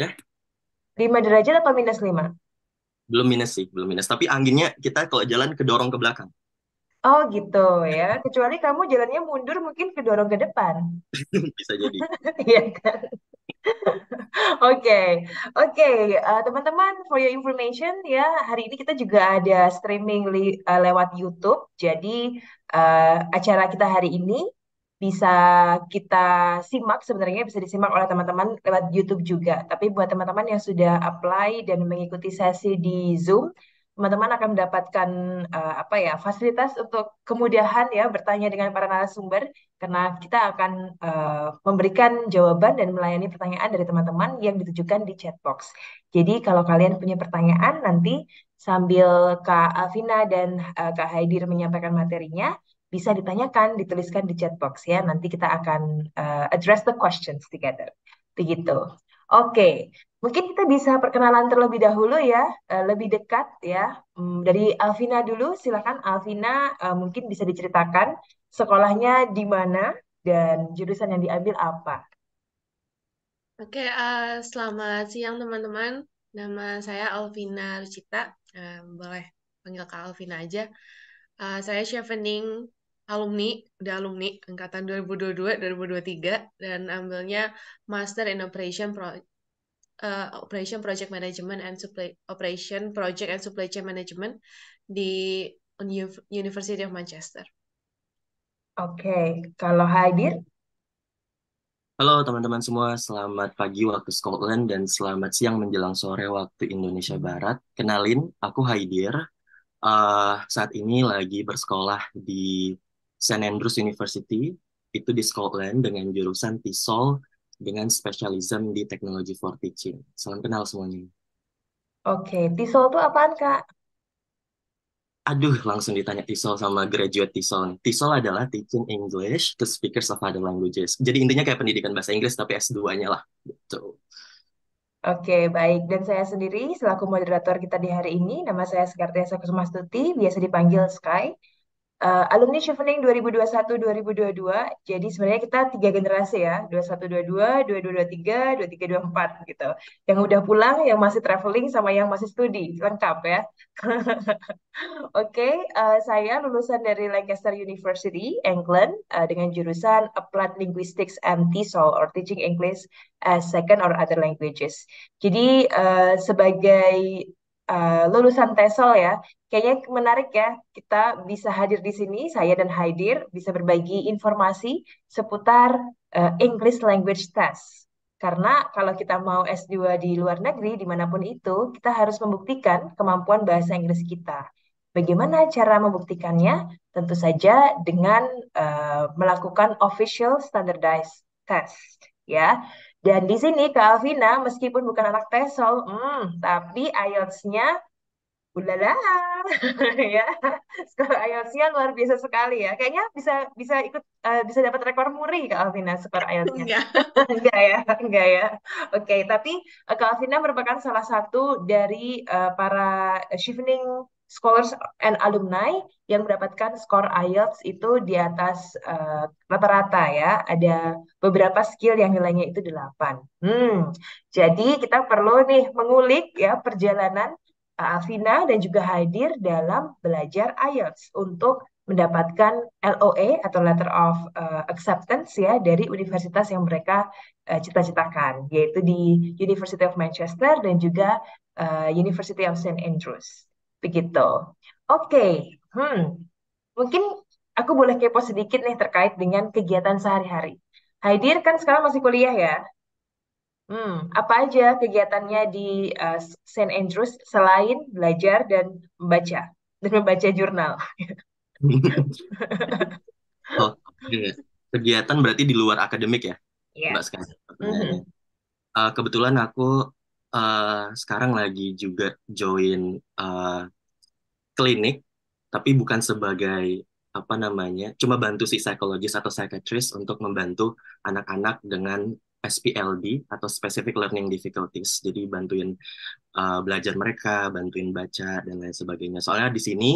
Ya? 5 derajat atau minus 5? Belum minus sih, belum minus. Tapi anginnya kita kalau jalan kedorong ke belakang. Oh gitu ya. Kecuali kamu jalannya mundur mungkin kedorong ke depan. Bisa jadi. Iya kan? Oke, oke, eh, teman-teman, for your information ya, hari ini kita juga ada streaming li- uh, lewat YouTube. Jadi uh, acara kita hari ini bisa kita simak sebenarnya bisa disimak oleh teman-teman lewat YouTube juga. Tapi buat teman-teman yang sudah apply dan mengikuti sesi di Zoom, teman-teman akan mendapatkan uh, apa ya fasilitas untuk kemudahan ya bertanya dengan para narasumber karena kita akan uh, memberikan jawaban dan melayani pertanyaan dari teman-teman yang ditujukan di chat box. Jadi kalau kalian punya pertanyaan nanti sambil Kak Alvina dan uh, Kak Haidir menyampaikan materinya, bisa ditanyakan, dituliskan di chat box ya. Nanti kita akan uh, address the questions together. Begitu. Oke, okay. mungkin kita bisa perkenalan terlebih dahulu ya, uh, lebih dekat ya. Um, dari Alvina dulu, silakan Alvina uh, mungkin bisa diceritakan sekolahnya di mana dan jurusan yang diambil apa. Oke, okay, uh, selamat siang teman-teman. Nama saya Alvina Lucita uh, boleh panggil Kak Alvina aja. Uh, saya chevening alumni, udah alumni angkatan 2022 2023 dan ambilnya Master in Operation Pro uh, Operation Project Management and Supply Operation Project and Supply Chain Management di University of Manchester. Oke, okay. kalau hadir Halo teman-teman semua, selamat pagi waktu Scotland dan selamat siang menjelang sore waktu Indonesia Barat. Kenalin, aku Haidir. Uh, saat ini lagi bersekolah di St Andrews University itu di Scotland dengan jurusan TESOL dengan specialism di Technology for Teaching. Salam kenal semuanya. Oke, TESOL itu apaan, Kak? Aduh, langsung ditanya TESOL sama graduate TESOL. TESOL adalah Teaching English to Speakers of Other Languages. Jadi intinya kayak pendidikan bahasa Inggris tapi S2-nya lah. Gitu. Oke, baik. Dan saya sendiri, selaku moderator kita di hari ini, nama saya Sekartia Sakusumastuti, biasa dipanggil Sky. Uh, alumni Chevening 2021-2022, jadi sebenarnya kita tiga generasi ya, 21-22, 22-23, 23-24 gitu. Yang udah pulang, yang masih traveling, sama yang masih studi, lengkap ya. Oke, okay, uh, eh, saya lulusan dari Lancaster University, England, uh, dengan jurusan Applied Linguistics and TESOL, or Teaching English as Second or Other Languages. Jadi uh, sebagai uh, lulusan TESOL ya. Kayaknya menarik ya, kita bisa hadir di sini, saya dan Haidir bisa berbagi informasi seputar uh, English Language Test. Karena kalau kita mau S2 di luar negeri, dimanapun itu, kita harus membuktikan kemampuan bahasa Inggris kita. Bagaimana cara membuktikannya? Tentu saja dengan uh, melakukan official standardized test, ya. Dan di sini Kak Alvina meskipun bukan anak TESOL, hmm, tapi IELTS-nya ulala ya. Skor IELTS-nya luar biasa sekali ya. Kayaknya bisa bisa ikut uh, bisa dapat rekor muri Kak Alvina skor IELTS-nya. Enggak. Iya. enggak ya, enggak ya. Oke, okay, tapi uh, Kak Alvina merupakan salah satu dari uh, para shifting scholars and alumni yang mendapatkan skor IELTS itu di atas rata eh, rata-rata ya. Ada beberapa skill yang nilainya itu 8. Hmm. Jadi kita perlu nih mengulik ya perjalanan uh, dan juga hadir dalam belajar IELTS untuk mendapatkan LOA atau letter of uh, acceptance ya dari universitas yang mereka uh, cita-citakan yaitu di University of Manchester dan juga uh, University of St Andrews. Begitu. Oke, hmm. mungkin aku boleh kepo sedikit nih terkait dengan kegiatan sehari-hari. Haidir kan sekarang masih kuliah ya? Hmm, apa aja kegiatannya di uh, eh, St. Andrews selain belajar dan membaca dan membaca jurnal? Oh, oke, kegiatan berarti di luar akademik ya, yeah. Mbak Sekarang. Mm -hmm. uh, eh, kebetulan aku Eh, sekarang lagi juga join uh, klinik, tapi bukan sebagai apa namanya, cuma bantu si psikologis atau psychiatrist untuk membantu anak-anak dengan SPLD atau Specific Learning Difficulties. Jadi bantuin uh, belajar mereka, bantuin baca dan lain sebagainya. Soalnya di sini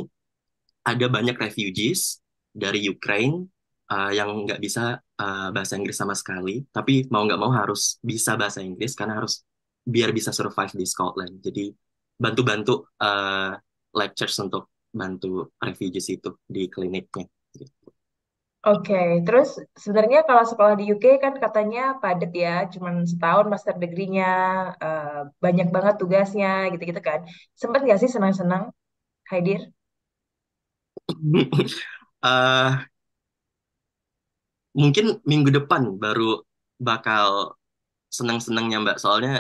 ada banyak refugees dari Ukraine uh, yang nggak bisa uh, bahasa Inggris sama sekali, tapi mau nggak mau harus bisa bahasa Inggris karena harus biar bisa survive di Scotland. Jadi bantu-bantu uh, eh, lectures untuk bantu refugees itu di kliniknya. Oke, okay. terus sebenarnya kalau sekolah di UK kan katanya padat ya, cuman setahun master degree-nya, uh, banyak banget tugasnya gitu-gitu kan. Sempat nggak sih senang-senang, Haidir? uh, mungkin minggu depan baru bakal senang-senangnya Mbak, soalnya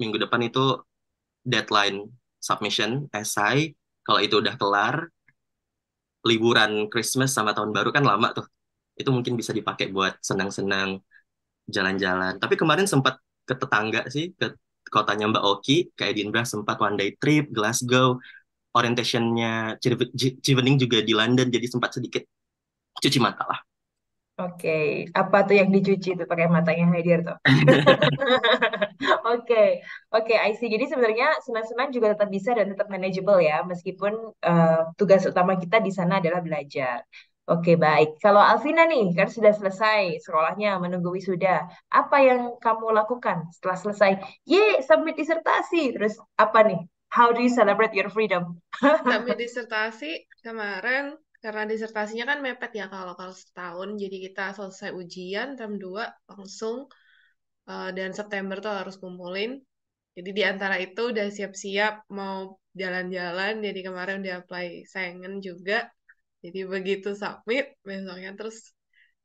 minggu depan itu deadline submission esai kalau itu udah kelar liburan Christmas sama tahun baru kan lama tuh itu mungkin bisa dipakai buat senang-senang jalan-jalan tapi kemarin sempat ke tetangga sih ke kotanya Mbak Oki ke Edinburgh sempat one day trip Glasgow orientationnya Chevening juga di London jadi sempat sedikit cuci mata lah Oke, apa tuh yang dicuci tuh pakai matanya hadir tuh? Oke, oke, okay, see. Jadi sebenarnya senang-senang juga tetap bisa dan tetap manageable ya, meskipun uh, tugas utama kita di sana adalah belajar. Oke, baik. Kalau Alvina nih, kan sudah selesai sekolahnya, menunggu wisuda. Apa yang kamu lakukan setelah selesai? Ye, submit disertasi. Terus apa nih? How do you celebrate your freedom? Submit disertasi kemarin karena disertasinya kan mepet ya kalau kalau setahun jadi kita selesai ujian term dua langsung uh, dan September tuh harus kumpulin jadi di antara itu udah siap-siap mau jalan-jalan jadi kemarin udah apply Sengen juga jadi begitu submit besoknya terus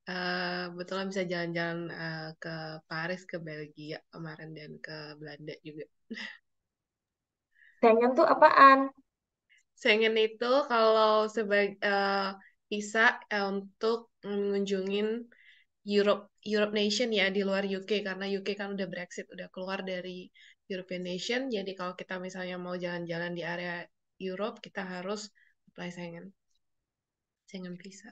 uh, eh, betul bisa jalan-jalan uh, ke Paris ke Belgia kemarin dan ke Belanda juga Sengen tuh apaan? Sengen itu kalau sebagai eh, bisa uh, untuk mengunjungi Europe Europe Nation ya di luar UK karena UK kan udah Brexit udah keluar dari European Nation jadi kalau kita misalnya mau jalan-jalan di area Europe kita harus apply sengen Sengen visa.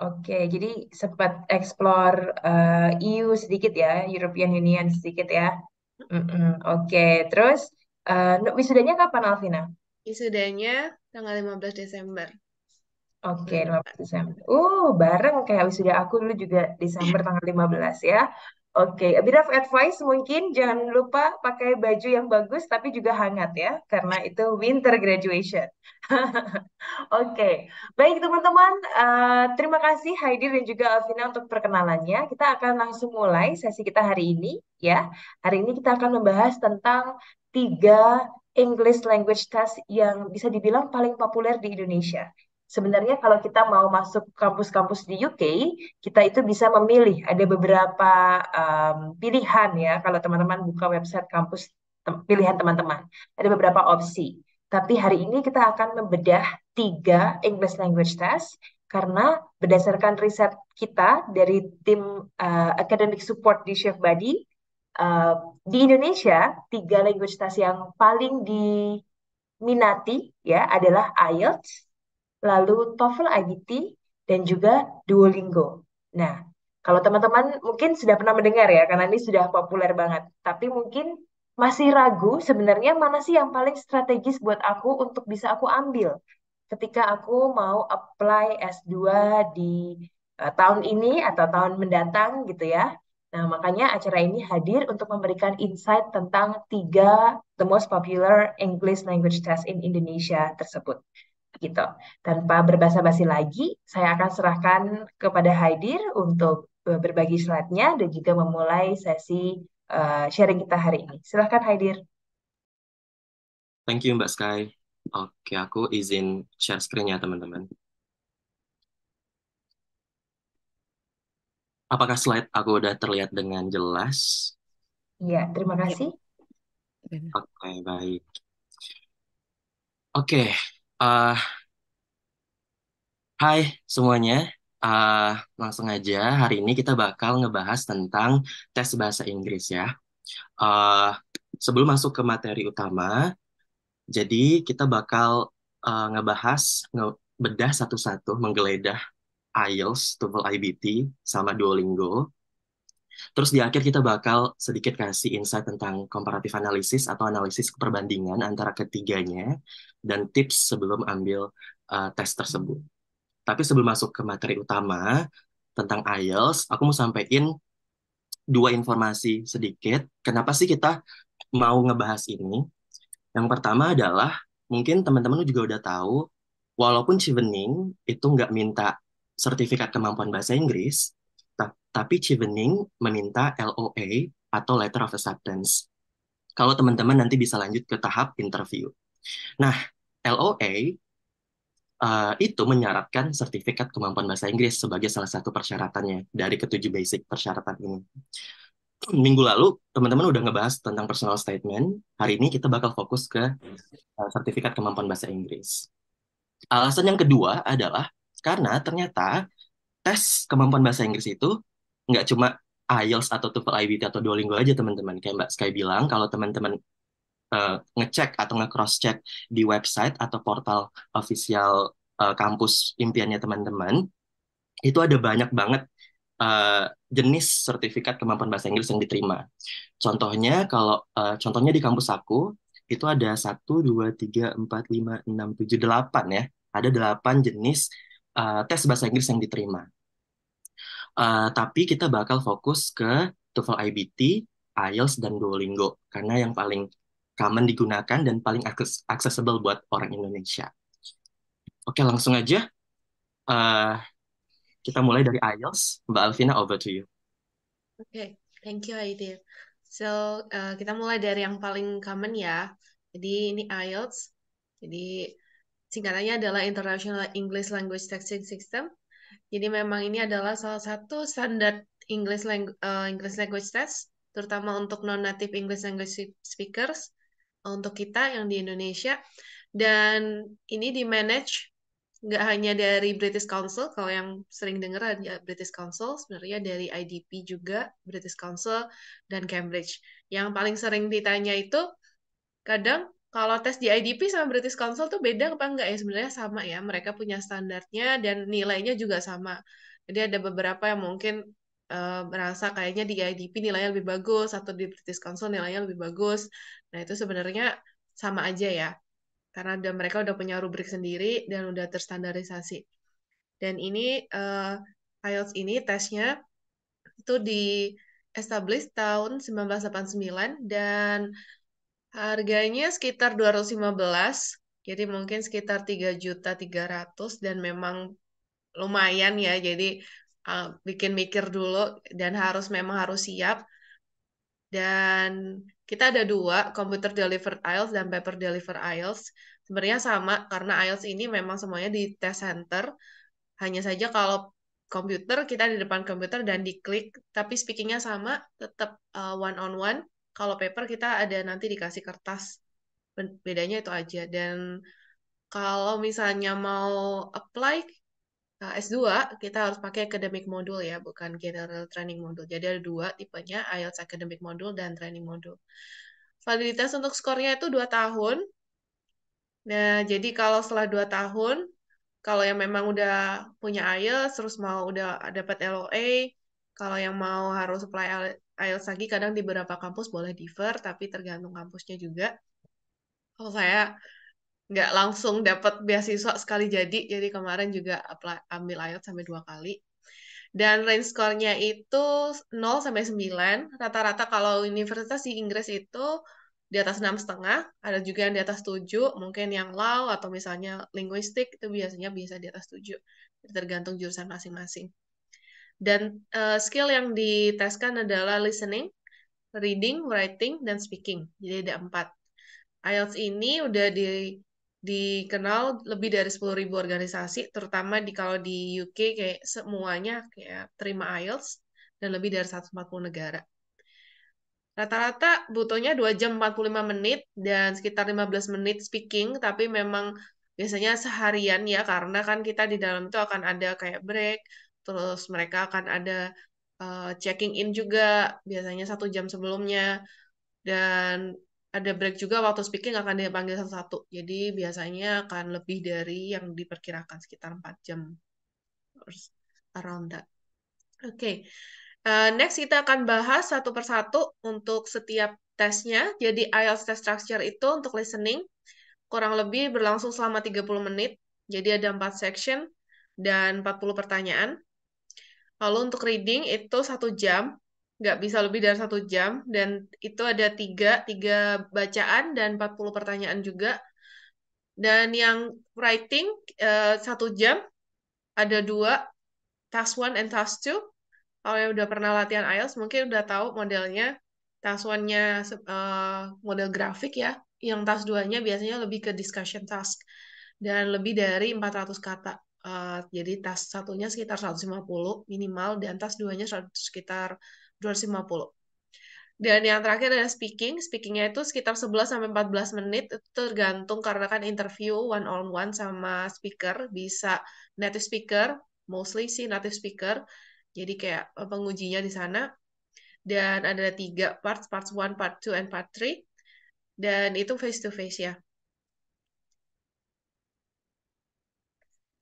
Oke, jadi sempat explore uh, eh, EU sedikit ya, European Union sedikit ya. Mm -mm, Oke, okay. terus uh, wisudanya kapan Alvina? Wisudanya tanggal 15 Desember. Oke, okay, 15 Desember. Uh, bareng kayak wisuda aku dulu juga Desember tanggal 15 ya. Oke, okay. a bit of advice mungkin jangan lupa pakai baju yang bagus tapi juga hangat ya, karena itu winter graduation. Oke, okay. baik teman-teman, uh, terima kasih Haidir dan juga Alvina untuk perkenalannya. Kita akan langsung mulai sesi kita hari ini ya. Hari ini kita akan membahas tentang tiga English language test yang bisa dibilang paling populer di Indonesia. Sebenarnya kalau kita mau masuk kampus-kampus di UK, kita itu bisa memilih ada beberapa um, pilihan ya kalau teman-teman buka website kampus tem pilihan teman-teman. Ada beberapa opsi. Tapi hari ini kita akan membedah tiga English language test karena berdasarkan riset kita dari tim uh, academic support di Chef Buddy, Eh, di Indonesia, tiga language test yang paling diminati ya adalah IELTS, lalu TOEFL IBT, dan juga Duolingo. Nah, kalau teman-teman mungkin sudah pernah mendengar ya, karena ini sudah populer banget. Tapi mungkin masih ragu sebenarnya mana sih yang paling strategis buat aku untuk bisa aku ambil ketika aku mau apply S2 di uh, tahun ini atau tahun mendatang gitu ya. Nah, makanya acara ini hadir untuk memberikan insight tentang tiga the most popular English language test in Indonesia tersebut. Gitu. Tanpa berbahasa basi lagi, saya akan serahkan kepada Haidir untuk eh, berbagi slide-nya dan juga memulai sesi uh, sharing kita hari ini. Silahkan Haidir. Thank you Mbak Sky. Oke, aku izin share screen ya teman-teman. Apakah slide aku udah terlihat dengan jelas? Iya, terima kasih. Oke, okay, baik. Oke, okay, uh, eh, hai semuanya. Uh, langsung aja, hari ini kita bakal ngebahas tentang tes bahasa Inggris ya. Uh, sebelum masuk ke materi utama, jadi kita bakal uh, ngebahas, nge bedah satu-satu, menggeledah IELTS, TOEFL IBT, sama Duolingo. Terus di akhir kita bakal sedikit kasih insight tentang comparative analysis atau analisis perbandingan antara ketiganya dan tips sebelum ambil uh, tes tersebut. Tapi sebelum masuk ke materi utama tentang IELTS, aku mau sampaikan dua informasi sedikit. Kenapa sih kita mau ngebahas ini? Yang pertama adalah mungkin teman-teman juga udah tahu, walaupun Chevening itu nggak minta sertifikat kemampuan bahasa Inggris, tapi Chevening meminta LOA atau Letter of Acceptance. Kalau teman-teman nanti bisa lanjut ke tahap interview. Nah, LOA uh, eh, itu menyaratkan sertifikat kemampuan bahasa Inggris sebagai salah satu persyaratannya dari ketujuh basic persyaratan ini. Minggu lalu teman-teman udah ngebahas tentang personal statement. Hari ini kita bakal fokus ke uh, sertifikat kemampuan bahasa Inggris. Alasan yang kedua adalah karena ternyata tes kemampuan bahasa Inggris itu nggak cuma IELTS atau TOEFL IBT atau Duolingo aja teman-teman. Kayak Mbak Sky bilang, kalau teman-teman uh, ngecek atau nge-cross-check di website atau portal official uh, kampus impiannya teman-teman, itu ada banyak banget uh, jenis sertifikat kemampuan bahasa Inggris yang diterima. Contohnya kalau uh, contohnya di kampus aku itu ada satu, dua, tiga, empat, lima, enam, tujuh, delapan ya. Ada delapan jenis uh, tes bahasa Inggris yang diterima. Uh, tapi kita bakal fokus ke TOEFL IBT, IELTS, dan Duolingo, karena yang paling common digunakan dan paling accessible buat orang Indonesia. Oke, langsung aja. Uh, kita mulai dari IELTS. Mbak Alvina, over to you. Oke, okay. thank you, Aide. So, uh, kita mulai dari yang paling common ya. Jadi, ini IELTS. Jadi, singkatannya adalah International English Language Testing System. Jadi memang ini adalah salah satu standar English, lang uh, English Language Test, terutama untuk non-native English Language Speakers, eh, untuk kita yang di Indonesia. Dan ini di-manage nggak hanya dari British Council, kalau yang sering dengar ada British Council, sebenarnya dari IDP juga, British Council, dan Cambridge. Yang paling sering ditanya itu, kadang kalau tes di IDP sama British Council tuh beda apa enggak ya sebenarnya sama ya mereka punya standarnya dan nilainya juga sama jadi ada beberapa yang mungkin uh, merasa kayaknya di IDP nilainya lebih bagus atau di British Council nilainya lebih bagus nah itu sebenarnya sama aja ya karena udah mereka udah punya rubrik sendiri dan udah terstandarisasi dan ini uh, IELTS ini tesnya itu di establish tahun 1989 dan Harganya sekitar 215, jadi mungkin sekitar 3 juta 300 dan memang lumayan ya. Jadi uh, bikin mikir dulu dan harus memang harus siap. Dan kita ada dua, computer delivered IELTS dan paper delivered IELTS. Sebenarnya sama karena IELTS ini memang semuanya di test center. Hanya saja kalau komputer kita di depan komputer dan diklik, tapi speakingnya sama, tetap uh, one on one kalau paper kita ada nanti dikasih kertas bedanya itu aja dan kalau misalnya mau apply uh, S2 kita harus pakai academic module ya bukan general training module jadi ada dua tipenya IELTS academic module dan training module validitas untuk skornya itu dua tahun nah jadi kalau setelah dua tahun kalau yang memang udah punya IELTS terus mau udah dapat LOA kalau yang mau harus apply IELTS lagi kadang di beberapa kampus boleh differ tapi tergantung kampusnya juga kalau saya nggak langsung dapat beasiswa sekali jadi jadi kemarin juga apply, ambil IELTS sampai dua kali dan range score itu 0 sampai 9 rata-rata kalau universitas di Inggris itu di atas enam setengah ada juga yang di atas 7 mungkin yang law atau misalnya linguistik itu biasanya bisa di atas 7 tergantung jurusan masing-masing dan uh, skill yang diteskan adalah listening, reading, writing, dan speaking. Jadi ada empat. IELTS ini udah di dikenal lebih dari 10.000 organisasi, terutama di kalau di UK kayak semuanya kayak terima IELTS dan lebih dari 140 negara. Rata-rata butuhnya 2 jam 45 menit dan sekitar 15 menit speaking, tapi memang biasanya seharian ya karena kan kita di dalam itu akan ada kayak break, terus mereka akan ada uh, checking in juga biasanya satu jam sebelumnya dan ada break juga waktu speaking akan dipanggil satu-satu jadi biasanya akan lebih dari yang diperkirakan sekitar 4 jam around that oke okay. uh, eh, next kita akan bahas satu persatu untuk setiap tesnya jadi IELTS test structure itu untuk listening kurang lebih berlangsung selama 30 menit jadi ada empat section dan 40 pertanyaan Lalu untuk reading itu satu jam, nggak bisa lebih dari satu jam, dan itu ada tiga, tiga bacaan dan 40 pertanyaan juga. Dan yang writing eh, satu jam, ada dua, task one and task two. Kalau yang udah pernah latihan IELTS mungkin udah tahu modelnya. Task one-nya uh, model grafik ya, yang task 2-nya biasanya lebih ke discussion task dan lebih dari 400 kata. Uh, jadi tas satunya sekitar 150 minimal dan tas duanya sekitar 250. Dan yang terakhir adalah speaking. Speakingnya itu sekitar 11 sampai 14 menit. Itu tergantung karena kan interview one on one sama speaker. Bisa native speaker, mostly sih native speaker. Jadi kayak eh, pengujinya di sana. Dan ada tiga parts, part one, part two and part three Dan itu face to face ya.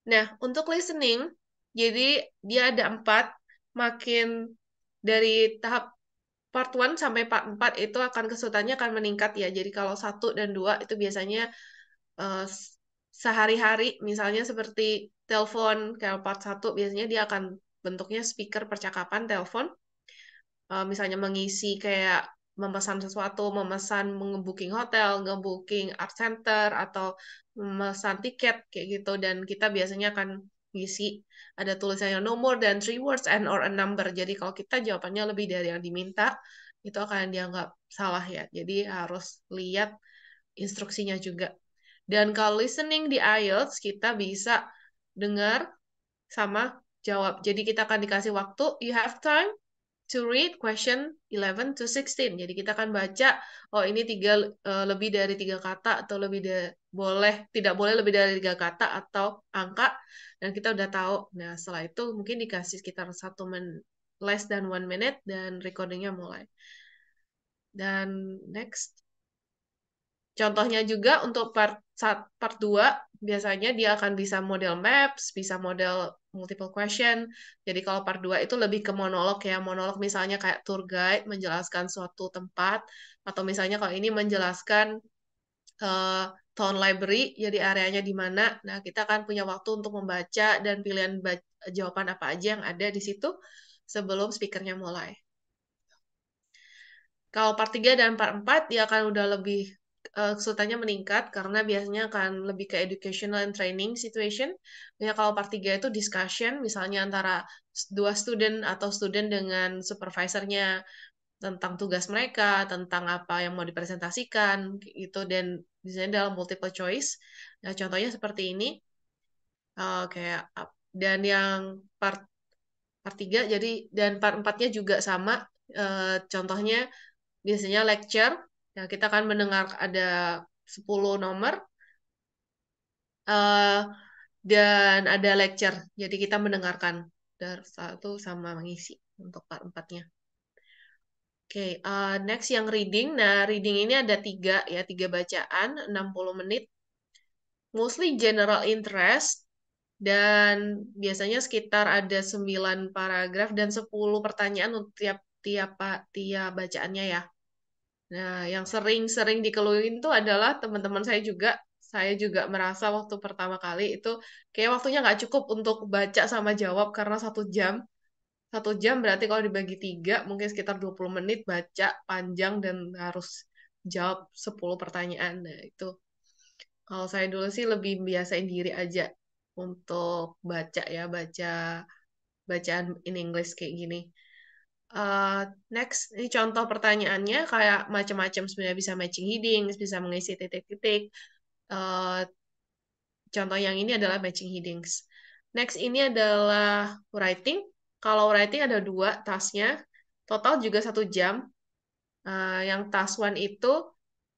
Nah, untuk listening, jadi dia ada empat, makin dari tahap part 1 sampai part 4 itu akan kesulitannya akan meningkat ya. Jadi kalau satu dan dua itu biasanya uh, sehari-hari, misalnya seperti telepon, kalau part 1 biasanya dia akan bentuknya speaker percakapan telepon. Uh, misalnya mengisi kayak memesan sesuatu, memesan nge-booking hotel, ngebooking art center atau memesan tiket kayak gitu dan kita biasanya akan ngisi ada tulisannya no more than three words and or a number. Jadi kalau kita jawabannya lebih dari yang diminta itu akan dianggap salah ya. Jadi harus lihat instruksinya juga. Dan kalau listening di IELTS kita bisa dengar sama jawab. Jadi kita akan dikasih waktu, you have time to read question 11 to 16. Jadi kita akan baca, oh ini tiga uh, lebih dari tiga kata atau lebih dari boleh tidak boleh lebih dari tiga kata atau angka dan kita udah tahu. Nah setelah itu mungkin dikasih sekitar satu men less than one minute dan recordingnya mulai. Dan next. Contohnya juga untuk part part 2 biasanya dia akan bisa model maps, bisa model multiple question. Jadi kalau part 2 itu lebih ke monolog ya. Monolog misalnya kayak tour guide menjelaskan suatu tempat atau misalnya kalau ini menjelaskan uh, town library, jadi areanya di mana. Nah, kita akan punya waktu untuk membaca dan pilihan jawaban apa aja yang ada di situ sebelum speakernya mulai. Kalau part 3 dan part 4, dia akan udah lebih Eh, kesulitannya meningkat karena biasanya akan lebih ke educational and training situation. Ya kalau part 3 itu discussion misalnya antara dua student atau student dengan supervisornya tentang tugas mereka, tentang apa yang mau dipresentasikan gitu dan biasanya dalam multiple choice. Nah, contohnya seperti ini. Uh, kayak dan yang part part 3 jadi dan part 4-nya juga sama. Uh, contohnya biasanya lecture Ya, kita akan mendengar ada 10 nomor uh, dan ada lecture. Jadi kita mendengarkan dari satu sama mengisi untuk part empatnya. Oke, okay, uh, eh, next yang reading. Nah, reading ini ada tiga ya, tiga bacaan, 60 menit. Mostly general interest, dan biasanya sekitar ada 9 paragraf dan 10 pertanyaan untuk tiap tiap tiap bacaannya ya. Nah, yang sering-sering dikeluhin tuh adalah teman-teman saya juga. Saya juga merasa waktu pertama kali itu kayak waktunya nggak cukup untuk baca sama jawab karena satu jam. Satu jam berarti kalau dibagi tiga mungkin sekitar 20 menit baca panjang dan harus jawab 10 pertanyaan. Nah, itu kalau saya dulu sih lebih biasain diri aja untuk baca ya, baca bacaan in English kayak gini. Uh, next, ini contoh pertanyaannya kayak macam-macam sebenarnya bisa matching headings bisa mengisi titik-titik. Uh, contoh yang ini adalah matching headings. Next ini adalah writing. Kalau writing ada dua tasnya, total juga satu jam. Uh, yang task one itu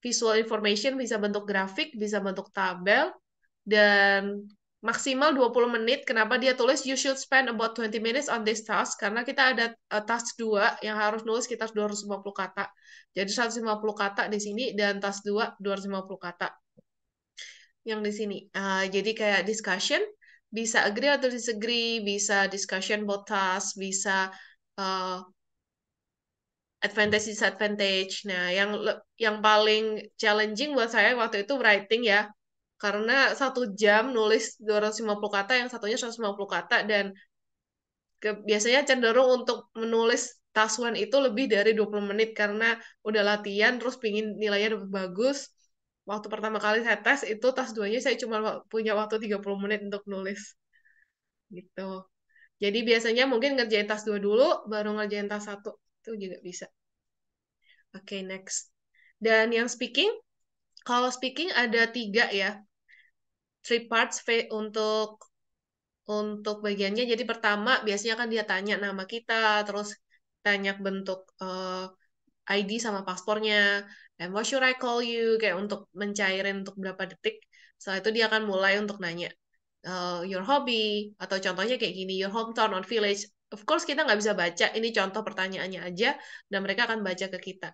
visual information bisa bentuk grafik, bisa bentuk tabel, dan maksimal 20 menit. Kenapa dia tulis you should spend about 20 minutes on this task? Karena kita ada uh, task 2 yang harus nulis sekitar 250 kata. Jadi 150 kata di sini dan task 2 250 kata. Yang di sini. Uh, jadi kayak discussion, bisa agree atau disagree, bisa discussion about task, bisa uh, advantage disadvantage. Nah, yang yang paling challenging buat saya waktu itu writing ya karena satu jam nulis 250 kata yang satunya 150 kata dan ke, biasanya cenderung untuk menulis taswan itu lebih dari 20 menit karena udah latihan terus pingin nilainya lebih bagus waktu pertama kali saya tes itu tas duanya saya cuma punya waktu 30 menit untuk nulis gitu jadi biasanya mungkin ngerjain tas dua dulu baru ngerjain tas satu itu juga bisa oke okay, next dan yang speaking kalau speaking ada tiga ya three parts untuk untuk bagiannya. Jadi pertama biasanya kan dia tanya nama kita, terus tanya bentuk uh, eh, ID sama paspornya, and what should I call you, kayak untuk mencairin untuk berapa detik. Setelah itu dia akan mulai untuk nanya, uh, your hobby, atau contohnya kayak gini, your hometown or village. Of course kita nggak bisa baca, ini contoh pertanyaannya aja, dan mereka akan baca ke kita.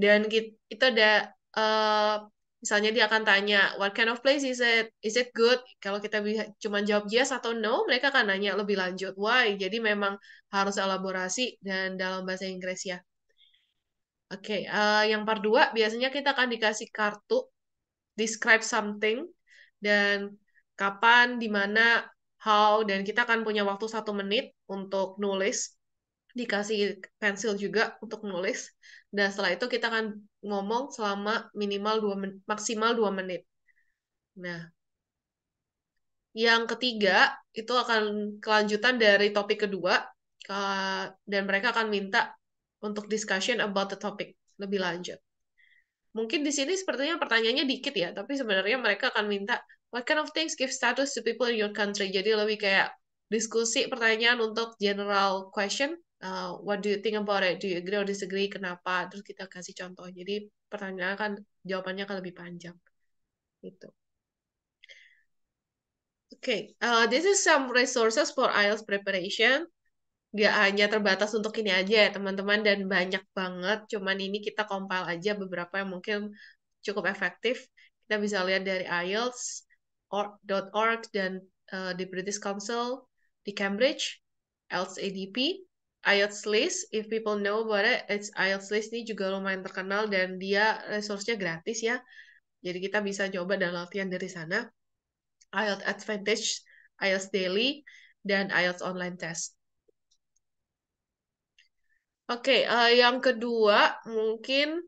Dan kita, itu ada uh, Misalnya dia akan tanya, what kind of place is it? Is it good? Kalau kita cuma jawab yes atau no, mereka akan nanya lebih lanjut, why? Jadi memang harus elaborasi dan dalam bahasa Inggris ya. Oke, okay, uh, eh, yang part 2 biasanya kita akan dikasih kartu describe something dan kapan, di mana, how, dan kita akan punya waktu satu menit untuk nulis dikasih pensil juga untuk nulis dan setelah itu kita akan ngomong selama minimal dua menit, maksimal dua menit. Nah, yang ketiga itu akan kelanjutan dari topik kedua eh, dan mereka akan minta untuk discussion about the topic lebih lanjut. Mungkin di sini sepertinya pertanyaannya dikit ya, tapi sebenarnya mereka akan minta what kind of things give status to people in your country. Jadi lebih kayak diskusi pertanyaan untuk general question uh, what do you think about it? Do you agree or disagree? Kenapa? Terus kita kasih contoh. Jadi pertanyaan kan jawabannya akan lebih panjang. Gitu. Oke, okay. uh, this is some resources for IELTS preparation. Gak hanya terbatas untuk ini aja ya teman-teman dan banyak banget. Cuman ini kita compile aja beberapa yang mungkin cukup efektif. Kita bisa lihat dari IELTS.org dan uh, di British Council di Cambridge, IELTS ADP, IELTS list, if people know about it, it's IELTS list ini juga lumayan terkenal dan dia resource-nya gratis ya. Jadi kita bisa coba dan latihan dari sana. IELTS Advantage, IELTS Daily, dan IELTS Online Test. Oke, okay, uh, eh, yang kedua mungkin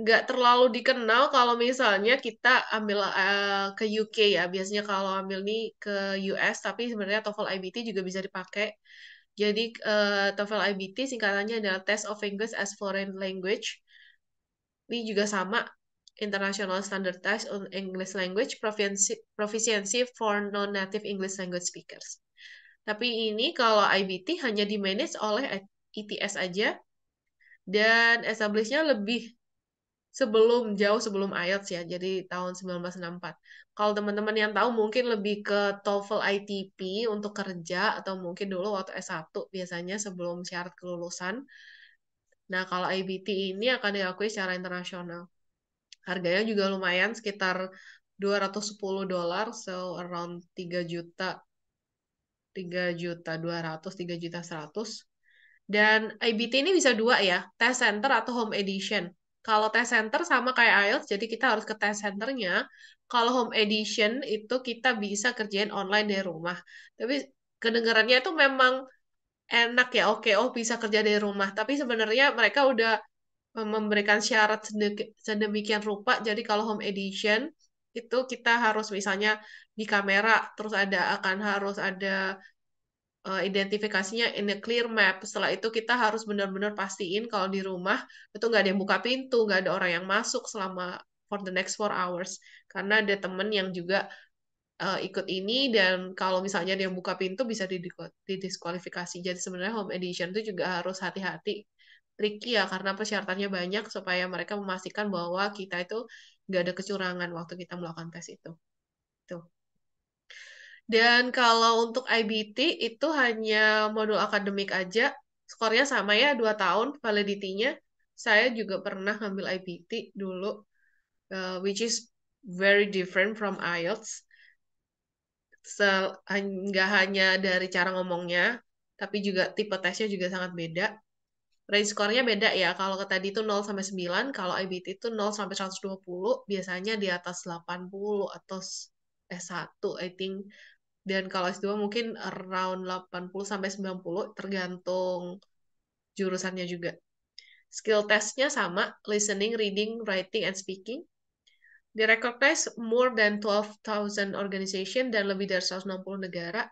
nggak terlalu dikenal kalau misalnya kita ambil uh, ke UK ya. Biasanya kalau ambil nih ke US, tapi sebenarnya TOEFL IBT juga bisa dipakai jadi uh, TOEFL IBT singkatannya adalah Test of English as Foreign Language. Ini juga sama International Standard Test on English Language Proficiency, for Non-Native English Language Speakers. Tapi ini kalau IBT hanya di manage oleh ITS e aja dan establishnya lebih sebelum jauh sebelum IELTS ya, jadi tahun 1964. Kalau teman-teman yang tahu mungkin lebih ke TOEFL ITP untuk kerja atau mungkin dulu waktu S1 biasanya sebelum syarat kelulusan. Nah, kalau IBT ini akan diakui secara internasional. Harganya juga lumayan sekitar 210 dolar, so around 3 juta 3 juta 200, 3 juta 100. Dan IBT ini bisa dua ya, test center atau home edition. Kalau test center sama kayak IELTS, jadi kita harus ke test centernya. Kalau home edition itu kita bisa kerjain online dari rumah. Tapi kedengarannya itu memang enak ya, oke, oh bisa kerja dari rumah. Tapi sebenarnya mereka udah eh, memberikan syarat sedemikian rupa. Jadi kalau home edition itu kita harus misalnya di kamera, terus ada akan harus ada Eh, identifikasinya in a clear map. Setelah itu kita harus benar-benar pastiin kalau di rumah itu nggak ada yang buka pintu, nggak ada orang yang masuk selama for the next four hours. Karena ada temen yang juga uh, ikut ini dan kalau misalnya dia buka pintu bisa didiskualifikasi. Jadi sebenarnya home edition itu juga harus hati-hati tricky ya karena persyaratannya banyak supaya mereka memastikan bahwa kita itu nggak ada kecurangan waktu kita melakukan tes itu. Dan kalau untuk IBT itu hanya modul akademik aja, skornya sama ya, 2 tahun validity-nya. Saya juga pernah ngambil IBT dulu, uh, which is very different from IELTS. Nggak hanya dari cara ngomongnya, tapi juga tipe tesnya juga sangat beda. Range skornya beda ya, kalau tadi itu 0 sampai 9, kalau IBT itu 0 sampai 120, biasanya di atas 80 atau S1, I think dan kalau S2 mungkin around 80 sampai 90 tergantung jurusannya juga. Skill testnya sama, listening, reading, writing, and speaking. Di recognize more than 12,000 organization dan lebih dari 160 negara.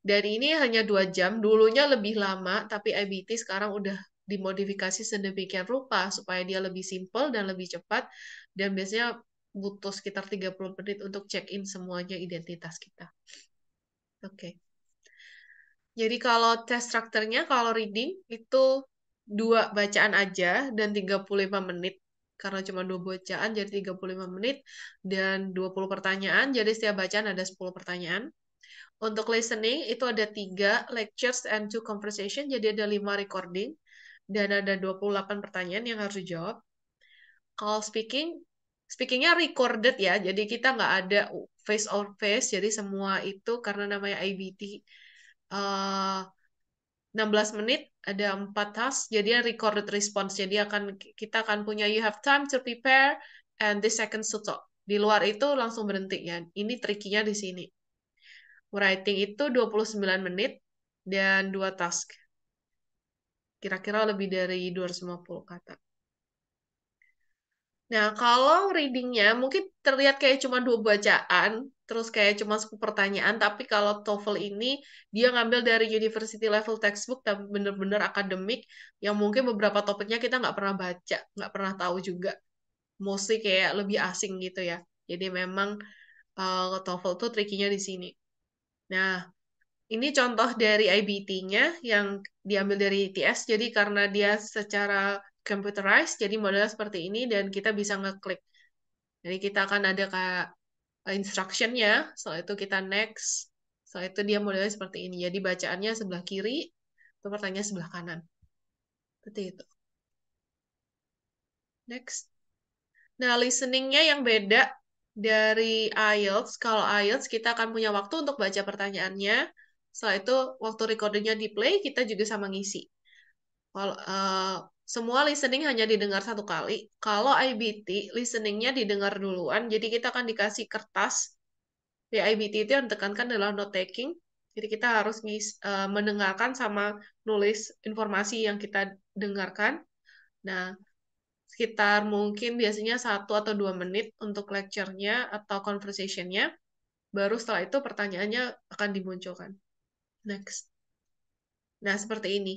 Dan ini hanya dua jam, dulunya lebih lama, tapi IBT sekarang udah dimodifikasi sedemikian rupa supaya dia lebih simple dan lebih cepat. Dan biasanya butuh sekitar 30 menit untuk check-in semuanya identitas kita. Oke. Jadi kalau test strukturnya, kalau reading itu dua bacaan aja dan 35 menit. Karena cuma dua bacaan jadi 35 menit dan 20 pertanyaan. Jadi setiap bacaan ada 10 pertanyaan. Untuk listening itu ada tiga lectures and two conversation. Jadi ada lima recording dan ada 28 pertanyaan yang harus dijawab. Kalau speaking speakingnya recorded ya jadi kita nggak ada face on face jadi semua itu karena namanya IBT uh, 16 menit ada empat task jadi recorded response jadi akan kita akan punya you have time to prepare and the second to talk di luar itu langsung berhenti ya ini trikinya di sini writing itu 29 menit dan dua task kira-kira lebih dari 250 kata Nah, kalau readingnya mungkin terlihat kayak cuma dua bacaan, terus kayak cuma 10 pertanyaan, tapi kalau TOEFL ini dia ngambil dari university level textbook, dan benar-benar akademik, yang mungkin beberapa topiknya kita nggak pernah baca, nggak pernah tahu juga. Mostly kayak lebih asing gitu ya. Jadi memang uh, TOEFL tuh trikinya di sini. Nah, ini contoh dari IBT-nya yang diambil dari ITS, jadi karena dia secara computerized, jadi modelnya seperti ini dan kita bisa ngeklik. Jadi kita akan ada kayak eh, instruction-nya, setelah itu kita next, setelah itu dia modelnya seperti ini. Jadi bacaannya sebelah kiri, itu pertanyaan sebelah kanan. Seperti itu. Next. Nah, listening-nya yang beda dari IELTS. Kalau IELTS kita akan punya waktu untuk baca pertanyaannya. Setelah itu waktu recordingnya di play kita juga sama ngisi. Kalau uh, semua listening hanya didengar satu kali. Kalau IBT, listeningnya didengar duluan, jadi kita akan dikasih kertas. Di ya, IBT itu yang ditekankan adalah note taking, jadi kita harus e, mendengarkan sama nulis informasi yang kita dengarkan. Nah, sekitar mungkin biasanya satu atau dua menit untuk lecture-nya atau conversation-nya. Baru setelah itu pertanyaannya akan dimunculkan. Next. Nah, seperti ini.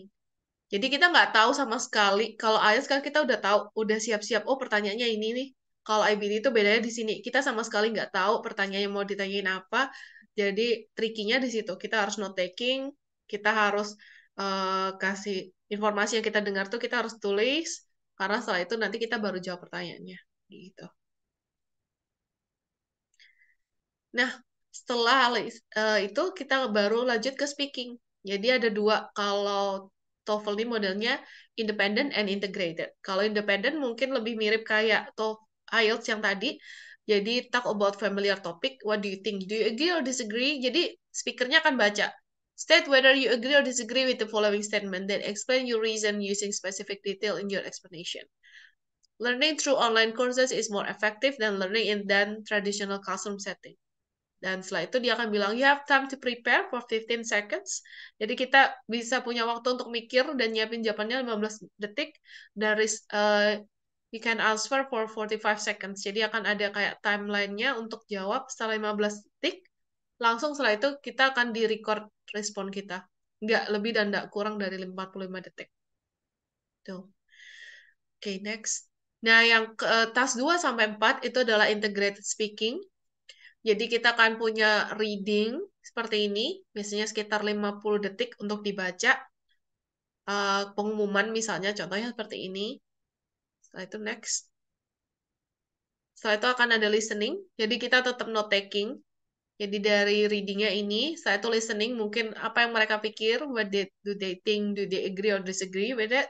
Jadi kita nggak tahu sama sekali. Kalau IELTS kan kita udah tahu, udah siap-siap. Oh pertanyaannya ini nih. Kalau IBT itu bedanya di sini. Kita sama sekali nggak tahu pertanyaannya mau ditanyain apa. Jadi trikinya di situ. Kita harus note taking. Kita harus uh, kasih informasi yang kita dengar tuh kita harus tulis. Karena setelah itu nanti kita baru jawab pertanyaannya. Gitu. Nah, setelah uh, itu kita baru lanjut ke speaking. Jadi ada dua. Kalau TOEFL ini modelnya independent and integrated. Kalau independent mungkin lebih mirip kayak IELTS yang tadi. Jadi talk about familiar topic, what do you think? Do you agree or disagree? Jadi speakernya akan baca. State whether you agree or disagree with the following statement, then explain your reason using specific detail in your explanation. Learning through online courses is more effective than learning in than traditional classroom setting. Dan setelah itu dia akan bilang, you have time to prepare for 15 seconds. Jadi kita bisa punya waktu untuk mikir dan nyiapin jawabannya 15 detik. There is, uh, you can answer for 45 seconds. Jadi akan ada kayak timelinenya untuk jawab setelah 15 detik. Langsung setelah itu kita akan di-record respon kita. Nggak lebih dan nggak kurang dari 45 detik. Tuh. Oke, okay, next. Nah, yang ke, task 2 sampai 4 itu adalah integrated speaking jadi kita akan punya reading seperti ini, biasanya sekitar 50 detik untuk dibaca. Uh, pengumuman misalnya contohnya seperti ini. Setelah itu next. Setelah itu akan ada listening. Jadi kita tetap note taking. Jadi dari readingnya ini, setelah itu listening mungkin apa yang mereka pikir, what they, do they think, do they agree or disagree with it.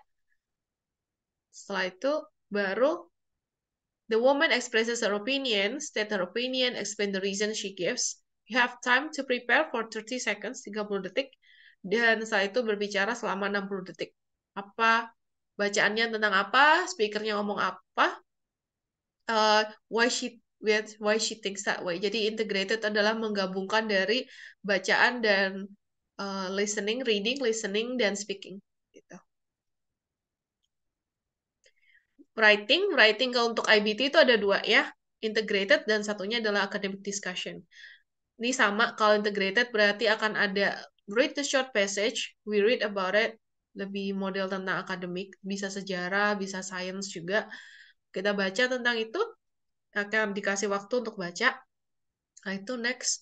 Setelah itu baru The woman expresses her opinion, state her opinion, explain the reason she gives. You have time to prepare for 30 seconds, 30 detik. Dan setelah itu berbicara selama 60 detik. Apa bacaannya tentang apa, speakernya ngomong apa, uh, why she why she thinks that way. Jadi integrated adalah menggabungkan dari bacaan dan uh, listening, reading, listening, dan speaking. writing. Writing kalau untuk IBT itu ada dua ya, integrated dan satunya adalah academic discussion. Ini sama, kalau integrated berarti akan ada read the short passage, we read about it, lebih model tentang akademik, bisa sejarah, bisa science juga. Kita baca tentang itu, akan dikasih waktu untuk baca. Nah itu next.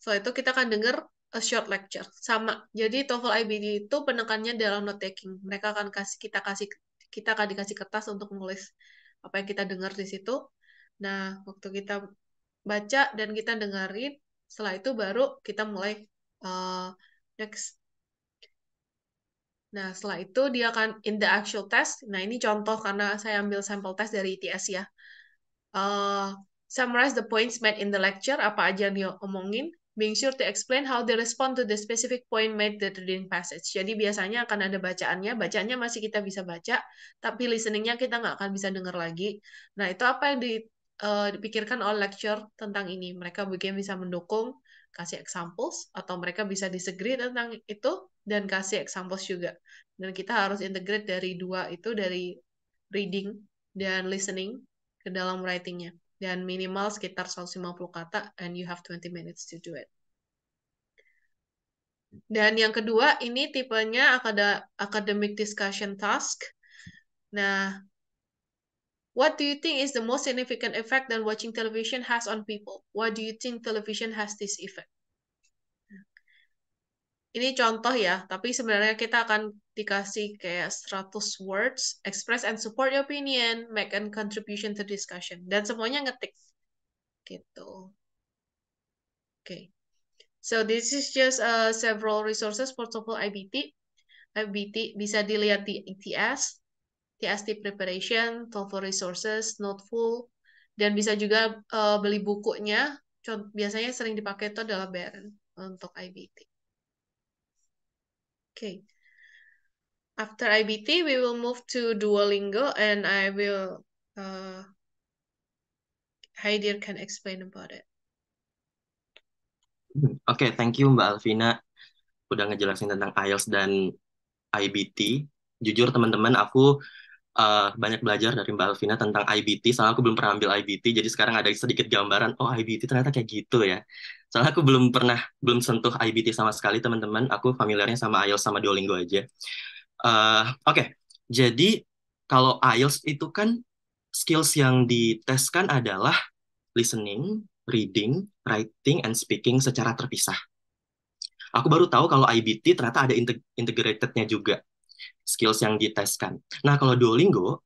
Setelah itu kita akan dengar a short lecture. Sama. Jadi TOEFL IBD itu penekannya dalam note taking. Mereka akan kasih kita kasih kita akan dikasih kertas untuk menulis apa yang kita dengar di situ. Nah, waktu kita baca dan kita dengerin, setelah itu baru kita mulai uh, next. Nah, setelah itu dia akan in the actual test. Nah, ini contoh karena saya ambil sampel tes dari ITS ya. Uh, summarize the points made in the lecture, apa aja yang dia omongin being sure to explain how they respond to the specific point made the reading passage. Jadi biasanya akan ada bacaannya, bacaannya masih kita bisa baca, tapi listeningnya kita nggak akan bisa dengar lagi. Nah itu apa yang di, uh, dipikirkan oleh lecture tentang ini. Mereka mungkin bisa mendukung, kasih examples, atau mereka bisa disagree tentang itu, dan kasih examples juga. Dan kita harus integrate dari dua itu, dari reading dan listening ke dalam writingnya dan minimal sekitar 150 kata and you have 20 minutes to do it. Dan yang kedua, ini tipenya ada academic discussion task. Nah, what do you think is the most significant effect that watching television has on people? What do you think television has this effect? ini contoh ya, tapi sebenarnya kita akan dikasih kayak 100 words, express and support your opinion, make a contribution to discussion. Dan semuanya ngetik. Gitu. Oke. Okay. So this is just uh, several resources for portable IBT. IBT bisa dilihat di ETS, TST Preparation, TOEFL Resources, Noteful, dan bisa juga uh, beli bukunya. biasanya sering dipakai itu adalah Beren untuk IBT. Okay. After IBT, we will move to Duolingo and I will, uh, Haidir can explain about it. Hmm, oke, okay, thank you Mbak Alvina udah ngejelasin tentang IELTS dan IBT. Jujur teman-teman, aku uh, banyak belajar dari Mbak Alvina tentang IBT. Soalnya aku belum pernah ambil IBT, jadi sekarang ada sedikit gambaran. Oh IBT ternyata kayak gitu ya. Soalnya aku belum pernah belum sentuh IBT sama sekali teman-teman. Aku familiarnya sama IELTS sama Duolingo aja. Uh, Oke, okay. jadi kalau IELTS itu kan skills yang diteskan adalah listening, reading, writing, and speaking secara terpisah. Aku baru tahu kalau IBT ternyata ada integrated-nya juga skills yang diteskan. Nah, kalau Duolingo,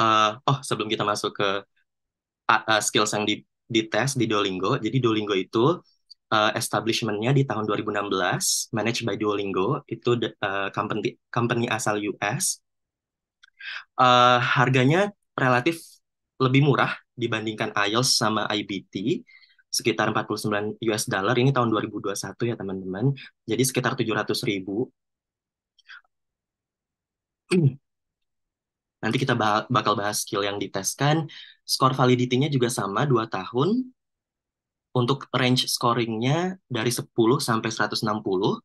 uh, oh sebelum kita masuk ke uh, uh, skills yang di, dites di Duolingo, jadi Duolingo itu uh, establishmentnya di tahun 2016, managed by Duolingo, itu uh, company, company asal US. Uh, harganya relatif lebih murah dibandingkan IELTS sama IBT, sekitar 49 US dollar, ini tahun 2021 ya teman-teman, jadi sekitar 700 ribu Nanti kita bakal bahas skill yang diteskan. Skor validity-nya juga sama, 2 tahun. Untuk range scoring-nya dari 10 sampai 160.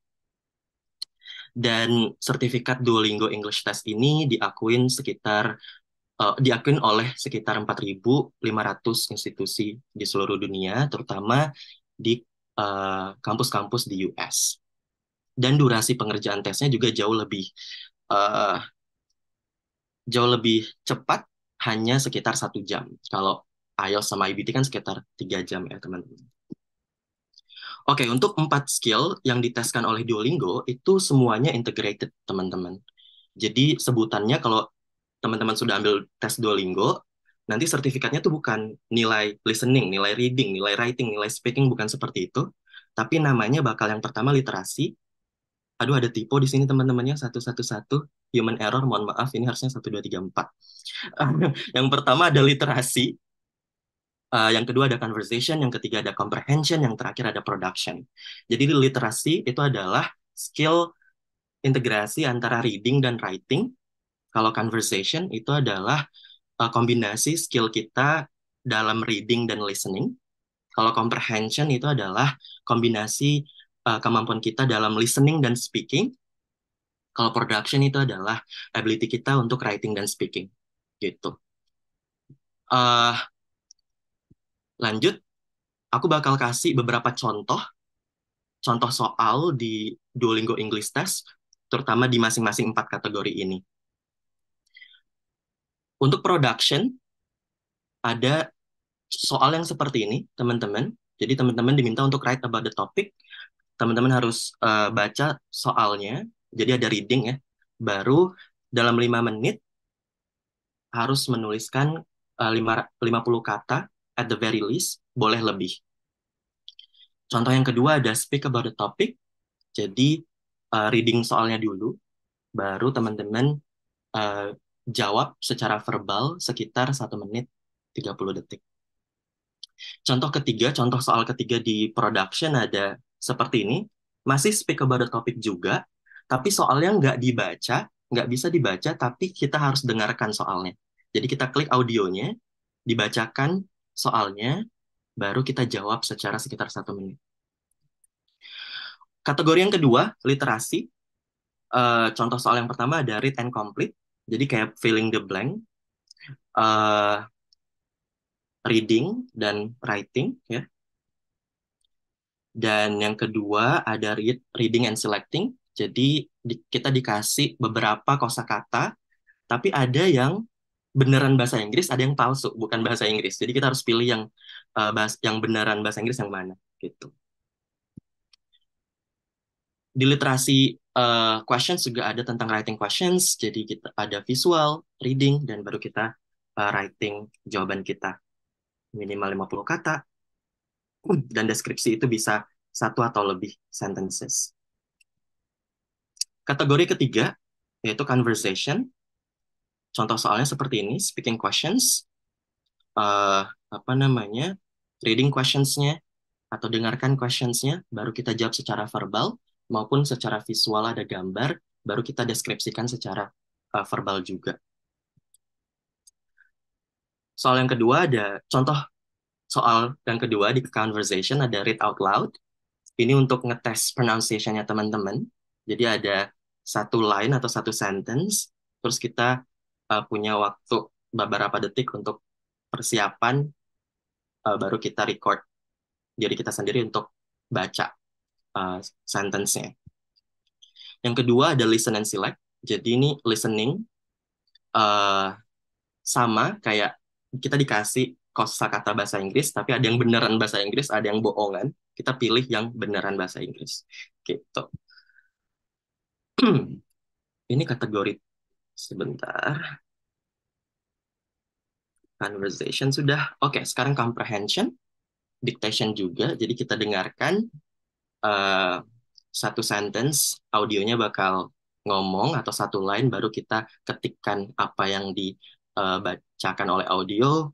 Dan sertifikat Duolingo English Test ini diakuin sekitar uh, diakuin oleh sekitar 4.500 institusi di seluruh dunia, terutama di eh, kampus-kampus uh, di US. Dan durasi pengerjaan tesnya juga jauh lebih uh, jauh lebih cepat hanya sekitar satu jam. Kalau iOS sama IBT kan sekitar tiga jam ya teman-teman. Oke, untuk empat skill yang diteskan oleh Duolingo itu semuanya integrated teman-teman. Jadi sebutannya kalau teman-teman sudah ambil tes Duolingo, nanti sertifikatnya tuh bukan nilai listening, nilai reading, nilai writing, nilai speaking bukan seperti itu, tapi namanya bakal yang pertama literasi, aduh ada typo di sini teman-temannya satu satu satu human error mohon maaf ini harusnya satu dua tiga empat yang pertama ada literasi uh, yang kedua ada conversation yang ketiga ada comprehension yang terakhir ada production jadi literasi itu adalah skill integrasi antara reading dan writing kalau conversation itu adalah uh, kombinasi skill kita dalam reading dan listening kalau comprehension itu adalah kombinasi uh, kemampuan kita dalam listening dan speaking. Kalau production itu adalah ability kita untuk writing dan speaking, gitu. Uh, lanjut, aku bakal kasih beberapa contoh, contoh soal di Duolingo English Test, terutama di masing-masing empat kategori ini. Untuk production, ada soal yang seperti ini, teman-teman. Jadi teman-teman diminta untuk write about the topic teman-teman harus uh, baca soalnya. Jadi ada reading ya. Baru dalam lima menit harus menuliskan eh, lima, 50 kata at the very least, boleh lebih. Contoh yang kedua ada speak about the topic. Jadi uh, reading soalnya dulu, baru teman-teman uh, jawab secara verbal sekitar satu menit 30 detik. Contoh ketiga, contoh soal ketiga di production ada seperti ini. Masih speak about the topic juga, tapi soalnya nggak dibaca, nggak bisa dibaca, tapi kita harus dengarkan soalnya. Jadi kita klik audionya, dibacakan soalnya, baru kita jawab secara sekitar satu menit. Kategori yang kedua, literasi. Uh, contoh soal yang pertama ada read and complete, jadi kayak filling the blank. Uh, reading dan writing ya. Dan yang kedua ada read, reading and selecting. Jadi di, kita dikasih beberapa kosakata tapi ada yang beneran bahasa Inggris, ada yang palsu, bukan bahasa Inggris. Jadi kita harus pilih yang uh, bahas, yang beneran bahasa Inggris yang mana gitu. Di literasi uh, questions juga ada tentang writing questions. Jadi kita ada visual, reading, dan baru kita uh, writing jawaban kita minimal 50 kata, dan deskripsi itu bisa satu atau lebih sentences. Kategori ketiga, yaitu conversation. Contoh soalnya seperti ini, speaking questions, uh, apa namanya, reading questionsnya, atau dengarkan questions-nya, baru kita jawab secara verbal, maupun secara visual ada gambar, baru kita deskripsikan secara uh, verbal juga soal yang kedua ada contoh soal yang kedua di conversation ada read out loud. Ini untuk ngetes pronunciation-nya teman-teman. Jadi ada satu line atau satu sentence, terus kita uh, punya waktu beberapa detik untuk persiapan, uh, baru kita record diri kita sendiri untuk baca uh, sentence-nya. Yang kedua ada listen and select. Jadi ini listening uh, sama kayak kita dikasih kosakata bahasa Inggris, tapi ada yang beneran bahasa Inggris, ada yang bohongan. Kita pilih yang beneran bahasa Inggris. Gitu. Ini kategori sebentar. Conversation sudah. Oke, okay, sekarang comprehension, dictation juga. Jadi kita dengarkan uh, satu sentence, audionya bakal ngomong atau satu line baru kita ketikkan apa yang di uh, bacakan oleh audio.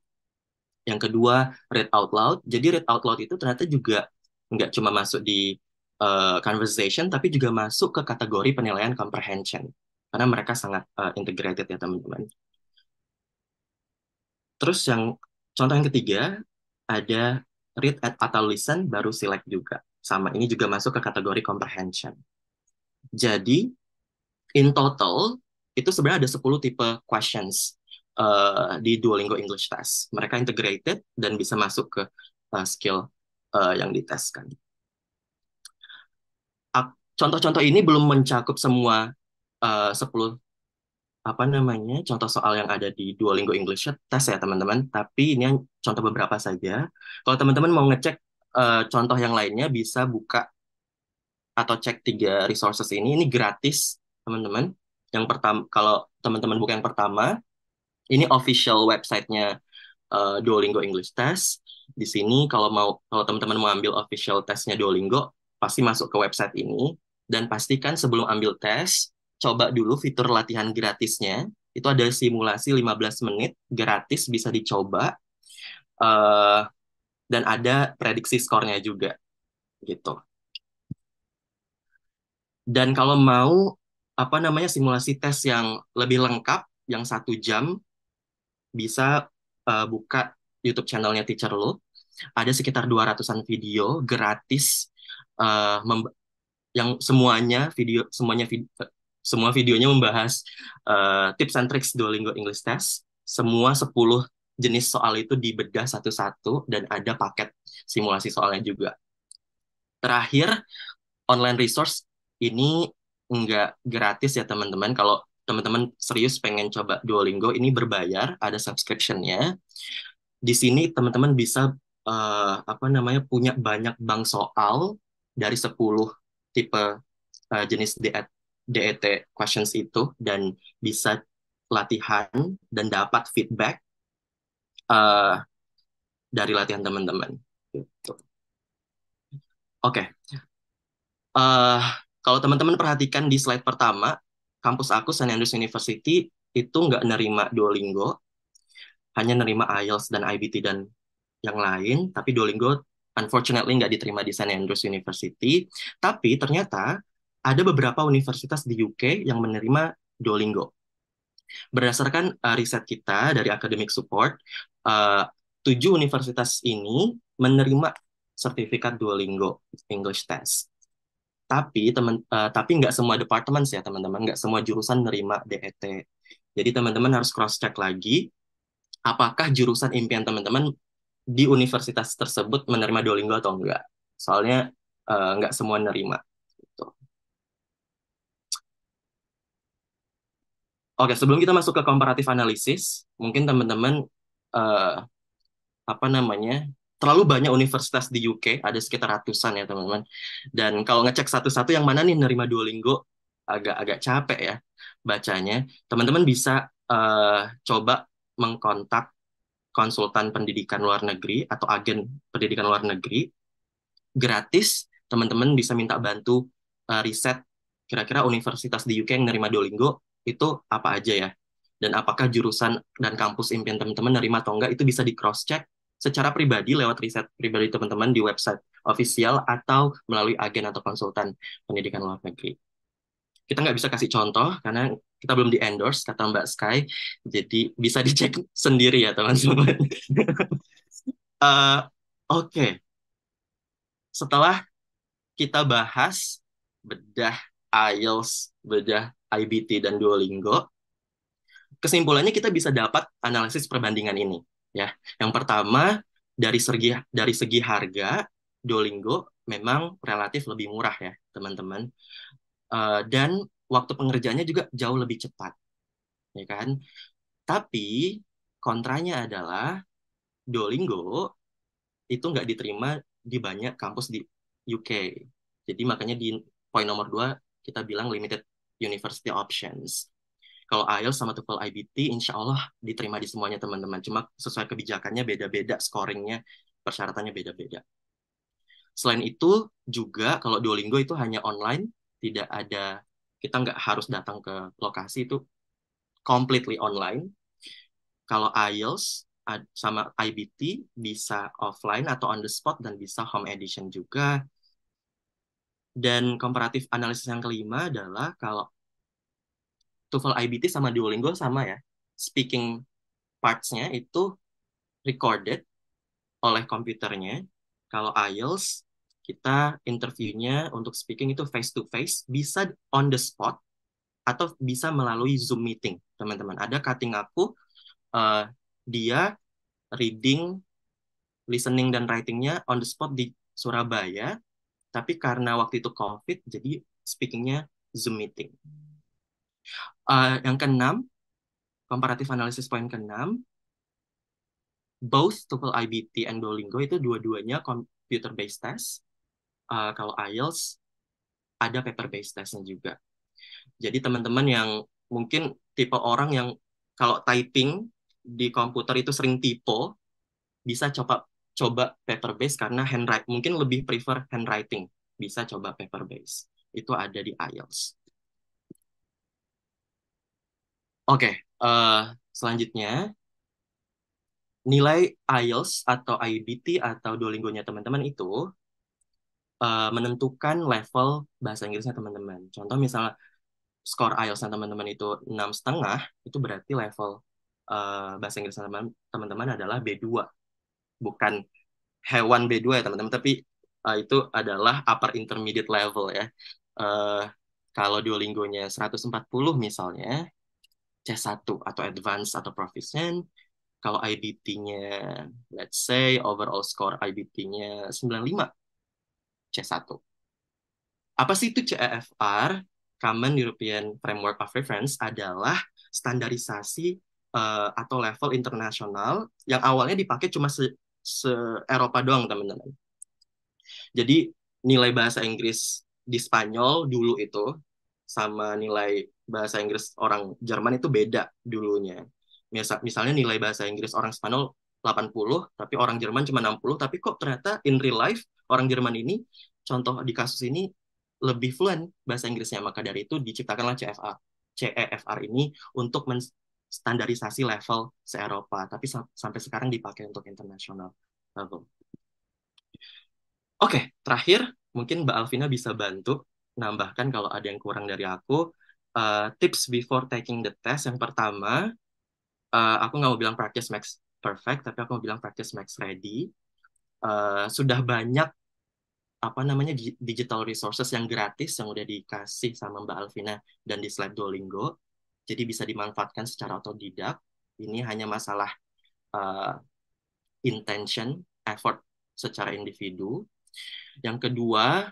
Yang kedua, read out loud. Jadi read out loud itu ternyata juga nggak cuma masuk di uh, conversation, tapi juga masuk ke kategori penilaian comprehension. Karena mereka sangat uh, integrated ya teman-teman. Terus yang contoh yang ketiga, ada read at atau listen baru select juga. Sama, ini juga masuk ke kategori comprehension. Jadi, in total, itu sebenarnya ada 10 tipe questions uh, di Duolingo English Test. Mereka integrated dan bisa masuk ke uh, skill uh, yang diteskan. Contoh-contoh ini belum mencakup semua uh, 10 apa namanya contoh soal yang ada di Duolingo English Test ya teman-teman. Tapi ini yang contoh beberapa saja. Kalau teman-teman mau ngecek uh, contoh yang lainnya bisa buka atau cek tiga resources ini. Ini gratis teman-teman. Yang pertama kalau teman-teman buka yang pertama ini official websitenya uh, Duolingo English Test. Di sini kalau mau kalau teman-teman mau ambil official testnya Duolingo, pasti masuk ke website ini dan pastikan sebelum ambil tes coba dulu fitur latihan gratisnya. Itu ada simulasi 15 menit gratis bisa dicoba. Uh, dan ada prediksi skornya juga gitu. Dan kalau mau apa namanya simulasi tes yang lebih lengkap, yang satu jam, bisa uh, buka YouTube channelnya teacher Lu Ada sekitar 200-an video gratis uh, yang semuanya video semuanya vid semua videonya membahas uh, tips and tricks Duolingo English Test. Semua 10 jenis soal itu dibedah satu-satu dan ada paket simulasi soalnya juga. Terakhir, online resource ini enggak gratis ya teman-teman. Kalau teman-teman serius pengen coba Duolingo ini berbayar, ada subscriptionnya. Di sini teman-teman bisa uh, apa namanya punya banyak bank soal dari 10 tipe uh, jenis DET, DET questions itu dan bisa latihan dan dapat feedback uh, dari latihan teman-teman. Gitu. Oke, okay. uh, kalau teman-teman perhatikan di slide pertama kampus aku San Andreas University itu nggak nerima Duolingo, hanya nerima IELTS dan IBT dan yang lain, tapi Duolingo unfortunately nggak diterima di San Andreas University. Tapi ternyata ada beberapa universitas di UK yang menerima Duolingo. Berdasarkan uh, riset kita dari Academic Support, uh, tujuh universitas ini menerima sertifikat Duolingo English Test. Tapi teman uh, eh, tapi nggak semua departemen ya teman-teman, nggak semua jurusan nerima DET. Jadi teman-teman harus cross check lagi apakah jurusan impian teman-teman di universitas tersebut menerima Duolingo atau enggak. Soalnya uh, eh, enggak semua nerima. Gitu. Oke, sebelum kita masuk ke komparatif analisis, mungkin teman-teman uh, apa namanya terlalu banyak universitas di UK, ada sekitar ratusan ya teman-teman. Dan kalau ngecek satu-satu yang mana nih nerima Duolingo, agak-agak capek ya bacanya. Teman-teman bisa uh, coba mengkontak konsultan pendidikan luar negeri atau agen pendidikan luar negeri gratis. Teman-teman bisa minta bantu uh, riset kira-kira universitas di UK yang nerima Duolingo itu apa aja ya dan apakah jurusan dan kampus impian teman-teman nerima atau enggak itu bisa di cross check secara pribadi lewat riset pribadi teman-teman di website official atau melalui agen atau konsultan pendidikan luar negeri. Kita nggak bisa kasih contoh karena kita belum di endorse kata Mbak Sky, jadi bisa dicek sendiri ya teman-teman. uh, Oke, okay. setelah kita bahas bedah IELTS, bedah IBT dan Duolingo, kesimpulannya kita bisa dapat analisis perbandingan ini ya. Yang pertama dari segi dari segi harga Duolingo memang relatif lebih murah ya, teman-teman. Uh, dan waktu pengerjaannya juga jauh lebih cepat. Ya kan? Tapi kontranya adalah Duolingo itu nggak diterima di banyak kampus di UK. Jadi makanya di poin nomor dua kita bilang limited university options. Kalau IELTS sama TOEFL IBT, insya Allah diterima di semuanya teman-teman. Cuma sesuai kebijakannya beda-beda, scoringnya, persyaratannya beda-beda. Selain itu juga kalau Duolingo itu hanya online, tidak ada kita nggak harus datang ke lokasi itu completely online. Kalau IELTS sama IBT bisa offline atau on the spot dan bisa home edition juga. Dan komparatif analisis yang kelima adalah kalau TOEFL IBT sama Duolingo sama ya. Speaking parts-nya itu recorded oleh komputernya. Kalau IELTS, kita interviewnya untuk speaking itu face to face, bisa on the spot, atau bisa melalui Zoom meeting, teman-teman. Ada cutting aku, uh, dia reading, listening, dan writing-nya on the spot di Surabaya, tapi karena waktu itu COVID, jadi speaking-nya Zoom meeting. Uh, yang keenam, comparative analysis point keenam, both TOEFL IBT and Duolingo itu dua-duanya computer based test. Uh, kalau IELTS ada paper based testnya juga. Jadi teman-teman yang mungkin tipe orang yang kalau typing di komputer itu sering typo, bisa coba coba paper based karena handwriting mungkin lebih prefer handwriting, bisa coba paper based. Itu ada di IELTS. Oke, uh, selanjutnya nilai IELTS atau IBT atau dua nya teman-teman itu uh, menentukan level bahasa Inggrisnya teman-teman. Contoh misalnya skor IELTS-nya teman-teman itu enam setengah, itu berarti level uh, bahasa Inggris teman-teman adalah B2. Bukan hewan B2 ya teman-teman, tapi uh, itu adalah upper intermediate level ya. Uh, kalau seratus empat puluh misalnya, C1 atau advance atau proficient. Kalau IBT-nya, let's say overall score IBT-nya 95, C1. Apa sih itu CEFR? Common European Framework of Reference adalah standarisasi uh, atau level internasional yang awalnya dipakai cuma se, se Eropa doang teman-teman. Jadi nilai bahasa Inggris di Spanyol dulu itu sama nilai bahasa Inggris orang Jerman itu beda dulunya. Misal, misalnya nilai bahasa Inggris orang Spanyol 80, tapi orang Jerman cuma 60, tapi kok ternyata in real life orang Jerman ini, contoh di kasus ini, lebih fluent bahasa Inggrisnya. Maka dari itu diciptakanlah CFA. CEFR ini untuk menstandarisasi level se-Eropa, tapi sa sampai sekarang dipakai untuk internasional level. Nah, Oke, terakhir mungkin Mbak Alvina bisa bantu nambahkan kalau ada yang kurang dari aku uh, tips before taking the test. Yang pertama, uh, aku nggak mau bilang practice makes perfect, tapi aku mau bilang practice makes ready. Uh, sudah banyak apa namanya digital resources yang gratis yang udah dikasih sama Mbak Alvina dan di slide Duolingo. Jadi bisa dimanfaatkan secara otodidak. Ini hanya masalah uh, intention, effort secara individu. Yang kedua,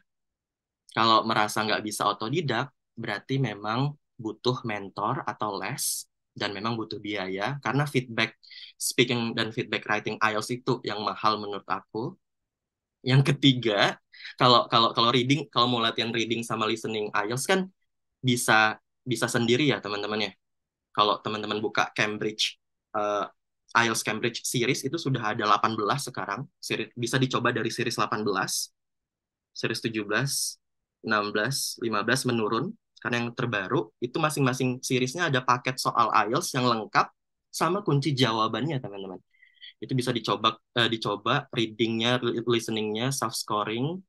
kalau merasa nggak bisa otodidak, berarti memang butuh mentor atau les dan memang butuh biaya karena feedback speaking dan feedback writing IELTS itu yang mahal menurut aku. Yang ketiga, kalau kalau kalau reading kalau mau latihan reading sama listening IELTS kan bisa bisa sendiri ya teman-teman ya. Kalau teman-teman buka Cambridge uh, eh, IELTS Cambridge series itu sudah ada 18 sekarang. Series, bisa dicoba dari series 18, series 17, 16, 15 menurun karena yang terbaru itu masing-masing seriesnya ada paket soal IELTS yang lengkap sama kunci jawabannya teman-teman. Itu bisa dicoba uh, dicoba readingnya, listeningnya, self scoring,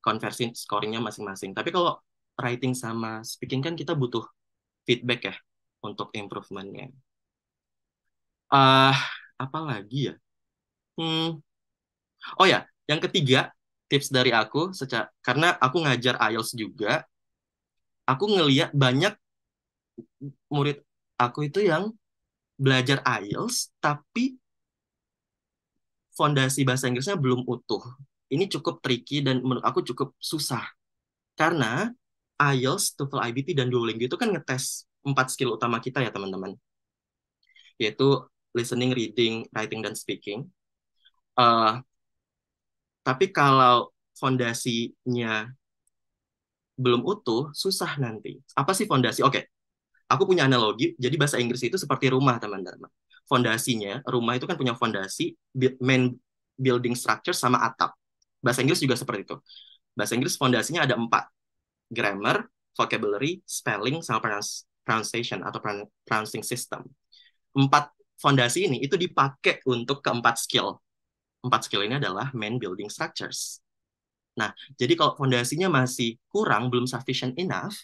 konversi scoringnya masing-masing. Tapi kalau writing sama speaking kan kita butuh feedback ya untuk improvementnya. Uh, apa lagi ya? Hmm. Oh ya, yang ketiga tips dari aku secara karena aku ngajar IELTS juga, aku ngeliat banyak murid aku itu yang belajar IELTS tapi fondasi bahasa Inggrisnya belum utuh. Ini cukup tricky dan menurut aku cukup susah. Karena IELTS, TOEFL IBT, dan Duolingo itu kan ngetes empat skill utama kita ya teman-teman. Yaitu listening, reading, writing, dan speaking. Uh, tapi kalau fondasinya belum utuh, susah nanti. Apa sih fondasi? Oke, okay. aku punya analogi. Jadi bahasa Inggris itu seperti rumah, teman-teman. Fondasinya, rumah itu kan punya fondasi, main building structure sama atap. Bahasa Inggris juga seperti itu. Bahasa Inggris fondasinya ada empat. Grammar, vocabulary, spelling, sama pronunciation atau pronouncing system. Empat fondasi ini itu dipakai untuk keempat skill. Empat skill ini adalah main building structures. Nah, jadi kalau fondasinya masih kurang, belum sufficient enough,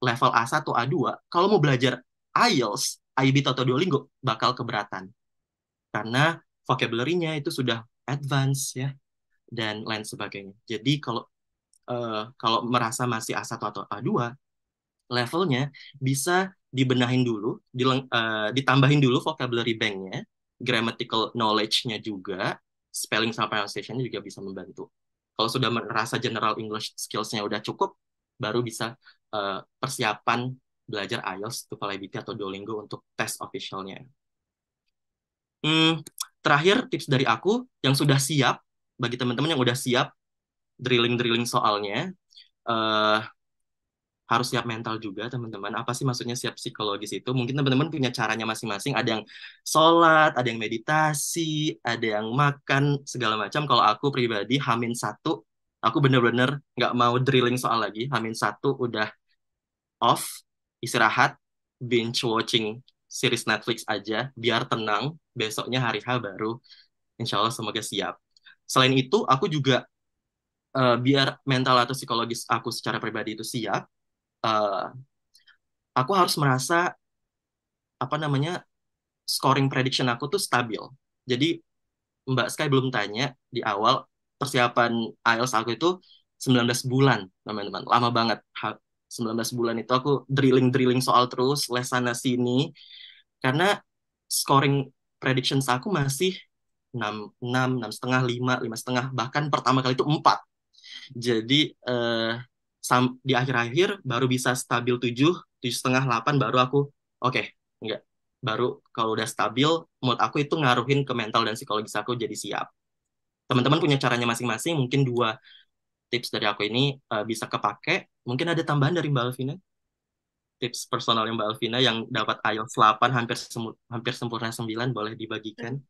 level A1, A2, kalau mau belajar IELTS, IB e atau Duolingo, bakal keberatan. Karena vocabulary-nya itu sudah advance ya, dan lain sebagainya. Jadi kalau uh, kalau merasa masih A1 atau A2, levelnya bisa dibenahin dulu, uh, ditambahin dulu vocabulary bank-nya, grammatical knowledge-nya juga, spelling sama pronunciation-nya juga bisa membantu. Kalau sudah merasa general English skills-nya udah cukup, baru bisa uh, persiapan belajar IELTS, TOEFL IBT atau Duolingo untuk tes officialnya. Hmm, terakhir tips dari aku yang sudah siap bagi teman-teman yang udah siap drilling-drilling soalnya, uh, harus siap mental juga teman-teman. Apa sih maksudnya siap psikologis itu? Mungkin teman-teman punya caranya masing-masing. Ada yang sholat, ada yang meditasi, ada yang makan segala macam. Kalau aku pribadi hamin satu, aku bener-bener nggak mau drilling soal lagi. Hamin satu udah off, istirahat, binge watching series Netflix aja, biar tenang. Besoknya hari H baru, insya Allah semoga siap. Selain itu, aku juga uh, biar mental atau psikologis aku secara pribadi itu siap, uh, aku harus merasa apa namanya scoring prediction aku tuh stabil. Jadi Mbak Sky belum tanya di awal persiapan IELTS aku itu 19 bulan, teman-teman. Lama banget. 19 bulan itu aku drilling-drilling soal terus, les sana sini. Karena scoring predictions aku masih 6, 6, 6 setengah, 5, 5 setengah, bahkan pertama kali itu 4. Jadi eh, sam di akhir-akhir baru bisa stabil tujuh setengah delapan baru aku oke, okay, enggak. Baru kalau udah stabil, mood aku itu ngaruhin ke mental dan psikologis aku jadi siap. Teman-teman punya caranya masing-masing, mungkin dua tips dari aku ini uh, bisa kepake. Mungkin ada tambahan dari Mbak Alvina? Tips personal yang Mbak Alvina yang dapat IELTS 8 hampir semu hampir sempurna 9 boleh dibagikan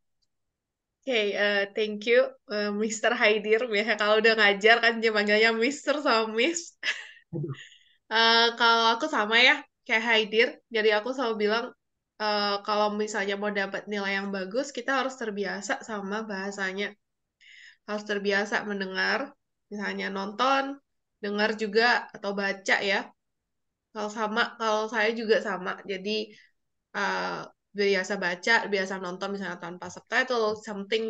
okay, uh, eh, thank you uh, eh, Mr. Haidir. Biasanya kalau udah ngajar kan dia manggilnya Mr. sama Miss. uh, kalau aku sama ya, kayak Haidir. Jadi aku selalu bilang, uh, kalau misalnya mau dapat nilai yang bagus, kita harus terbiasa sama bahasanya. Harus terbiasa mendengar, misalnya nonton, dengar juga, atau baca ya. Kalau sama, kalau saya juga sama. Jadi, uh, biasa baca, biasa nonton misalnya tanpa subtitle, something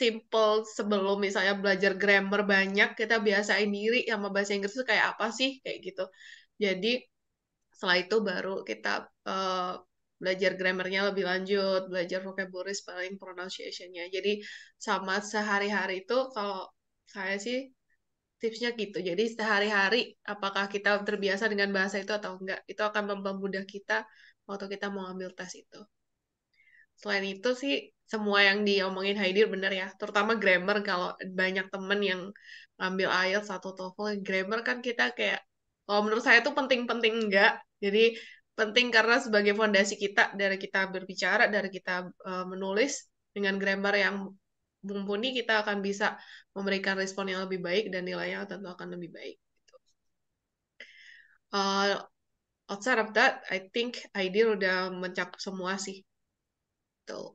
simple sebelum misalnya belajar grammar banyak, kita biasain diri sama bahasa Inggris itu kayak apa sih, kayak gitu. Jadi setelah itu baru kita uh, belajar grammarnya lebih lanjut, belajar vocabulary, spelling, pronunciation-nya. Jadi sama sehari-hari itu kalau saya sih tipsnya gitu. Jadi sehari-hari apakah kita terbiasa dengan bahasa itu atau enggak, itu akan mempermudah kita waktu kita mau ambil tes itu selain itu sih semua yang diomongin Haidir bener ya terutama grammar kalau banyak temen yang ambil IELTS atau TOEFL grammar kan kita kayak kalau menurut saya itu penting-penting enggak jadi penting karena sebagai fondasi kita dari kita berbicara dari kita uh, menulis dengan grammar yang mumpuni kita akan bisa memberikan respon yang lebih baik dan nilainya tentu akan lebih baik gitu. uh, outside of that I think Haidir udah mencakup semua sih gitu.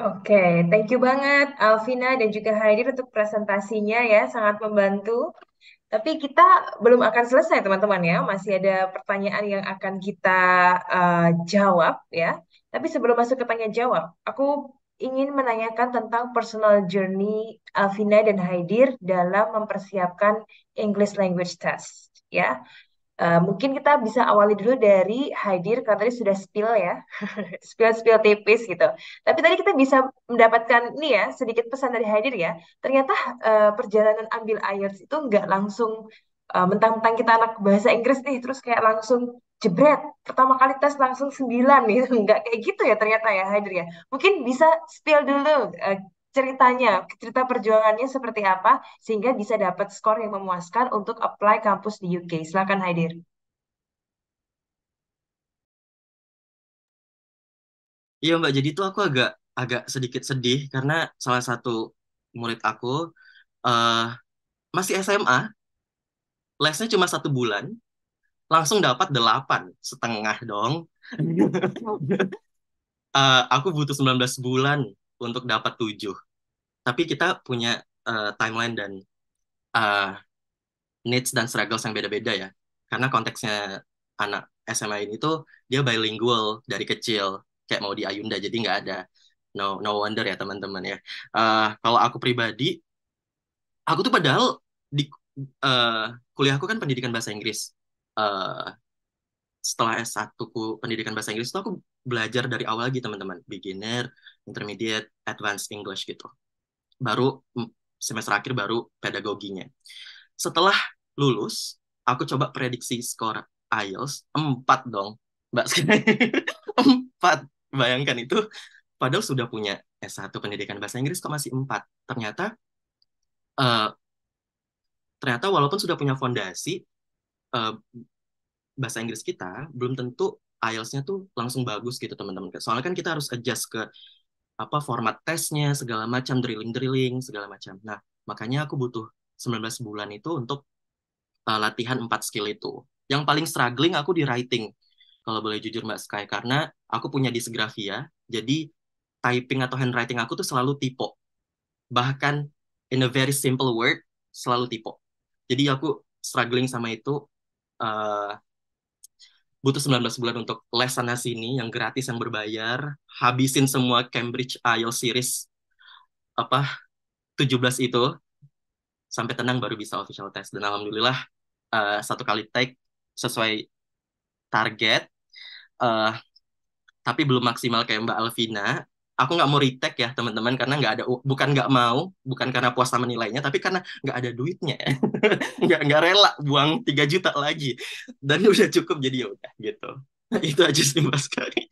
Oke, okay, thank you banget Alvina dan juga Haidir untuk presentasinya ya, sangat membantu. Tapi kita belum akan selesai teman-teman ya, masih ada pertanyaan yang akan kita uh, jawab ya. Tapi sebelum masuk ke tanya jawab, aku ingin menanyakan tentang personal journey Alvina dan Haidir dalam mempersiapkan English language test ya. Uh, mungkin kita bisa awali dulu dari hadir karena tadi sudah spill ya spill spill tipis gitu tapi tadi kita bisa mendapatkan ini ya sedikit pesan dari hadir ya ternyata uh, perjalanan ambil IELTS itu nggak langsung mentang eh, mentang-mentang kita anak bahasa Inggris nih terus kayak langsung jebret pertama kali tes langsung sembilan nih gitu. nggak kayak gitu ya ternyata ya hadir ya mungkin bisa spill dulu uh, ceritanya, cerita perjuangannya seperti apa sehingga bisa dapat skor yang memuaskan untuk apply kampus di UK. Silakan Haidir. Iya Mbak, jadi itu aku agak agak sedikit sedih karena salah satu murid aku uh, masih SMA, lesnya cuma satu bulan, langsung dapat delapan setengah dong. uh, aku butuh 19 bulan untuk dapat tujuh tapi kita punya uh, timeline dan uh, needs dan struggles yang beda-beda ya karena konteksnya anak SMA ini tuh dia bilingual dari kecil kayak mau di Ayunda jadi nggak ada no no wonder ya teman-teman ya uh, kalau aku pribadi aku tuh padahal di uh, kuliahku kan pendidikan bahasa Inggris uh, setelah S1 ku pendidikan bahasa Inggris itu aku belajar dari awal lagi teman-teman beginner intermediate advanced English gitu baru semester akhir baru pedagoginya setelah lulus aku coba prediksi skor IELTS empat dong Mbak Sky empat bayangkan itu padahal sudah punya S1 pendidikan bahasa Inggris kok masih empat ternyata uh, ternyata walaupun sudah punya fondasi eh, bahasa Inggris kita belum tentu IELTS-nya tuh langsung bagus gitu teman-teman. Soalnya kan kita harus adjust ke apa format tesnya segala macam drilling-drilling segala macam. Nah, makanya aku butuh 19 bulan itu untuk uh, latihan empat skill itu. Yang paling struggling aku di writing. Kalau boleh jujur Mbak Sky karena aku punya disgrafia, jadi typing atau handwriting aku tuh selalu typo. Bahkan in a very simple word selalu typo. Jadi aku struggling sama itu uh, butuh 19 bulan untuk les sana sini yang gratis yang berbayar habisin semua Cambridge IELTS series apa 17 itu sampai tenang baru bisa official test dan alhamdulillah uh, satu kali take sesuai target uh, tapi belum maksimal kayak Mbak Alvina aku nggak mau retake ya teman-teman karena nggak ada bukan nggak mau bukan karena puasa menilainya tapi karena nggak ada duitnya nggak nggak rela buang 3 juta lagi dan udah cukup jadi ya udah gitu itu aja sih mas kali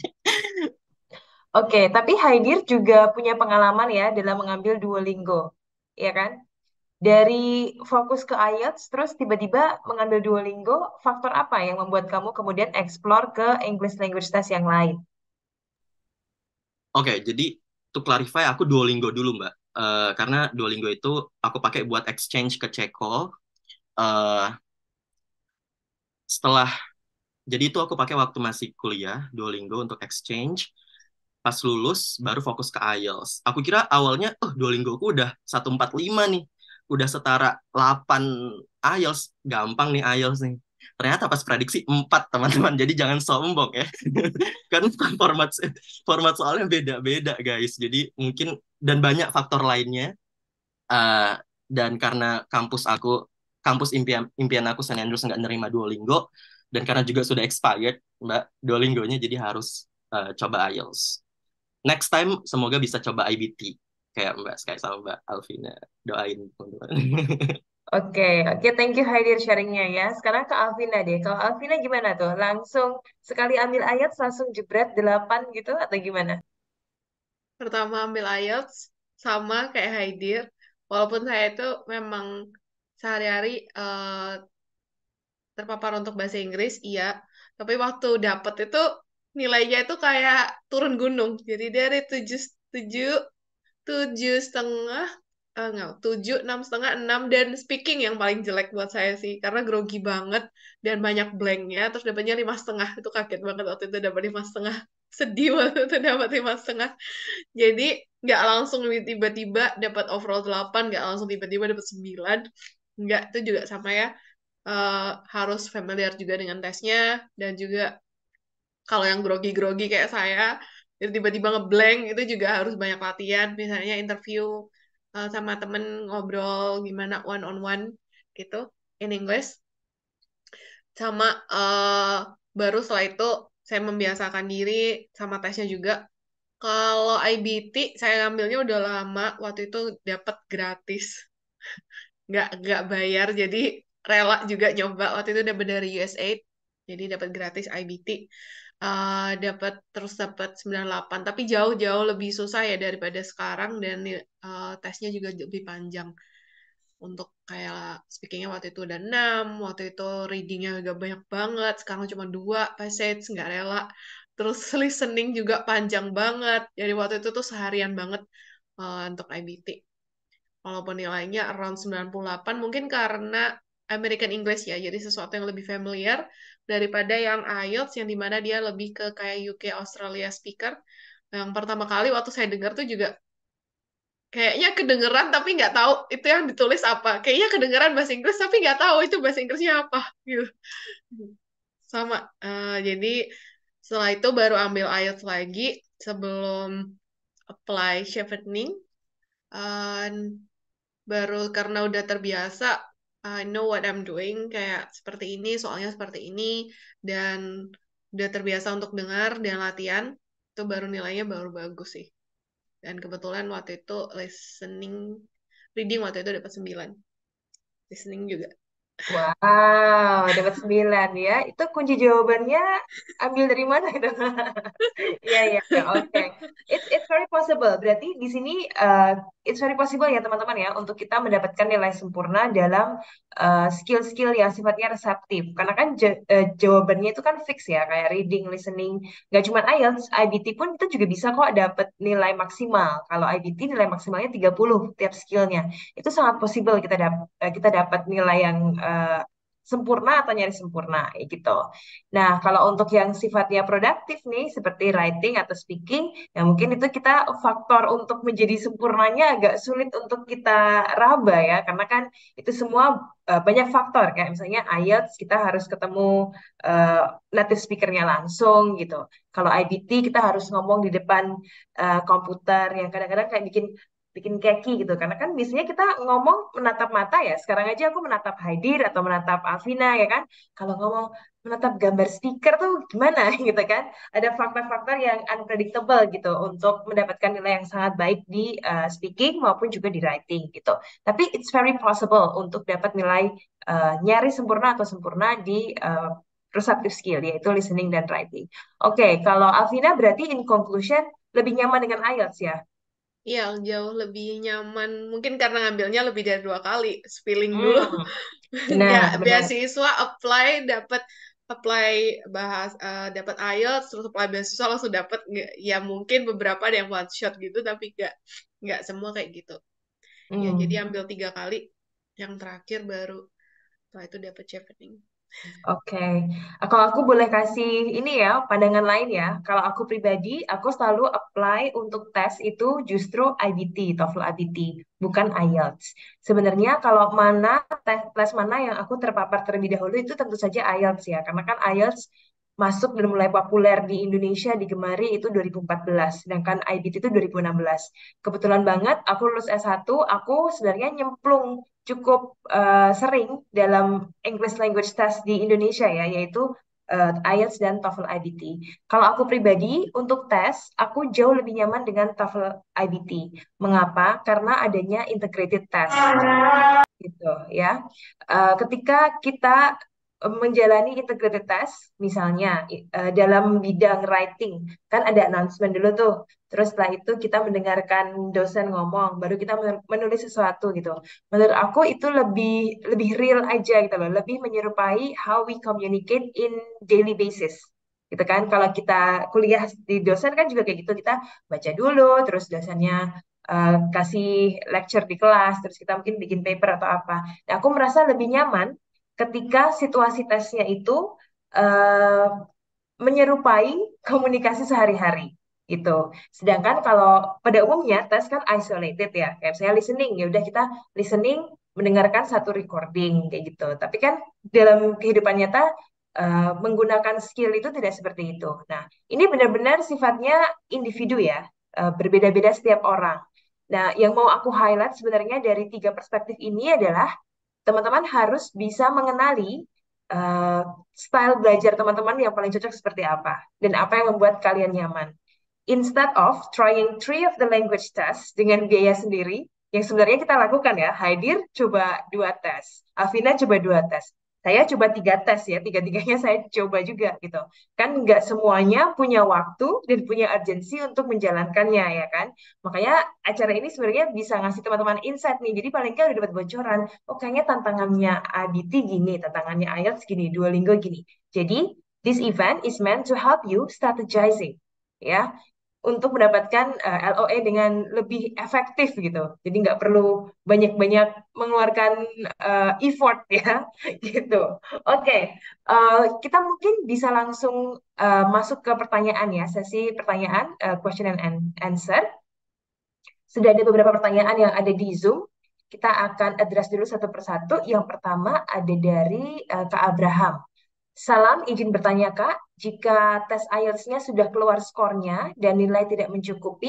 Oke, tapi Haidir juga punya pengalaman ya dalam mengambil dua linggo ya kan? Dari fokus ke IELTS, terus tiba-tiba mengambil linggo faktor apa yang membuat kamu kemudian explore ke English language test yang lain? Oke, okay, jadi to clarify aku Duolingo dulu Mbak. Uh, karena Duolingo itu aku pakai buat exchange ke Ceko. Uh, eh, setelah jadi itu aku pakai waktu masih kuliah Duolingo untuk exchange. Pas lulus baru fokus ke IELTS. Aku kira awalnya oh Duolingo ku udah 145 nih. Udah setara 8 IELTS, gampang nih IELTS nih ternyata pas prediksi 4 teman-teman jadi jangan sombong ya kan format format soalnya beda-beda guys jadi mungkin dan banyak faktor lainnya uh, dan karena kampus aku kampus impian impian aku San Andrews nggak nerima Duolingo dan karena juga sudah expired mbak Duolingonya jadi harus uh, coba IELTS next time semoga bisa coba IBT kayak mbak Sky sama mbak Alvina doain teman-teman Oke, oke, thank you Haidir sharingnya ya. Sekarang ke Alvina deh. Kalau Alvina gimana tuh? Langsung sekali ambil ayat, langsung jebret delapan gitu atau gimana? Pertama ambil ayat sama kayak Haidir. Walaupun saya itu memang sehari-hari uh, terpapar untuk bahasa Inggris, iya. Tapi waktu dapet itu nilainya itu kayak turun gunung. Jadi dari tujuh tujuh tujuh setengah enggak, eh, tujuh enam setengah enam dan speaking yang paling jelek buat saya sih karena grogi banget dan banyak blanknya terus dapatnya lima setengah itu kaget banget waktu itu dapat lima setengah sedih waktu itu dapat lima setengah jadi nggak langsung tiba-tiba dapat overall delapan nggak langsung tiba-tiba dapat sembilan nggak itu juga sama ya uh, harus familiar juga dengan tesnya dan juga kalau yang grogi-grogi kayak saya tiba-tiba ngeblank itu juga harus banyak latihan misalnya interview Eh, sama temen ngobrol gimana one on one gitu in English sama uh, baru setelah itu saya membiasakan diri sama tesnya juga kalau IBT saya ngambilnya udah lama waktu itu dapat gratis nggak nggak bayar jadi rela juga nyoba waktu itu udah dari USA jadi dapat gratis IBT Eh, dapat terus dapat 98 tapi jauh-jauh lebih susah ya daripada sekarang dan uh, tesnya juga lebih panjang untuk kayak speakingnya waktu itu udah 6, waktu itu readingnya juga banyak banget, sekarang cuma dua passage, nggak rela. Terus listening juga panjang banget, jadi waktu itu tuh seharian banget uh, untuk IBT. Walaupun nilainya around 98, mungkin karena American English ya, jadi sesuatu yang lebih familiar, daripada yang IELTS yang dimana dia lebih ke kayak UK Australia speaker yang pertama kali waktu saya dengar tuh juga kayaknya kedengeran tapi nggak tahu itu yang ditulis apa kayaknya kedengeran bahasa Inggris tapi nggak tahu itu bahasa Inggrisnya apa gitu sama uh, jadi setelah itu baru ambil IELTS lagi sebelum apply shepherding uh, baru karena udah terbiasa I know what I'm doing kayak seperti ini soalnya seperti ini dan udah terbiasa untuk dengar dan latihan itu baru nilainya baru bagus sih dan kebetulan waktu itu listening reading waktu itu dapat 9 listening juga Wow, dapat sembilan ya. Itu kunci jawabannya ambil dari mana itu? Iya, iya, oke. It's it's very possible. Berarti di sini uh, it's very possible ya teman-teman ya untuk kita mendapatkan nilai sempurna dalam eh, skill-skill uh, yang sifatnya reseptif. Karena kan eh, jawabannya itu kan fix ya, kayak reading, listening. Gak cuma IELTS, IBT pun itu juga bisa kok dapat nilai maksimal. Kalau IBT nilai maksimalnya 30 tiap skillnya. Itu sangat possible kita dapat kita dapat nilai yang uh, sempurna atau nyaris sempurna gitu. Nah, kalau untuk yang sifatnya produktif nih seperti writing atau speaking, ya mungkin itu kita faktor untuk menjadi sempurnanya agak sulit untuk kita raba ya karena kan itu semua uh, banyak faktor kayak misalnya IELTS kita harus ketemu uh, native speakernya langsung gitu. Kalau IBT kita harus ngomong di depan uh, komputer yang kadang-kadang kayak bikin bikin keki gitu karena kan biasanya kita ngomong menatap mata ya sekarang aja aku menatap Haidir atau menatap Alvina ya kan kalau ngomong menatap gambar stiker tuh gimana gitu kan ada faktor-faktor yang unpredictable gitu untuk mendapatkan nilai yang sangat baik di uh, speaking maupun juga di writing gitu tapi it's very possible untuk dapat nilai uh, nyari sempurna atau sempurna di uh, receptive skill yaitu listening dan writing oke okay, kalau Alvina berarti in conclusion lebih nyaman dengan IELTS ya Iya, jauh lebih nyaman. Mungkin karena ngambilnya lebih dari dua kali, spilling hmm. dulu. Nah, ya, beasiswa apply dapat apply bahas uh, eh, dapat IELTS terus apply beasiswa langsung dapat ya mungkin beberapa ada yang one shot gitu tapi nggak nggak semua kayak gitu. Hmm. Ya, jadi hmm. ambil tiga kali, yang terakhir baru setelah itu dapat chevening. Oke, nah, kalau aku boleh kasih ini ya, pandangan lain ya. Kalau aku pribadi, aku selalu apply untuk tes itu justru IBT, TOEFL IBT, bukan IELTS. Sebenarnya kalau mana tes tes mana yang aku terpapar terlebih dahulu itu tentu saja IELTS ya, karena kan IELTS masuk dan mulai populer di Indonesia digemari itu 2014, sedangkan IBT itu 2016. Kebetulan banget aku lulus S1, aku sebenarnya nyemplung cukup uh, sering dalam English language test di Indonesia ya, yaitu uh, IELTS dan TOEFL IBT. Kalau aku pribadi untuk tes, aku jauh lebih nyaman dengan TOEFL IBT. Mengapa? Karena adanya integrated test. Gitu ya. Uh, ketika kita Eh, menjalani integrated test misalnya uh, dalam bidang writing kan ada announcement dulu tuh terus setelah itu kita mendengarkan dosen ngomong baru kita menulis sesuatu gitu menurut aku itu lebih lebih real aja gitu loh lebih menyerupai how we communicate in daily basis gitu kan kalau kita kuliah di dosen kan juga kayak gitu kita baca dulu terus dosennya uh, kasih lecture di kelas terus kita mungkin bikin paper atau apa nah, aku merasa lebih nyaman ketika situasi tesnya itu uh, menyerupai komunikasi sehari-hari gitu. Sedangkan kalau pada umumnya tes kan isolated ya, kayak saya listening ya udah kita listening mendengarkan satu recording kayak gitu. Tapi kan dalam kehidupan nyata Uh, menggunakan skill itu tidak seperti itu. Nah, ini benar-benar sifatnya individu ya, uh, berbeda-beda setiap orang. Nah, yang mau aku highlight sebenarnya dari tiga perspektif ini adalah teman-teman harus bisa mengenali uh, style belajar teman-teman yang paling cocok seperti apa dan apa yang membuat kalian nyaman. Instead of trying three of the language tests dengan biaya sendiri, yang sebenarnya kita lakukan ya, Haidir coba dua tes, Afina coba dua tes saya coba tiga tes ya tiga-tiganya saya coba juga gitu kan nggak semuanya punya waktu dan punya urgensi untuk menjalankannya ya kan makanya acara ini sebenarnya bisa ngasih teman-teman insight nih jadi paling nggak udah dapat bocoran oh kayaknya tantangannya ABT gini tantangannya IELTS gini Duolingo gini jadi this event is meant to help you strategizing ya untuk mendapatkan uh, eh, LOE dengan lebih efektif gitu. Jadi nggak perlu banyak-banyak mengeluarkan uh, effort ya gitu. Oke, okay. uh, eh, kita mungkin bisa langsung uh, masuk ke pertanyaan ya, sesi pertanyaan uh, question and answer. Sudah ada beberapa pertanyaan yang ada di Zoom. Kita akan address dulu satu persatu. Yang pertama ada dari uh, Kak Abraham. Salam, izin bertanya Kak, jika tes IELTS-nya sudah keluar skornya dan nilai tidak mencukupi,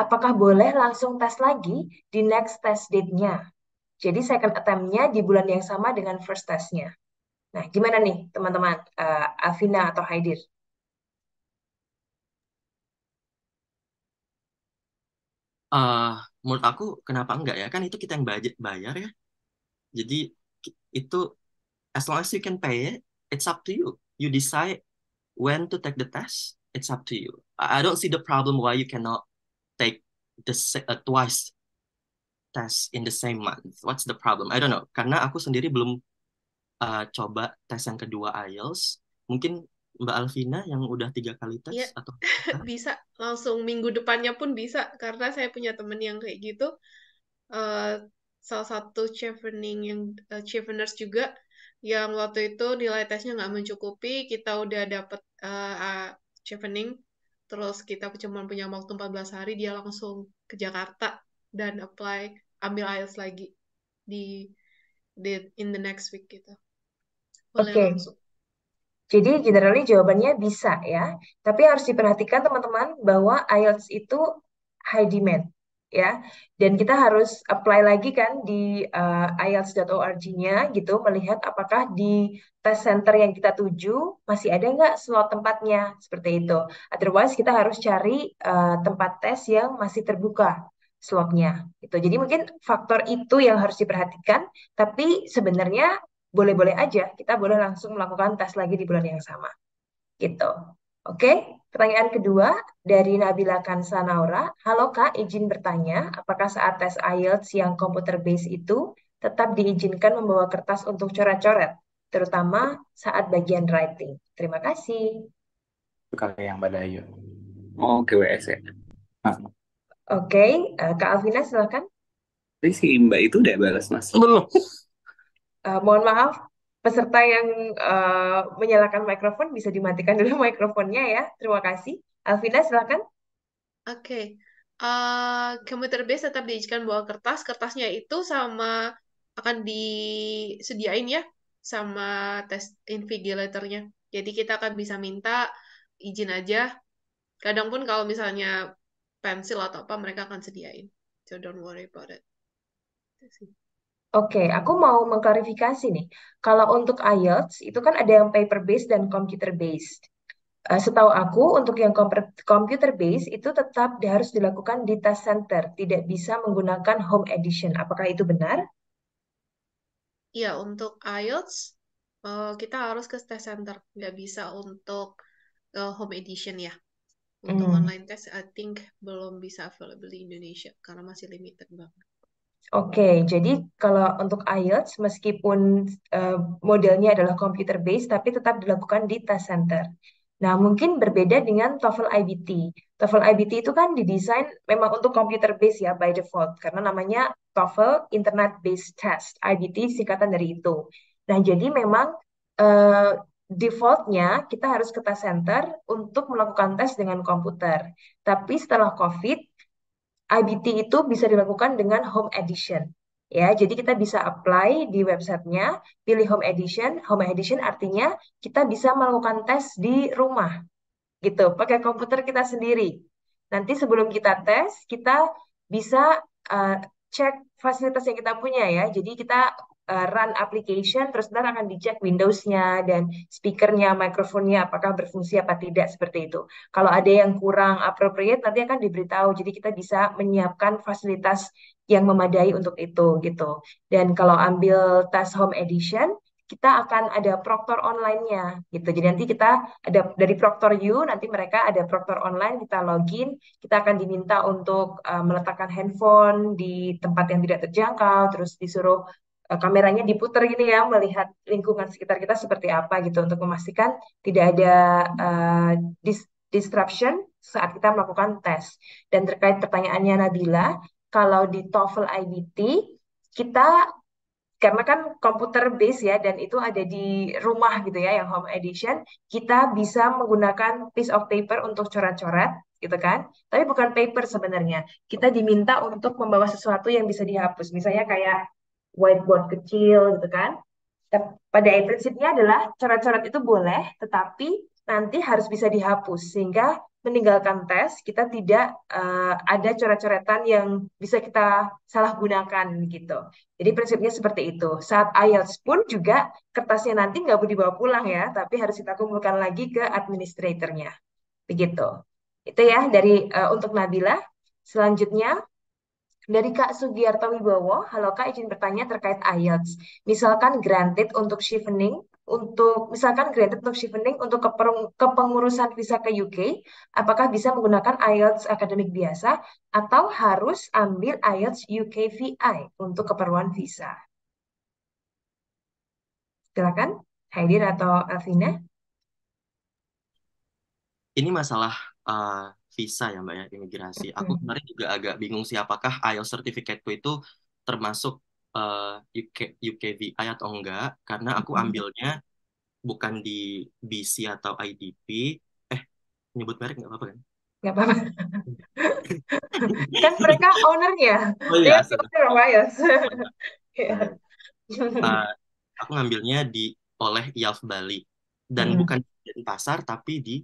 apakah boleh langsung tes lagi di next test date-nya? Jadi second attempt-nya di bulan yang sama dengan first test-nya. Nah, gimana nih teman-teman uh, eh, Afina atau Haidir? Uh, menurut aku kenapa enggak ya? Kan itu kita yang bayar ya. Jadi itu as long as you can pay it, it's up to you. You decide when to take the test, it's up to you. I don't see the problem why you cannot take the uh, twice test in the same month. What's the problem? I don't know. Karena aku sendiri belum uh, coba tes yang kedua IELTS. Mungkin Mbak Alvina yang udah tiga kali tes yeah. atau bisa langsung minggu depannya pun bisa karena saya punya temen yang kayak gitu. Uh, salah satu chevening yang uh, cheveners juga yang waktu itu nilai tesnya nggak mencukupi kita udah dapet uh, chevening terus kita cuma punya waktu 14 hari dia langsung ke Jakarta dan apply ambil IELTS lagi di, di in the next week gitu. Oke, okay. Jadi generally jawabannya bisa ya, tapi harus diperhatikan teman-teman bahwa IELTS itu high demand ya. Dan kita harus apply lagi kan di uh, eh, IELTS.org-nya gitu melihat apakah di test center yang kita tuju masih ada nggak slot tempatnya seperti itu. Otherwise kita harus cari uh, tempat tes yang masih terbuka slotnya gitu. Jadi mungkin faktor itu yang harus diperhatikan, tapi sebenarnya boleh-boleh aja kita boleh langsung melakukan tes lagi di bulan yang sama. Gitu. Oke, pertanyaan kedua dari Nabila Kansa Naura. Halo Kak, izin bertanya, apakah saat tes IELTS yang komputer base itu tetap diizinkan membawa kertas untuk coret-coret, terutama saat bagian writing? Terima kasih. Kalau yang pada Ayu. Oh, GWS ya. Nah. Oke, okay. Eh, Kak Alvina silakan. Tapi si Mbak itu udah balas Mas. Belum. Uh, mohon maaf, peserta yang uh, menyalakan mikrofon bisa dimatikan dulu mikrofonnya ya. Terima kasih. Alvina, silakan. Oke. Okay. Uh, eh, computer base tetap diizinkan bawa kertas. Kertasnya itu sama akan disediain ya sama tes invigilatornya. Jadi kita akan bisa minta izin aja. Kadang pun kalau misalnya pensil atau apa mereka akan sediain. So don't worry about it. Terima kasih. Oke, aku mau mengklarifikasi nih. Kalau untuk IELTS itu kan ada yang paper based dan computer based. Uh, eh, setahu aku untuk yang computer based itu tetap harus dilakukan di test center, tidak bisa menggunakan home edition. Apakah itu benar? Iya, untuk IELTS uh, kita harus ke test center. Nggak bisa untuk uh, home edition ya. Untuk Hmm, online test, I think belum bisa available di Indonesia karena masih limited banget. Oke, jadi kalau untuk IELTS, meskipun uh, modelnya adalah computer based, tapi tetap dilakukan di test center. Nah, mungkin berbeda dengan TOEFL IBT. TOEFL IBT itu kan didesain memang untuk computer based ya by default, karena namanya TOEFL Internet Based Test. IBT singkatan dari itu. Nah, jadi memang uh, defaultnya kita harus ke test center untuk melakukan tes dengan komputer. Tapi setelah COVID, IBT itu bisa dilakukan dengan home edition. Ya, jadi kita bisa apply di websitenya, pilih home edition. Home edition artinya kita bisa melakukan tes di rumah, gitu, pakai komputer kita sendiri. Nanti sebelum kita tes, kita bisa uh, cek fasilitas yang kita punya ya. Jadi kita uh, run application, terus nanti akan dicek Windows-nya dan speakernya, mikrofonnya apakah berfungsi apa tidak seperti itu. Kalau ada yang kurang appropriate nanti akan diberitahu. Jadi kita bisa menyiapkan fasilitas yang memadai untuk itu gitu. Dan kalau ambil tas home edition kita akan ada proktor online-nya gitu. Jadi nanti kita ada dari proktor you, nanti mereka ada proktor online, kita login, kita akan diminta untuk uh, meletakkan handphone di tempat yang tidak terjangkau, terus disuruh Eh, kameranya diputar gini gitu ya melihat lingkungan sekitar kita seperti apa gitu untuk memastikan tidak ada uh, dis disruption saat kita melakukan tes. Dan terkait pertanyaannya Nabila, kalau di TOEFL IBT kita karena kan komputer base ya dan itu ada di rumah gitu ya yang home edition kita bisa menggunakan piece of paper untuk coret-coret gitu kan tapi bukan paper sebenarnya kita diminta untuk membawa sesuatu yang bisa dihapus misalnya kayak whiteboard kecil gitu kan. Pada prinsipnya adalah coret-coret itu boleh, tetapi nanti harus bisa dihapus sehingga meninggalkan tes kita tidak uh, ada coret-coretan yang bisa kita salah gunakan gitu. Jadi prinsipnya seperti itu. Saat IELTS pun juga kertasnya nanti nggak boleh dibawa pulang ya, tapi harus kita kumpulkan lagi ke administratornya. Begitu. Itu ya dari uh, untuk Nabila. Selanjutnya dari Kak Sugiarto Wibowo, halo Kak izin bertanya terkait IELTS. Misalkan granted untuk shifting untuk misalkan granted untuk shifting untuk kepengurusan visa ke UK, apakah bisa menggunakan IELTS akademik biasa atau harus ambil IELTS UK VI untuk keperluan visa? Silakan, Haidir atau Alvina. Ini masalah uh, visa ya mbak ya imigrasi. Aku kemarin juga agak bingung sih apakah IELTS certificateku itu termasuk uh, eh, UK UKVI atau enggak karena aku ambilnya bukan di BC atau IDP. Eh nyebut merek nggak apa-apa kan? Nggak apa-apa. kan mereka ownernya. Oh iya. Dia owner uh, aku ngambilnya di oleh IELTS Bali dan hmm. bukan di pasar tapi di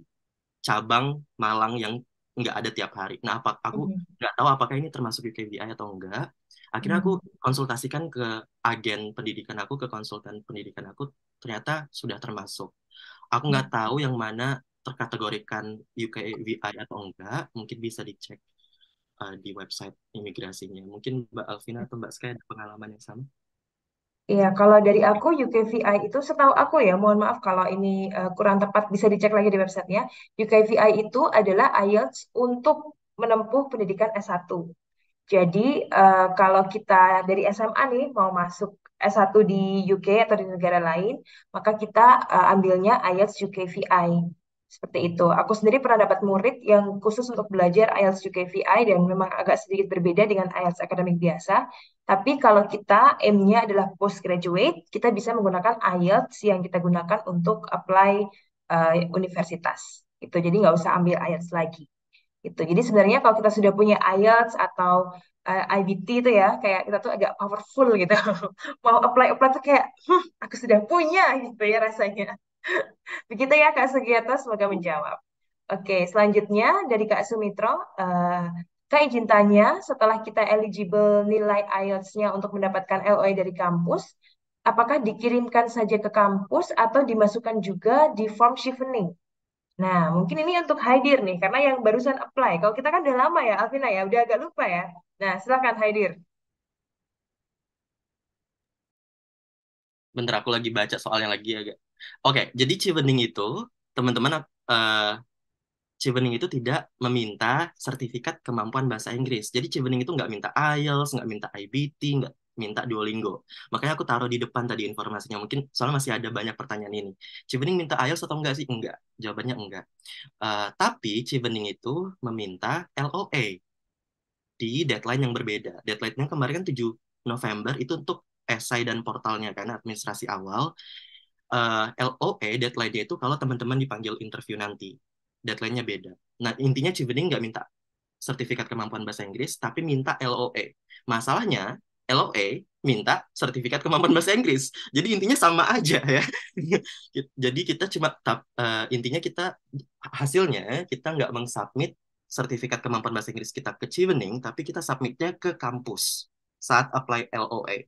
cabang Malang yang nggak ada tiap hari. Nah, apa, aku mm-hmm. nggak tahu apakah ini termasuk UKBI atau enggak. Akhirnya aku mm-hmm. konsultasikan ke agen pendidikan aku, ke konsultan pendidikan aku, ternyata sudah termasuk. Aku nggak mm-hmm. tahu yang mana terkategorikan UKBI atau enggak, mungkin bisa dicek uh, di website imigrasinya. Mungkin Mbak Alvina iya. atau Mbak Sky ada pengalaman yang sama? Iya, kalau dari aku UKVI itu setahu aku ya, mohon maaf kalau ini eh, kurang tepat, bisa dicek lagi di websitenya. UKVI itu adalah IELTS untuk menempuh pendidikan S1. Jadi eh, kalau kita dari SMA nih mau masuk S1 di UK atau di negara lain, maka kita eh, ambilnya IELTS UKVI. Seperti itu. Aku sendiri pernah dapat murid yang khusus untuk belajar IELTS UKVI dan memang agak sedikit berbeda dengan IELTS akademik biasa. Tapi kalau kita m nya adalah postgraduate, kita bisa menggunakan IELTS yang kita gunakan untuk apply uh, universitas. Itu jadi nggak usah ambil IELTS lagi. Itu. Jadi sebenarnya kalau kita sudah punya IELTS atau uh, eh, IBT itu ya kayak kita tuh agak powerful gitu mau apply apply tuh kayak hm, aku sudah punya gitu ya rasanya Begitu ya Kak Sugiyato, semoga menjawab. Oke, selanjutnya dari Kak Sumitro, uh, eh, Kak izin tanya, setelah kita eligible nilai IELTS-nya untuk mendapatkan LOI e dari kampus, apakah dikirimkan saja ke kampus atau dimasukkan juga di form chevening? Nah, mungkin ini untuk Haidir nih, karena yang barusan apply. Kalau kita kan udah lama ya, Alvina ya, udah agak lupa ya. Nah, silakan Haidir. Bentar, aku lagi baca soal yang lagi agak Oke, jadi Cibening itu teman-teman uh, Cibening itu tidak meminta sertifikat kemampuan bahasa Inggris. Jadi Cibening itu nggak minta IELTS, nggak minta IBT, nggak minta Duolingo. Makanya aku taruh di depan tadi informasinya. Mungkin soalnya masih ada banyak pertanyaan ini. Cibening minta IELTS atau enggak sih? Enggak. Jawabannya enggak. Uh, eh, tapi Cibening itu meminta LOA e di deadline yang berbeda. Deadline-nya kemarin kan 7 November itu untuk esai dan portalnya karena administrasi awal uh, eh, LOE deadline-nya itu kalau teman-teman dipanggil interview nanti deadline-nya beda. Nah intinya Cibening nggak minta sertifikat kemampuan bahasa Inggris tapi minta LOE. Masalahnya LOE minta sertifikat kemampuan bahasa Inggris. Jadi intinya sama aja ya. Jadi kita cuma tap, uh, intinya kita hasilnya kita nggak mengsubmit sertifikat kemampuan bahasa Inggris kita ke Cibening, tapi kita submitnya ke kampus saat apply LOE.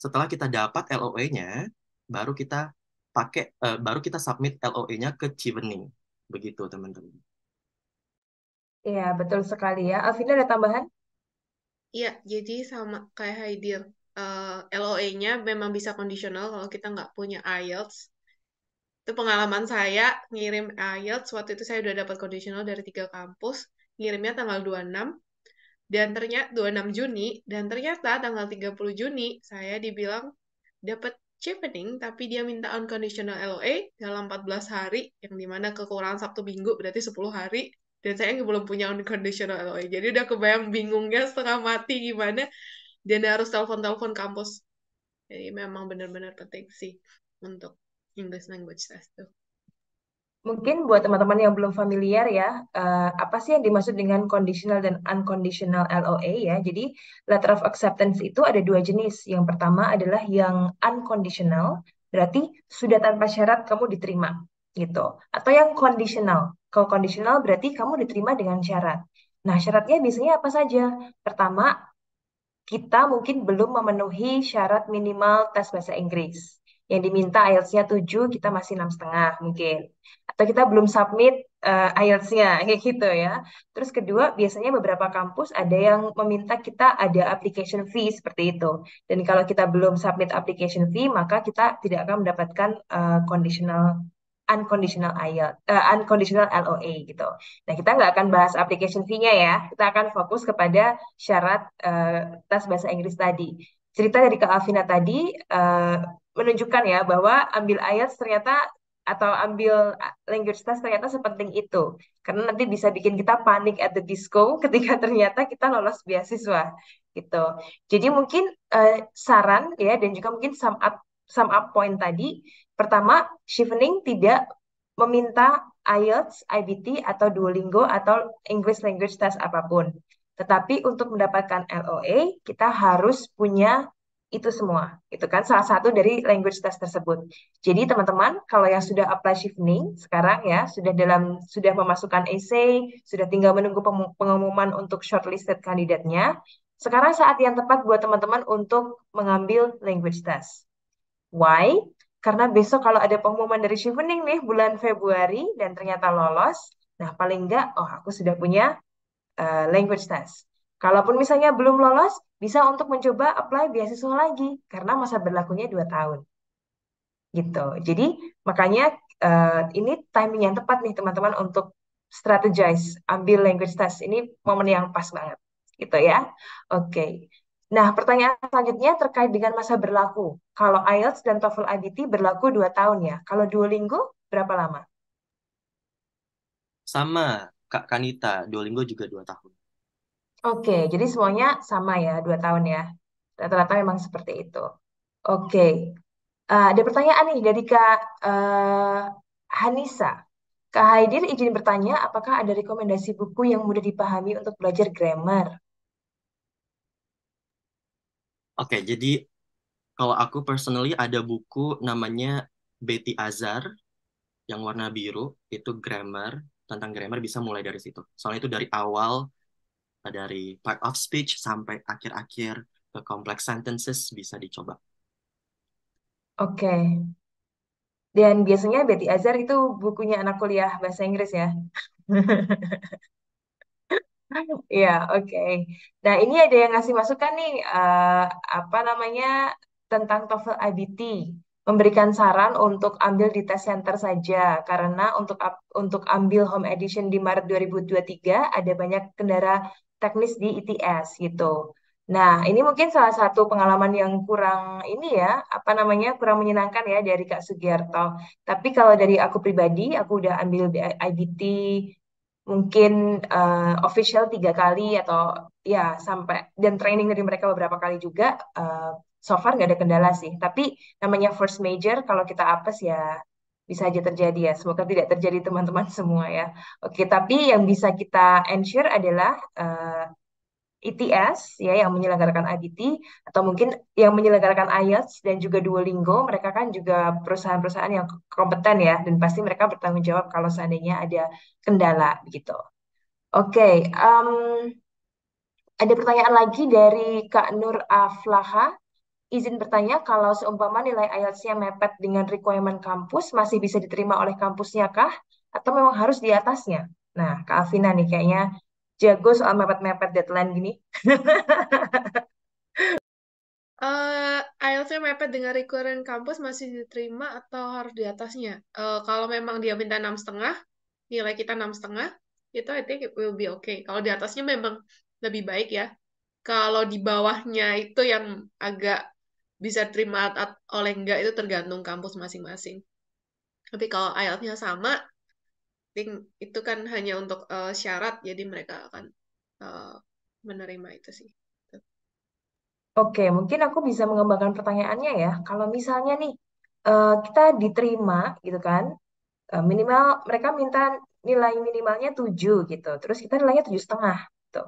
Setelah kita dapat LOE-nya, baru kita pakai uh, baru kita submit LOE-nya ke Chevening. Begitu teman-teman. Iya, betul sekali ya. Alvina ada tambahan? Iya, jadi sama kayak Haidir. Uh, eh, LOE-nya memang bisa kondisional kalau kita nggak punya IELTS. Itu pengalaman saya ngirim IELTS, waktu itu saya udah dapat kondisional dari tiga kampus, ngirimnya tanggal 26, dan ternyata 26 Juni, dan ternyata tanggal 30 Juni saya dibilang dapat cheapening, tapi dia minta unconditional LOA e dalam 14 hari, yang dimana kekurangan Sabtu Minggu berarti 10 hari, dan saya belum punya unconditional LOA. E. Jadi udah kebayang bingungnya setengah mati gimana, dan harus telepon-telepon kampus. Jadi memang benar-benar penting sih untuk English language test tuh. Mungkin buat teman-teman yang belum familiar ya, uh, apa sih yang dimaksud dengan conditional dan unconditional LOA ya? Jadi letter of acceptance itu ada dua jenis. Yang pertama adalah yang unconditional, berarti sudah tanpa syarat kamu diterima gitu. Atau yang conditional. Kalau conditional berarti kamu diterima dengan syarat. Nah, syaratnya biasanya apa saja? Pertama, kita mungkin belum memenuhi syarat minimal tes bahasa Inggris yang diminta IELTS-nya 7, kita masih enam setengah mungkin atau kita belum submit uh, IELTS-nya kayak gitu ya. Terus kedua, biasanya beberapa kampus ada yang meminta kita ada application fee seperti itu. Dan kalau kita belum submit application fee, maka kita tidak akan mendapatkan uh, conditional unconditional IELTS, uh, unconditional LOA gitu. Nah, kita nggak akan bahas application fee-nya ya. Kita akan fokus kepada syarat uh, tes bahasa Inggris tadi. Cerita dari Kak Alvina tadi uh, menunjukkan ya bahwa ambil IELTS ternyata atau ambil language test ternyata sepenting itu. Karena nanti bisa bikin kita panik at the disco ketika ternyata kita lolos beasiswa gitu. Jadi mungkin uh, saran ya dan juga mungkin sum up sum up point tadi, pertama shifting tidak meminta IELTS, IBT atau Duolingo atau English language test apapun. Tetapi untuk mendapatkan LOA, kita harus punya itu semua itu kan salah satu dari language test tersebut jadi teman-teman kalau yang sudah apply shifting sekarang ya sudah dalam sudah memasukkan essay sudah tinggal menunggu pengumuman untuk shortlisted kandidatnya sekarang saat yang tepat buat teman-teman untuk mengambil language test why karena besok kalau ada pengumuman dari shifting nih bulan Februari dan ternyata lolos nah paling enggak oh aku sudah punya uh, language test Kalaupun misalnya belum lolos, bisa untuk mencoba apply beasiswa lagi karena masa berlakunya 2 tahun. Gitu. Jadi makanya uh, ini timing yang tepat nih teman-teman untuk strategize, ambil language test. Ini momen yang pas banget. Gitu ya. Oke. Okay. Nah, pertanyaan selanjutnya terkait dengan masa berlaku. Kalau IELTS dan TOEFL IBT berlaku 2 tahun ya. Kalau dua minggu, berapa lama? Sama, Kak Kanita. minggu juga 2 tahun. Oke, jadi semuanya sama ya, dua tahun ya. Rata-rata memang seperti itu. Oke, uh, ada pertanyaan nih dari Kak uh, Hanisa. Kak Haidir izin bertanya, apakah ada rekomendasi buku yang mudah dipahami untuk belajar grammar? Oke, jadi kalau aku personally ada buku namanya Betty Azar yang warna biru, itu grammar, tentang grammar bisa mulai dari situ. Soalnya itu dari awal dari part of speech sampai akhir-akhir ke complex sentences bisa dicoba. Oke. Okay. Dan biasanya Betty Azhar itu bukunya anak kuliah bahasa Inggris ya. Iya, oke. Okay. Nah, ini ada yang ngasih masukan nih, uh, apa namanya, tentang TOEFL IBT. Memberikan saran untuk ambil di test center saja, karena untuk untuk ambil home edition di Maret 2023, ada banyak kendara teknis di ITS gitu. Nah, ini mungkin salah satu pengalaman yang kurang ini ya, apa namanya, kurang menyenangkan ya dari Kak Sugiarto. Tapi kalau dari aku pribadi, aku udah ambil IBT mungkin uh, official tiga kali atau ya sampai dan training dari mereka beberapa kali juga uh, so far nggak ada kendala sih tapi namanya first major kalau kita apes ya bisa aja terjadi ya. Semoga tidak terjadi teman-teman semua ya. Oke, tapi yang bisa kita ensure adalah uh, eh, ETS ya yang menyelenggarakan IBT atau mungkin yang menyelenggarakan IELTS dan juga Duolingo mereka kan juga perusahaan-perusahaan yang kompeten ya dan pasti mereka bertanggung jawab kalau seandainya ada kendala begitu. Oke, okay, um, ada pertanyaan lagi dari Kak Nur Aflaha izin bertanya, kalau seumpama nilai IELTS-nya mepet dengan requirement kampus, masih bisa diterima oleh kampusnya kah? Atau memang harus di atasnya? Nah, Kak Alvina nih kayaknya jago soal mepet-mepet deadline gini. uh, mepet dengan requirement kampus masih diterima atau harus di atasnya? Uh, kalau memang dia minta enam setengah, nilai kita enam setengah, itu I think it will be okay. Kalau di atasnya memang lebih baik ya. Kalau di bawahnya itu yang agak bisa terima oleh enggak itu tergantung kampus masing-masing. Tapi kalau IELTS-nya sama, itu kan hanya untuk uh, syarat, jadi mereka akan uh, menerima itu sih. Oke, mungkin aku bisa mengembangkan pertanyaannya ya. Kalau misalnya nih uh, kita diterima gitu kan, uh, minimal mereka minta nilai minimalnya 7 gitu. Terus kita nilainya tujuh setengah gitu.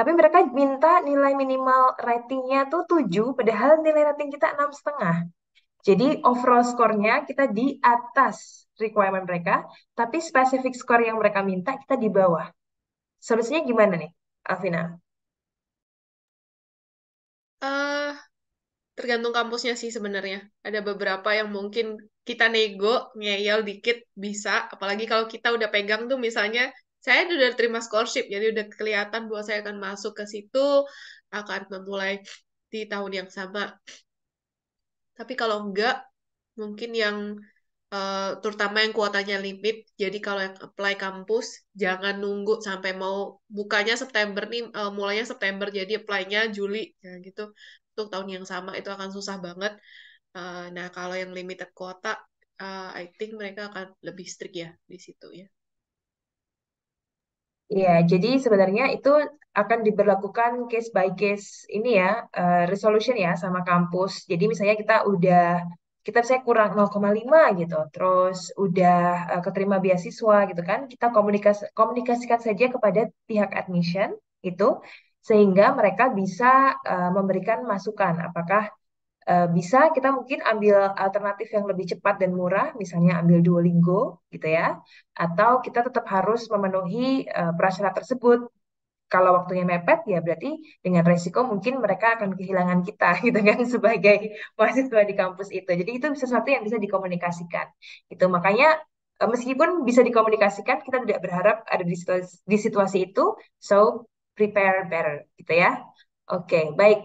Tapi mereka minta nilai minimal ratingnya tuh 7, padahal nilai rating kita enam setengah. Jadi overall skornya kita di atas requirement mereka, tapi specific skor yang mereka minta kita di bawah. Solusinya gimana nih, Alvina? Uh, tergantung kampusnya sih sebenarnya. Ada beberapa yang mungkin kita nego, ngeyel dikit bisa. Apalagi kalau kita udah pegang tuh misalnya saya udah terima scholarship jadi udah kelihatan bahwa saya akan masuk ke situ akan memulai di tahun yang sama tapi kalau enggak mungkin yang uh, terutama yang kuotanya limit jadi kalau yang apply kampus jangan nunggu sampai mau bukanya September nih uh, mulainya September jadi apply-nya Juli ya gitu untuk tahun yang sama itu akan susah banget uh, nah kalau yang limited kuota uh, I think mereka akan lebih strict ya di situ ya Iya, jadi sebenarnya itu akan diberlakukan case by case ini ya, eh, resolution ya sama kampus. Jadi misalnya kita udah kita saya kurang 0,5 gitu, terus udah eh, keterima beasiswa gitu kan, kita komunikas komunikasikan saja kepada pihak admission itu sehingga mereka bisa eh, memberikan masukan apakah Eh, bisa kita mungkin ambil alternatif yang lebih cepat dan murah, misalnya ambil Duolingo gitu ya, atau kita tetap harus memenuhi uh, prasyarat tersebut. Kalau waktunya mepet, ya berarti dengan resiko mungkin mereka akan kehilangan kita gitu kan sebagai mahasiswa di kampus itu. Jadi itu sesuatu yang bisa dikomunikasikan. Itu makanya eh, meskipun bisa dikomunikasikan, kita tidak berharap ada di situasi, di situasi itu. So prepare better gitu ya. Oke, okay, baik.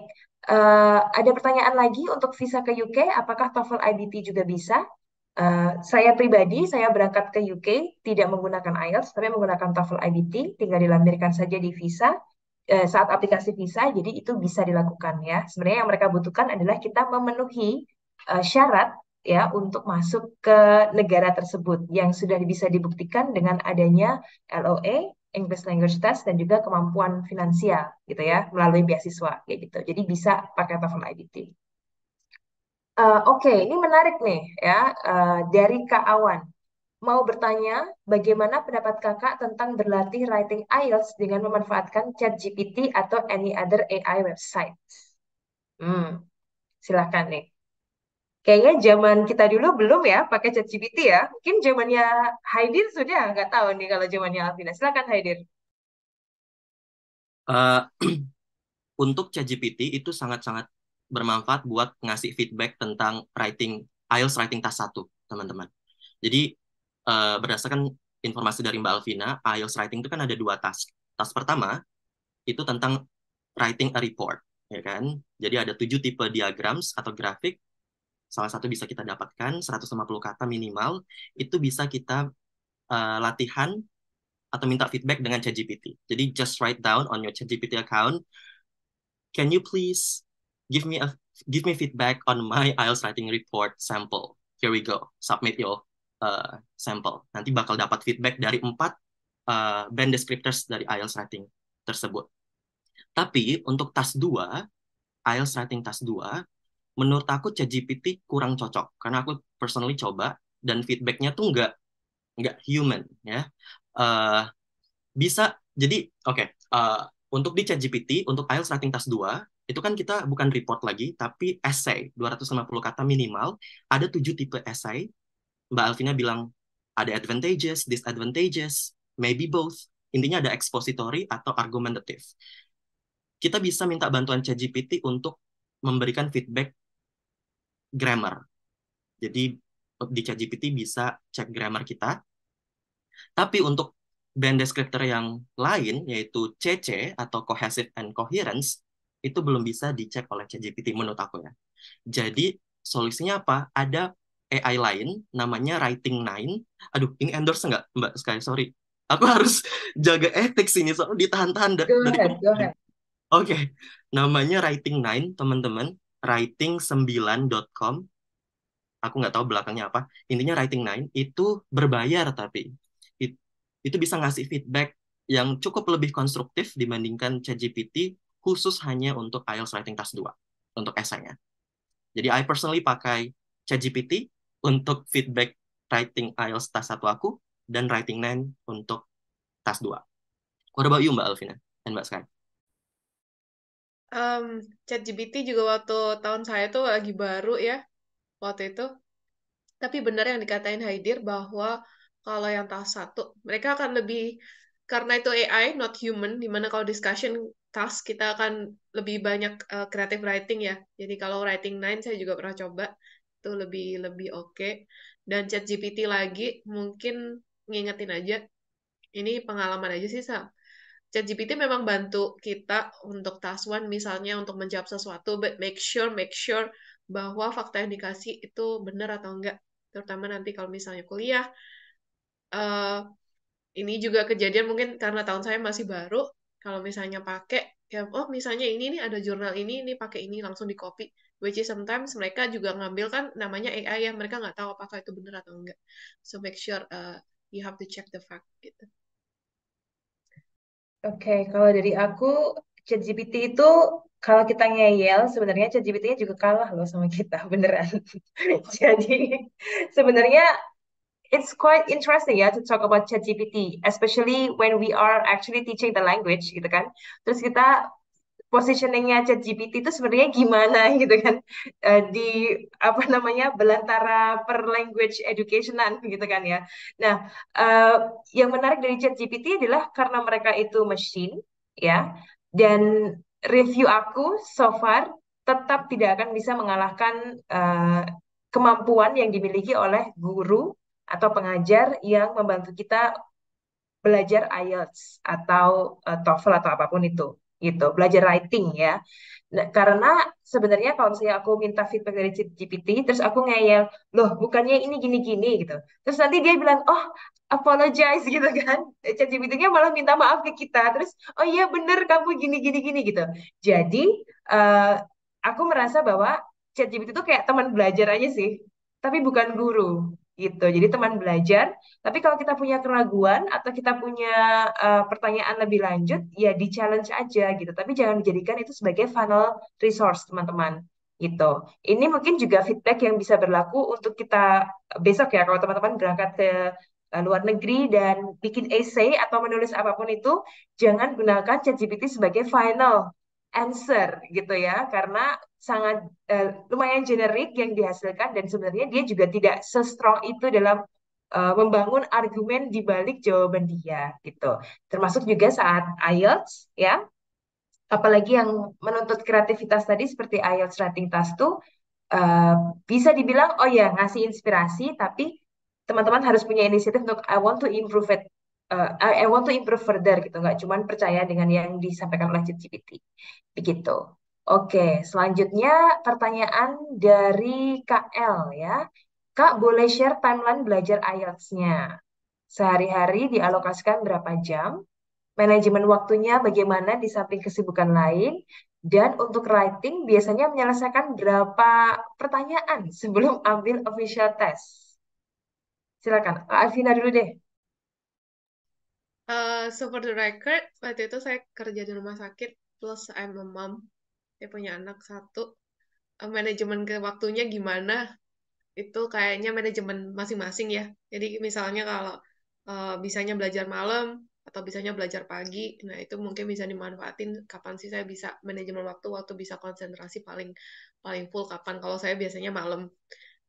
Uh, ada pertanyaan lagi untuk visa ke UK, apakah TOEFL IBT juga bisa? Uh, saya pribadi, saya berangkat ke UK tidak menggunakan IELTS, tapi menggunakan TOEFL IBT, tinggal dilampirkan saja di visa uh, saat aplikasi visa, jadi itu bisa dilakukan ya. Sebenarnya yang mereka butuhkan adalah kita memenuhi uh, syarat ya untuk masuk ke negara tersebut yang sudah bisa dibuktikan dengan adanya LOA e, English Language Test dan juga kemampuan finansial gitu ya melalui beasiswa kayak gitu. Jadi bisa pakai platform ibt Uh, eh, Oke, okay, ini menarik nih ya uh, dari Kak Awan. Mau bertanya bagaimana pendapat kakak tentang berlatih writing IELTS dengan memanfaatkan chat gpt atau any other AI website? Hmm, silahkan nih kayaknya zaman kita dulu belum ya pakai ChatGPT ya. Mungkin zamannya Haidir sudah nggak tahu nih kalau zamannya Alvina. Silakan Haidir. Uh, untuk ChatGPT itu sangat-sangat bermanfaat buat ngasih feedback tentang writing IELTS writing task 1, teman-teman. Jadi uh, berdasarkan informasi dari Mbak Alvina, IELTS writing itu kan ada dua task. Task pertama itu tentang writing a report, ya kan? Jadi ada tujuh tipe diagrams atau grafik salah satu bisa kita dapatkan 150 kata minimal itu bisa kita uh, latihan atau minta feedback dengan ChatGPT. Jadi just write down on your ChatGPT account, can you please give me a give me feedback on my IELTS writing report sample. Here we go. Submit your uh, sample. Nanti bakal dapat feedback dari empat uh, eh, band descriptors dari IELTS writing tersebut. Tapi untuk task 2, IELTS writing task 2, menurut aku ChatGPT kurang cocok karena aku personally coba dan feedbacknya tuh nggak nggak human ya uh, bisa jadi oke okay, uh, eh, untuk di ChatGPT untuk IELTS rating Task 2 itu kan kita bukan report lagi tapi essay 250 kata minimal ada tujuh tipe essay Mbak Alvina bilang ada advantages disadvantages maybe both intinya ada expository atau argumentative kita bisa minta bantuan ChatGPT untuk memberikan feedback grammar. Jadi eh, di ChatGPT bisa cek grammar kita. Tapi untuk band descriptor yang lain yaitu CC atau cohesive and coherence itu belum bisa dicek oleh ChatGPT menurut aku ya. Jadi solusinya apa? Ada AI lain namanya Writing 9. Aduh, ini endorse nggak Mbak Sky? Sorry. Aku harus jaga etik sini soalnya ditahan-tahan dari Oke. Okay. Namanya Writing 9, teman-teman writing9.com aku nggak tahu belakangnya apa intinya writing 9 itu berbayar tapi It, itu bisa ngasih feedback yang cukup lebih konstruktif dibandingkan ChatGPT khusus hanya untuk IELTS writing task 2 untuk esainya jadi I personally pakai ChatGPT untuk feedback writing IELTS task 1 aku dan writing 9 untuk task 2 what about you Mbak Alvina dan Mbak Sky um, ChatGPT juga waktu tahun saya tuh lagi baru ya waktu itu. Tapi benar yang dikatain Haidir bahwa kalau yang tahap satu mereka akan lebih karena itu AI not human dimana kalau discussion task kita akan lebih banyak uh, creative writing ya. Jadi kalau writing nine saya juga pernah coba itu lebih lebih oke. Okay. Dan ChatGPT lagi mungkin ngingetin aja ini pengalaman aja sih sah. Chat GPT memang bantu kita untuk task one misalnya untuk menjawab sesuatu, but make sure make sure bahwa fakta yang dikasih itu benar atau enggak, terutama nanti kalau misalnya kuliah. Uh, ini juga kejadian mungkin karena tahun saya masih baru, kalau misalnya pakai kayak oh misalnya ini nih ada jurnal ini ini pakai ini langsung di copy which is sometimes mereka juga ngambil kan namanya AI ya mereka nggak tahu apakah itu benar atau enggak so make sure uh, you have to check the fact gitu Oke, kalau dari aku ChatGPT itu kalau kita ngeyel sebenarnya ChatGPT-nya juga kalah loh sama kita beneran. Jadi sebenarnya it's quite interesting ya to talk about ChatGPT, especially when we are actually teaching the language gitu kan. Terus kita positioningnya chat GPT itu sebenarnya gimana gitu kan eh, di apa namanya belantara per language educationan gitu kan ya. Nah eh, yang menarik dari chat GPT adalah karena mereka itu mesin ya dan review aku so far tetap tidak akan bisa mengalahkan eh, kemampuan yang dimiliki oleh guru atau pengajar yang membantu kita belajar IELTS atau TOEFL atau apapun itu gitu belajar writing ya nah, karena sebenarnya kalau misalnya aku minta feedback dari GPT terus aku ngeyel loh bukannya ini gini gini gitu terus nanti dia bilang oh apologize gitu kan chat nya malah minta maaf ke kita terus oh iya bener kamu gini gini gini gitu jadi uh, aku merasa bahwa ChatGPT itu kayak teman belajar aja sih tapi bukan guru gitu. Jadi teman belajar. Tapi kalau kita punya keraguan atau kita punya uh, pertanyaan lebih lanjut, ya di challenge aja gitu. Tapi jangan dijadikan itu sebagai final resource teman-teman gitu. Ini mungkin juga feedback yang bisa berlaku untuk kita eh, besok ya kalau teman-teman berangkat ke eh, luar negeri dan bikin essay atau menulis apapun itu jangan gunakan ChatGPT sebagai final answer gitu ya karena sangat uh, lumayan generik yang dihasilkan dan sebenarnya dia juga tidak se-strong itu dalam uh, membangun argumen di balik jawaban dia gitu. Termasuk juga saat IELTS ya. Apalagi yang menuntut kreativitas tadi seperti IELTS writing task tuh uh, bisa dibilang oh ya ngasih inspirasi tapi teman-teman harus punya inisiatif untuk I want to improve it uh, I want to improve further gitu nggak cuman percaya dengan yang disampaikan oleh ChatGPT begitu Oke, selanjutnya pertanyaan dari KL ya. Kak, boleh share timeline belajar IELTS-nya? Sehari-hari dialokasikan berapa jam? Manajemen waktunya bagaimana di samping kesibukan lain? Dan untuk writing biasanya menyelesaikan berapa pertanyaan sebelum ambil official test? Silakan, Kak Alvina dulu deh. Uh, so for the record, waktu itu saya kerja di rumah sakit, plus I'm a mom ya punya anak satu eh, manajemen ke waktunya gimana itu kayaknya manajemen masing-masing ya jadi misalnya kalau uh, bisanya belajar malam atau bisanya belajar pagi nah itu mungkin bisa dimanfaatin kapan sih saya bisa manajemen waktu waktu bisa konsentrasi paling paling full kapan kalau saya biasanya malam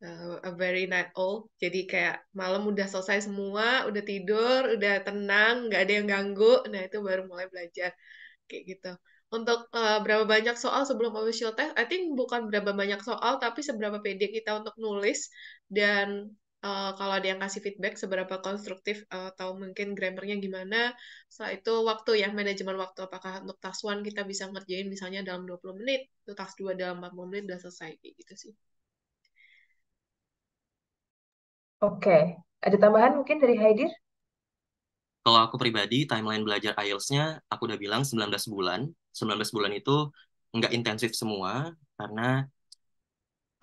uh, a very night owl jadi kayak malam udah selesai semua udah tidur udah tenang nggak ada yang ganggu nah itu baru mulai belajar kayak gitu untuk uh, berapa banyak soal sebelum official test, I think bukan berapa banyak soal, tapi seberapa pede kita untuk nulis, dan uh, kalau ada yang kasih feedback, seberapa konstruktif uh, atau mungkin grammarnya gimana, setelah itu waktu ya, manajemen waktu, apakah untuk task 1 kita bisa ngerjain misalnya dalam 20 menit, atau task 2 dalam 40 menit udah selesai, kayak gitu sih. Oke, okay. ada tambahan mungkin dari Haidir? Kalau aku pribadi, timeline belajar IELTS-nya, aku udah bilang 19 bulan. 19 bulan itu nggak intensif semua, karena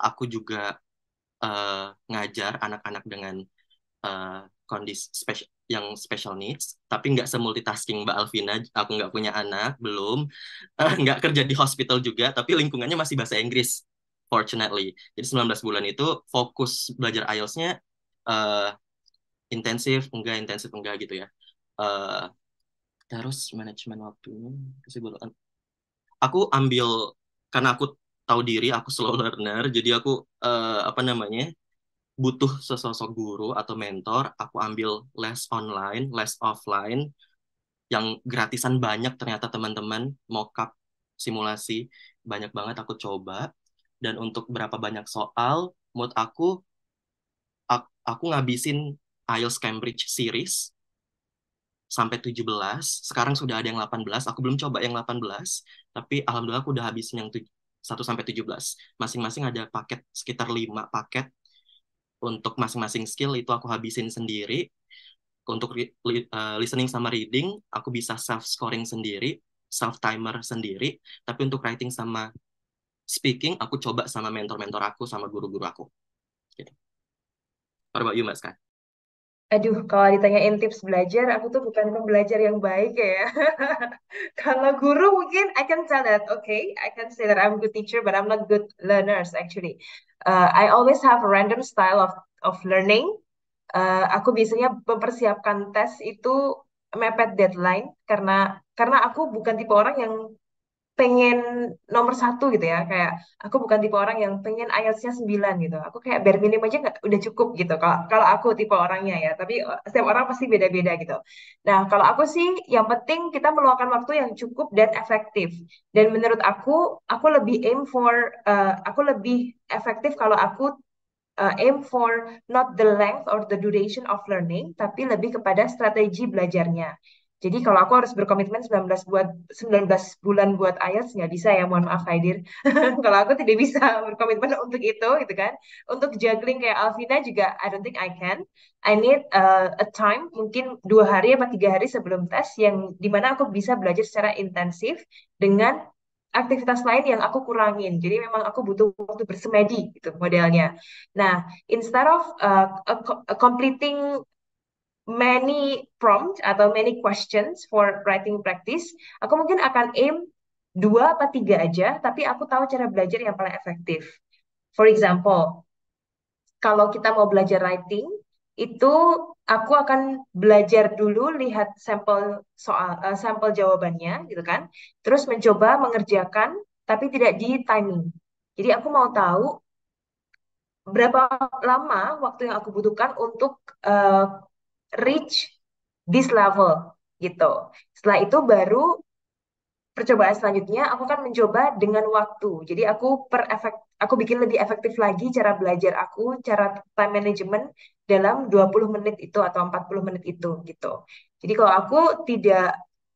aku juga uh, ngajar anak-anak dengan uh, eh, kondisi special yang special needs, tapi nggak semultitasking Mbak Alvina. Aku nggak punya anak, belum, uh, nggak kerja di hospital juga, tapi lingkungannya masih bahasa Inggris, fortunately. Jadi 19 bulan itu fokus belajar IELTS-nya uh, intensif, enggak intensif, enggak gitu ya uh, terus manajemen waktunya kesibukan aku ambil karena aku tahu diri aku slow learner jadi aku uh, apa namanya butuh sesosok guru atau mentor aku ambil les online les offline yang gratisan banyak ternyata teman-teman mockup simulasi banyak banget aku coba dan untuk berapa banyak soal mood aku aku, ngabisin IELTS Cambridge series sampai 17, sekarang sudah ada yang 18, aku belum coba yang 18, tapi alhamdulillah aku udah habisin yang 1 sampai 17. Masing-masing ada paket sekitar 5 paket untuk masing-masing skill itu aku habisin sendiri. Untuk eh, listening sama reading, aku bisa self scoring sendiri, self timer sendiri, tapi untuk writing sama speaking aku coba sama mentor-mentor aku sama guru-guru aku. Gitu. What about you, Mas Kak? Aduh, kalau ditanyain tips belajar, aku tuh bukan pembelajar yang baik ya. kalau guru mungkin I can tell that, okay, I can say that I'm a good teacher, but I'm not good learners actually. Uh, I always have a random style of of learning. Uh, aku biasanya mempersiapkan tes itu mepet deadline karena karena aku bukan tipe orang yang pengen nomor satu gitu ya kayak aku bukan tipe orang yang pengen ielts sembilan gitu aku kayak bare minimum aja gak, udah cukup gitu kalau kalau aku tipe orangnya ya tapi eh, setiap orang pasti beda-beda gitu nah kalau aku sih yang penting kita meluangkan waktu yang cukup dan efektif dan menurut aku aku lebih aim for uh, aku lebih efektif kalau aku uh, aim for not the length or the duration of learning tapi lebih kepada strategi belajarnya jadi kalau aku harus berkomitmen 19 buat 19 bulan buat IELTS nggak bisa ya, mohon maaf Haidir. kalau aku tidak bisa berkomitmen untuk itu gitu kan. Untuk juggling kayak Alvina juga I don't think I can. I need uh, a time mungkin dua hari atau tiga hari sebelum tes yang dimana aku bisa belajar secara intensif dengan aktivitas lain yang aku kurangin. Jadi memang aku butuh waktu bersemedi gitu modelnya. Nah, instead of uh, completing many prompt atau many questions for writing practice, aku mungkin akan aim dua atau tiga aja, tapi aku tahu cara belajar yang paling efektif. For example, kalau kita mau belajar writing, itu aku akan belajar dulu lihat sampel soal uh, sampel jawabannya gitu kan, terus mencoba mengerjakan tapi tidak di timing. Jadi aku mau tahu berapa lama waktu yang aku butuhkan untuk uh, reach this level gitu. Setelah itu baru percobaan selanjutnya aku kan mencoba dengan waktu. Jadi aku per efek aku bikin lebih efektif lagi cara belajar aku, cara time management dalam 20 menit itu atau 40 menit itu gitu. Jadi kalau aku tidak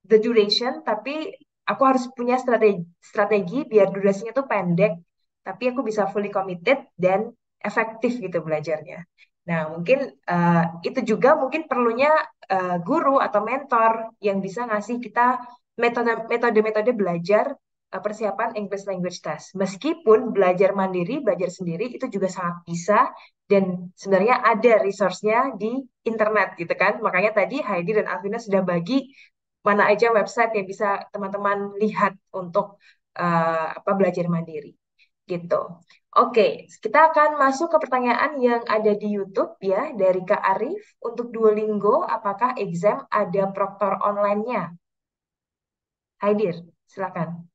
the duration tapi aku harus punya strategi strategi biar durasinya tuh pendek tapi aku bisa fully committed dan efektif gitu belajarnya. Nah, mungkin uh, itu juga mungkin perlunya uh, guru atau mentor yang bisa ngasih kita metode-metode belajar uh, persiapan English Language Test. Meskipun belajar mandiri, belajar sendiri itu juga sangat bisa dan sebenarnya ada resource-nya di internet gitu kan. Makanya tadi Heidi dan Alvina sudah bagi mana aja website yang bisa teman-teman lihat untuk uh, apa belajar mandiri gitu. Oke, kita akan masuk ke pertanyaan yang ada di YouTube ya dari Kak Arif. Untuk Linggo, apakah exam ada proktor online-nya? Haidir, silakan.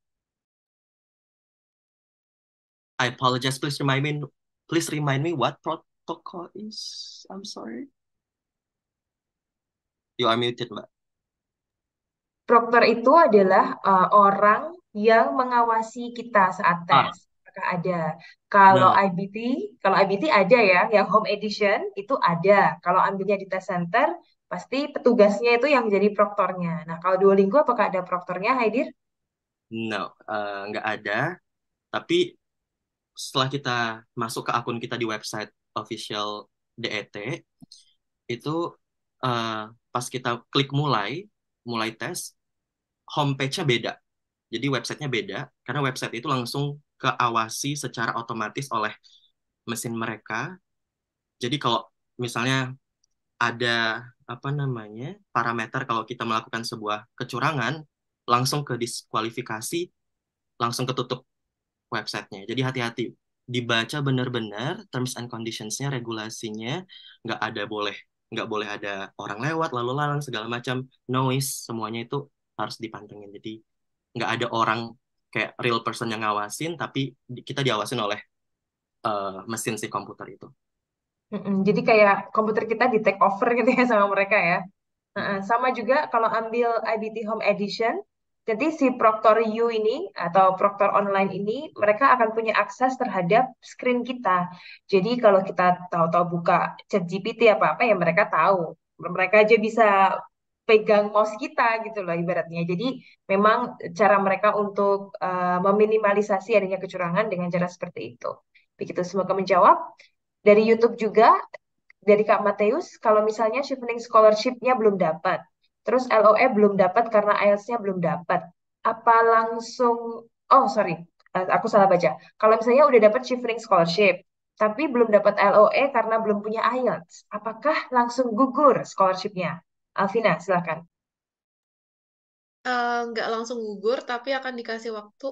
I apologize, please remind me please remind me what protocol is. I'm sorry. You are muted, Mbak. Proktor itu adalah uh, orang yang mengawasi kita saat ah. tes. Ah apakah ada? Kalau nah. IBT, kalau IBT ada ya, yang home edition itu ada. Kalau ambilnya di test center, pasti petugasnya itu yang jadi proktornya. Nah, kalau dua Duolingo apakah ada proktornya, Haidir? No, uh, nggak ada. Tapi setelah kita masuk ke akun kita di website official DET, itu uh, pas kita klik mulai, mulai tes, homepage-nya beda. Jadi websitenya beda, karena website itu langsung keawasi secara otomatis oleh mesin mereka. Jadi kalau misalnya ada apa namanya parameter kalau kita melakukan sebuah kecurangan langsung ke diskualifikasi langsung ketutup websitenya jadi hati-hati dibaca benar-benar terms and conditionsnya regulasinya nggak ada boleh nggak boleh ada orang lewat lalu lalang segala macam noise semuanya itu harus dipantengin jadi nggak ada orang kayak real person yang ngawasin tapi kita diawasin oleh uh, mesin si komputer itu. jadi kayak komputer kita di take over gitu ya sama mereka ya. sama juga kalau ambil IBT Home Edition, jadi si Proctor U ini atau Proctor Online ini mereka akan punya akses terhadap screen kita. Jadi kalau kita tahu-tahu buka chat GPT apa apa ya mereka tahu. Mereka aja bisa pegang mouse kita gitu loh ibaratnya. Jadi memang cara mereka untuk uh, meminimalisasi adanya kecurangan dengan cara seperti itu. Begitu semoga menjawab. Dari YouTube juga dari Kak Mateus, kalau misalnya shifting Scholarship-nya belum dapat, terus LOE belum dapat karena IELTS-nya belum dapat, apa langsung, oh sorry, eh, aku salah baca. Kalau misalnya udah dapat shifting Scholarship, tapi belum dapat LOE karena belum punya IELTS, apakah langsung gugur scholarship-nya? Alvina, silakan. Eh, nggak langsung gugur, tapi akan dikasih waktu.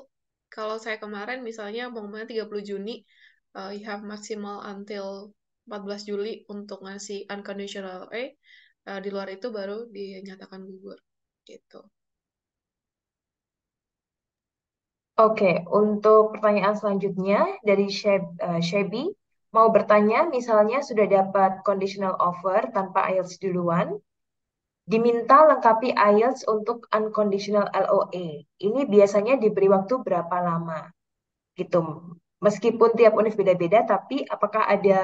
Kalau saya kemarin misalnya pengumuman 30 Juni, uh, you have maksimal until 14 Juli untuk ngasih unconditional A. Eh, di luar itu baru dinyatakan gugur. Gitu. Oke, untuk pertanyaan selanjutnya dari Shebi, uh, mau bertanya misalnya sudah dapat conditional offer tanpa IELTS duluan, Diminta lengkapi IELTS untuk unconditional LOA. E. Ini biasanya diberi waktu berapa lama? Gitu. Meskipun tiap univ beda-beda, tapi apakah ada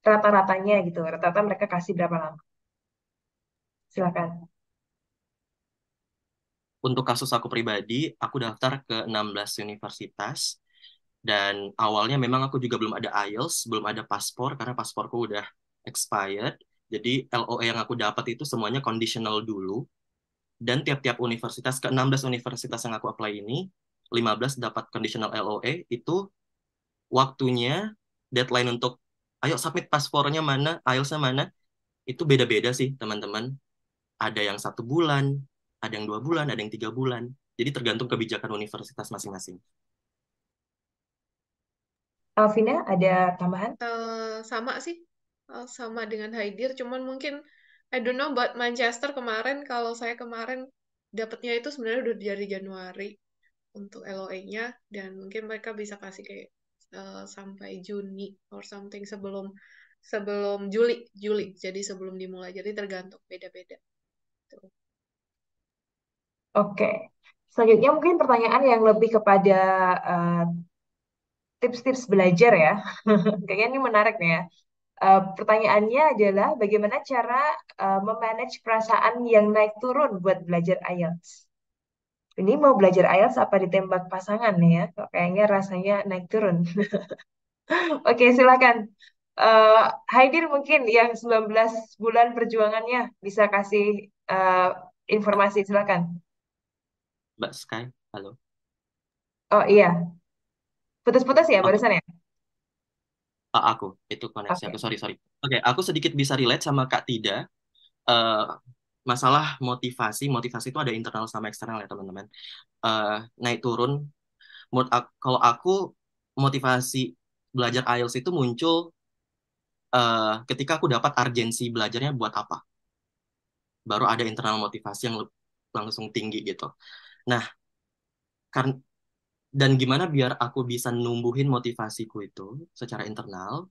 rata-ratanya gitu? Rata-rata mereka kasih berapa lama? Silakan. Untuk kasus aku pribadi, aku daftar ke 16 universitas dan awalnya memang aku juga belum ada IELTS, belum ada paspor karena pasporku udah expired. Jadi LOE yang aku dapat itu semuanya conditional dulu. Dan tiap-tiap universitas, ke-16 universitas yang aku apply ini, 15 dapat conditional LOE, itu waktunya, deadline untuk, ayo submit paspornya mana, IELTS-nya mana, itu beda-beda sih teman-teman. Ada yang satu bulan, ada yang dua bulan, ada yang tiga bulan. Jadi tergantung kebijakan universitas masing-masing. Alvina, ada tambahan? Uh, sama sih, Eh, sama dengan Haidir cuman mungkin I don't know buat Manchester kemarin kalau saya kemarin dapatnya itu sebenarnya udah dari Januari untuk LOE-nya dan mungkin mereka bisa kasih kayak uh, sampai Juni or something sebelum sebelum Juli Juli jadi sebelum dimulai jadi tergantung beda-beda. Oke, selanjutnya mungkin pertanyaan yang lebih kepada eh, tips-tips uh, belajar ya. Kayaknya ini menarik nih ya. Eh, pertanyaannya adalah bagaimana cara uh, memanage perasaan yang naik turun buat belajar IELTS. Ini mau belajar IELTS apa ditembak pasangan nih ya? Kok kayaknya rasanya naik turun. Oke, okay, silakan. Uh, Haidir mungkin yang 19 bulan perjuangannya bisa kasih uh, informasi, silakan. Mbak Sky, halo. Oh iya. Putus-putus ya oh. barusan ya? uh, aku itu koneksi okay. aku sorry sorry oke okay, aku sedikit bisa relate sama kak Tida uh, masalah motivasi motivasi itu ada internal sama eksternal ya teman-teman uh, naik turun menurut aku, kalau aku motivasi belajar IELTS itu muncul uh, ketika aku dapat urgensi belajarnya buat apa baru ada internal motivasi yang langsung tinggi gitu nah karena dan gimana biar aku bisa numbuhin motivasiku itu secara internal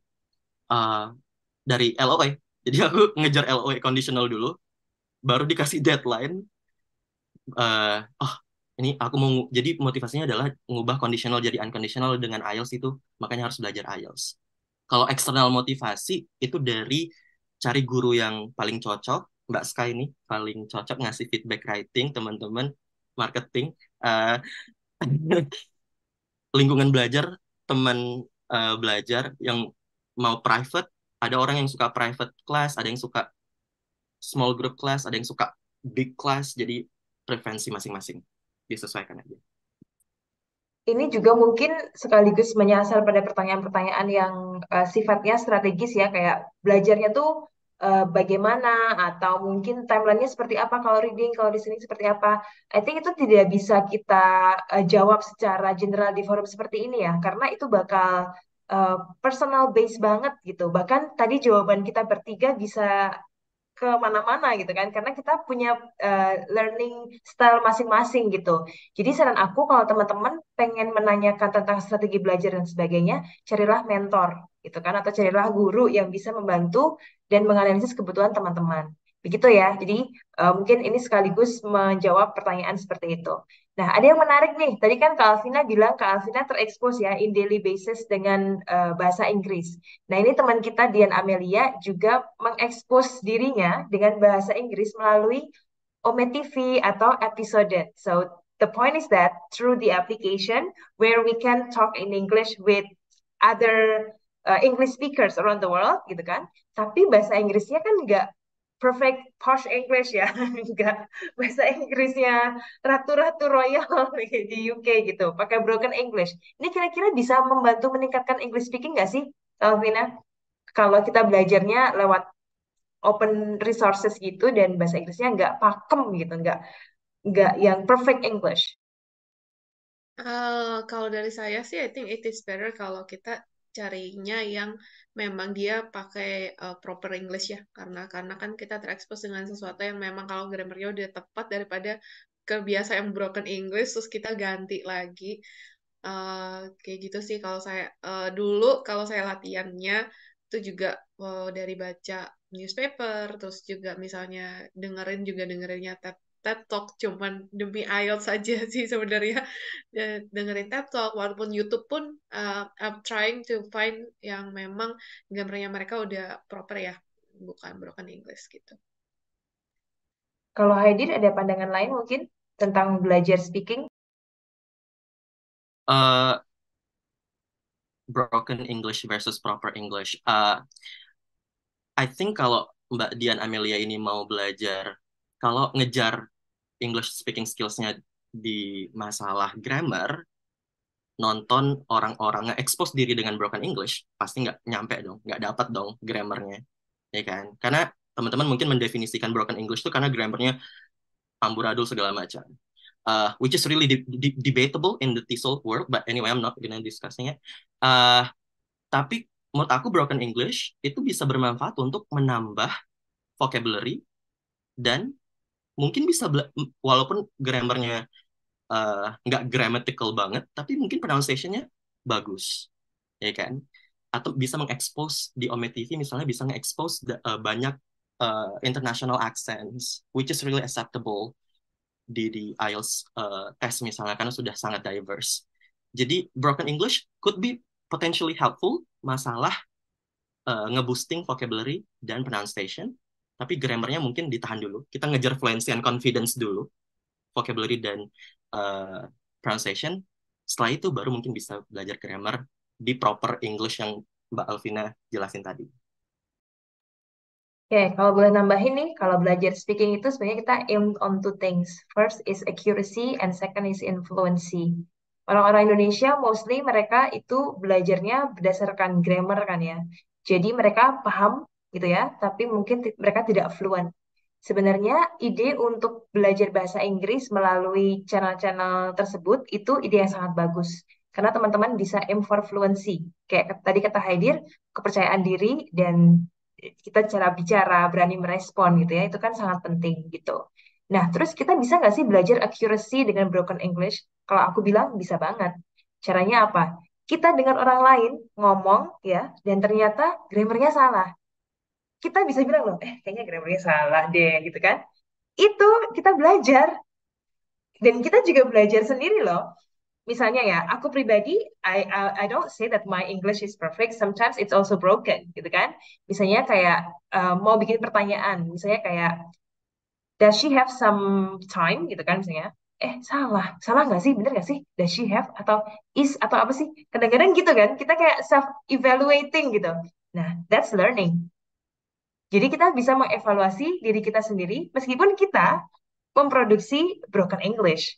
uh, dari LOE jadi aku ngejar LOE conditional dulu baru dikasih deadline uh, oh ini aku mau jadi motivasinya adalah mengubah conditional jadi unconditional dengan IELTS itu makanya harus belajar IELTS kalau eksternal motivasi itu dari cari guru yang paling cocok Mbak Sky ini paling cocok ngasih feedback writing teman-teman marketing uh, lingkungan belajar teman uh, belajar yang mau private ada orang yang suka private class ada yang suka small group class ada yang suka big class jadi preferensi masing-masing disesuaikan aja ini juga mungkin sekaligus menyasar pada pertanyaan-pertanyaan yang uh, sifatnya strategis ya kayak belajarnya tuh uh, bagaimana atau mungkin timelinenya seperti apa kalau reading kalau di sini seperti apa I think itu tidak bisa kita uh, jawab secara general di forum seperti ini ya karena itu bakal uh, personal base banget gitu bahkan tadi jawaban kita bertiga bisa kemana-mana gitu kan karena kita punya uh, learning style masing-masing gitu jadi saran aku kalau teman-teman pengen menanyakan tentang strategi belajar dan sebagainya carilah mentor gitu kan atau carilah guru yang bisa membantu dan menganalisis kebutuhan teman-teman begitu ya jadi uh, mungkin ini sekaligus menjawab pertanyaan seperti itu nah ada yang menarik nih tadi kan Kak Alvina bilang Kak Alvina terekspos ya in daily basis dengan uh, bahasa Inggris nah ini teman kita Dian Amelia juga mengekspos dirinya dengan bahasa Inggris melalui Ome TV atau episode so the point is that through the application where we can talk in English with other uh, English speakers around the world gitu kan tapi bahasa Inggrisnya kan nggak perfect posh English ya enggak bahasa Inggrisnya ratu-ratu royal di UK gitu pakai broken English ini kira-kira bisa membantu meningkatkan English speaking nggak sih Alvina kalau kita belajarnya lewat open resources gitu dan bahasa Inggrisnya nggak pakem gitu nggak nggak yang perfect English Uh, kalau dari saya sih, I think it is better kalau kita carinya yang memang dia pakai uh, proper English ya karena karena kan kita terekspos dengan sesuatu yang memang kalau grammarnya udah tepat daripada kebiasaan broken English terus kita ganti lagi uh, kayak gitu sih kalau saya uh, dulu kalau saya latihannya itu juga uh, dari baca newspaper terus juga misalnya dengerin juga dengerinnya tab TED Talk cuman demi IELTS saja sih sebenarnya ya, dengerin TED Talk walaupun YouTube pun uh, I'm trying to find yang memang gambarnya mereka udah proper ya bukan broken English gitu. Kalau Haidir ada pandangan lain mungkin tentang belajar speaking? Uh, broken English versus proper English. Uh, I think kalau Mbak Dian Amelia ini mau belajar, kalau ngejar English speaking skills-nya di masalah grammar, nonton orang-orang nge-expose diri dengan broken English, pasti nggak nyampe dong, nggak dapat dong grammarnya, ya kan? Karena teman-teman mungkin mendefinisikan broken English itu karena grammarnya amburadul segala macam. Uh, which is really debatable in the TESOL world, but anyway, I'm not gonna discussing it. Uh, tapi menurut aku broken English itu bisa bermanfaat untuk menambah vocabulary dan mungkin bisa walaupun grammarnya eh, nggak uh, grammatical banget tapi mungkin pronunciationnya bagus ya kan atau bisa mengekspos di Ome TV misalnya bisa mengekspos uh, eh, banyak uh, international accents which is really acceptable di di IELTS uh, test misalnya karena sudah sangat diverse jadi broken English could be potentially helpful masalah uh, ngeboosting vocabulary dan pronunciation tapi grammarnya mungkin ditahan dulu kita ngejar fluency and confidence dulu vocabulary dan uh, pronunciation setelah itu baru mungkin bisa belajar grammar di proper English yang Mbak Alvina jelasin tadi. Oke, okay, kalau boleh nambahin nih, kalau belajar speaking itu sebenarnya kita aim on two things. First is accuracy and second is influency. Orang-orang Indonesia mostly mereka itu belajarnya berdasarkan grammar kan ya. Jadi mereka paham gitu ya, tapi mungkin mereka tidak fluent. Sebenarnya ide untuk belajar bahasa Inggris melalui channel-channel tersebut itu ide yang sangat bagus. Karena teman-teman bisa aim for fluency. Kayak tadi kata Haidir, kepercayaan diri dan kita cara bicara, berani merespon gitu ya, itu kan sangat penting gitu. Nah, terus kita bisa nggak sih belajar accuracy dengan broken English? Kalau aku bilang bisa banget. Caranya apa? Kita dengan orang lain ngomong ya, dan ternyata grammarnya salah kita bisa bilang loh, eh kayaknya grammarnya salah deh gitu kan. Itu kita belajar. Dan kita juga belajar sendiri loh. Misalnya ya, aku pribadi, I, I, uh, I don't say that my English is perfect. Sometimes it's also broken, gitu kan? Misalnya kayak uh, mau bikin pertanyaan, misalnya kayak does she have some time, gitu kan? Misalnya, eh salah, salah nggak sih? Bener nggak sih? Does she have atau is atau apa sih? Kadang-kadang gitu kan? Kita kayak self evaluating gitu. Nah, that's learning jadi kita bisa mengevaluasi diri kita sendiri meskipun kita memproduksi broken English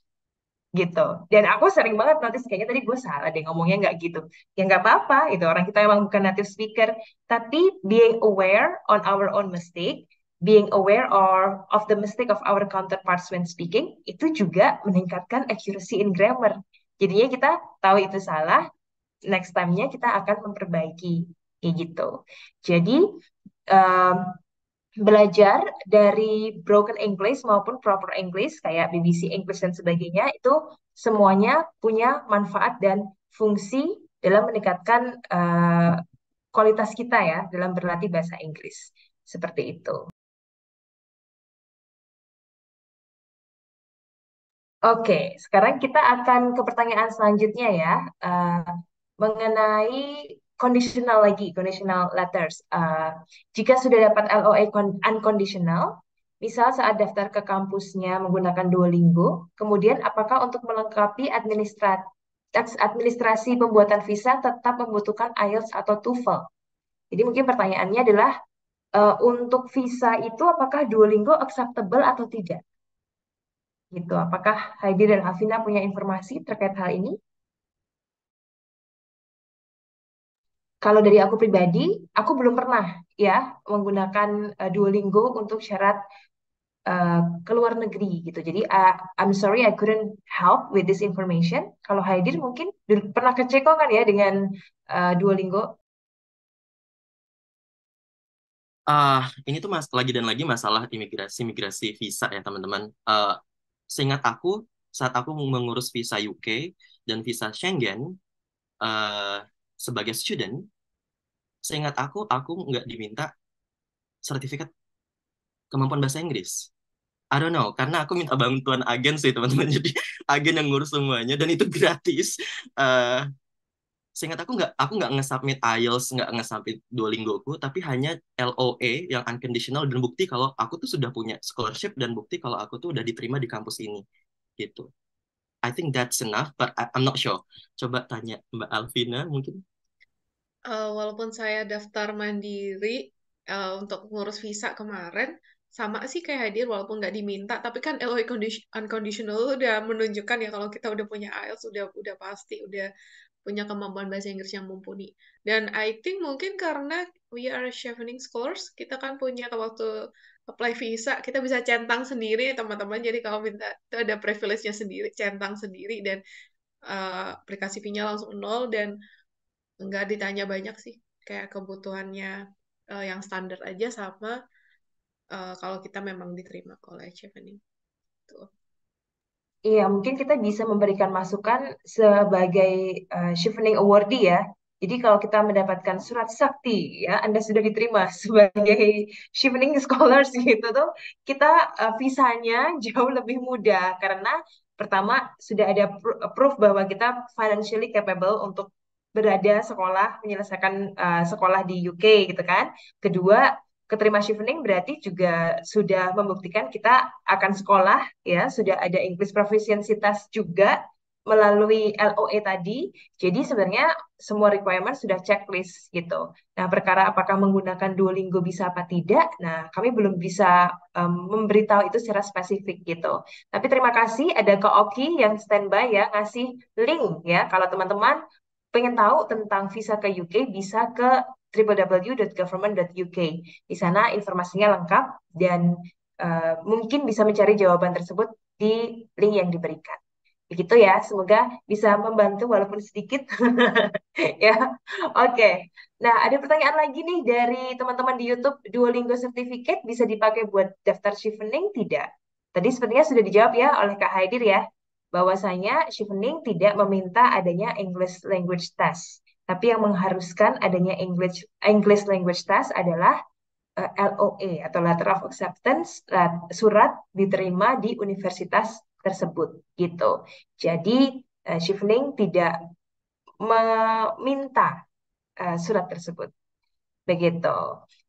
gitu. Dan aku sering banget notice kayaknya tadi gue salah deh ngomongnya nggak gitu. Ya nggak apa-apa, itu orang kita emang bukan native speaker. Tapi being aware on our own mistake, being aware or of the mistake of our counterparts when speaking, itu juga meningkatkan accuracy in grammar. Jadinya kita tahu itu salah, next time-nya kita akan memperbaiki kayak gitu. Jadi uh, belajar dari broken English maupun proper English kayak BBC English dan sebagainya itu semuanya punya manfaat dan fungsi dalam meningkatkan uh, kualitas kita ya dalam berlatih bahasa Inggris seperti itu. Oke, sekarang kita akan ke pertanyaan selanjutnya ya uh, mengenai conditional lagi, conditional letters. Uh, jika sudah dapat LOA unconditional, misal saat daftar ke kampusnya menggunakan Duolingo, kemudian apakah untuk melengkapi administrat administrasi pembuatan visa tetap membutuhkan IELTS atau TOEFL? Jadi mungkin pertanyaannya adalah uh, untuk visa itu apakah Duolingo acceptable atau tidak? Gitu. Apakah Heidi dan Afina punya informasi terkait hal ini? Kalau dari aku pribadi, aku belum pernah ya menggunakan uh, Duolingo untuk syarat uh, ke luar negeri gitu. Jadi uh, I'm sorry I couldn't help with this information. Kalau Haidir mungkin pernah kan ya dengan uh, Duolingo. Ah, uh, ini tuh mas lagi dan lagi masalah imigrasi imigrasi visa ya teman-teman. Uh, seingat aku saat aku mengurus visa UK dan visa Schengen, uh, sebagai student, seingat aku, aku nggak diminta sertifikat kemampuan bahasa Inggris. I don't know, karena aku minta bantuan agen sih teman-teman. Jadi agen yang ngurus semuanya dan itu gratis. Uh, seingat aku nggak aku nggak nge-submit IELTS, nggak nge-submit Duolingo-ku, tapi hanya LOA e yang unconditional dan bukti kalau aku tuh sudah punya scholarship dan bukti kalau aku tuh udah diterima di kampus ini. Gitu. I think that's enough, but I, I'm not sure. Coba tanya Mbak Alvina mungkin. Uh, walaupun saya daftar mandiri uh, untuk ngurus visa kemarin, sama sih kayak hadir walaupun nggak diminta, tapi kan LOI unconditional udah menunjukkan ya kalau kita udah punya IELTS udah udah pasti udah punya kemampuan bahasa Inggris yang mumpuni. Dan I think mungkin karena we are chevening scores, kita kan punya waktu apply visa kita bisa centang sendiri teman-teman jadi kalau minta itu ada privilege-nya sendiri centang sendiri dan uh, aplikasi fee-nya langsung nol dan nggak ditanya banyak sih kayak kebutuhannya uh, yang standar aja sama uh, kalau kita memang diterima oleh Chevening tuh Iya, mungkin kita bisa memberikan masukan sebagai uh, Chevening Awardee ya, jadi kalau kita mendapatkan surat sakti, ya Anda sudah diterima sebagai shivening scholars gitu tuh, kita uh, visanya jauh lebih mudah karena pertama sudah ada e, proof bahwa kita financially capable untuk berada sekolah menyelesaikan uh, sekolah di UK gitu kan. Kedua, keterima shivening berarti juga sudah membuktikan kita akan sekolah ya, sudah ada English proficiency test juga melalui LOE tadi, jadi sebenarnya semua requirement sudah checklist gitu. Nah, perkara apakah menggunakan Duolingo bisa apa tidak, nah kami belum bisa um, memberitahu itu secara spesifik gitu. Tapi terima kasih ada ke Oki yang standby ya, ngasih link ya, kalau teman-teman pengen tahu tentang visa ke UK bisa ke www.government.uk. Di sana informasinya lengkap dan uh, mungkin bisa mencari jawaban tersebut di link yang diberikan. Begitu ya, semoga bisa membantu walaupun sedikit. ya, oke. Okay. Nah, ada pertanyaan lagi nih dari teman-teman di YouTube, Duolingo Certificate bisa dipakai buat daftar chevening tidak? Tadi sepertinya sudah dijawab ya oleh Kak Haidir ya, bahwasanya chevening tidak meminta adanya English Language Test. Tapi yang mengharuskan adanya English English Language Test adalah eh, LOA e atau Letter of Acceptance, surat diterima di universitas tersebut gitu. Jadi uh, tidak meminta uh, surat tersebut. Begitu.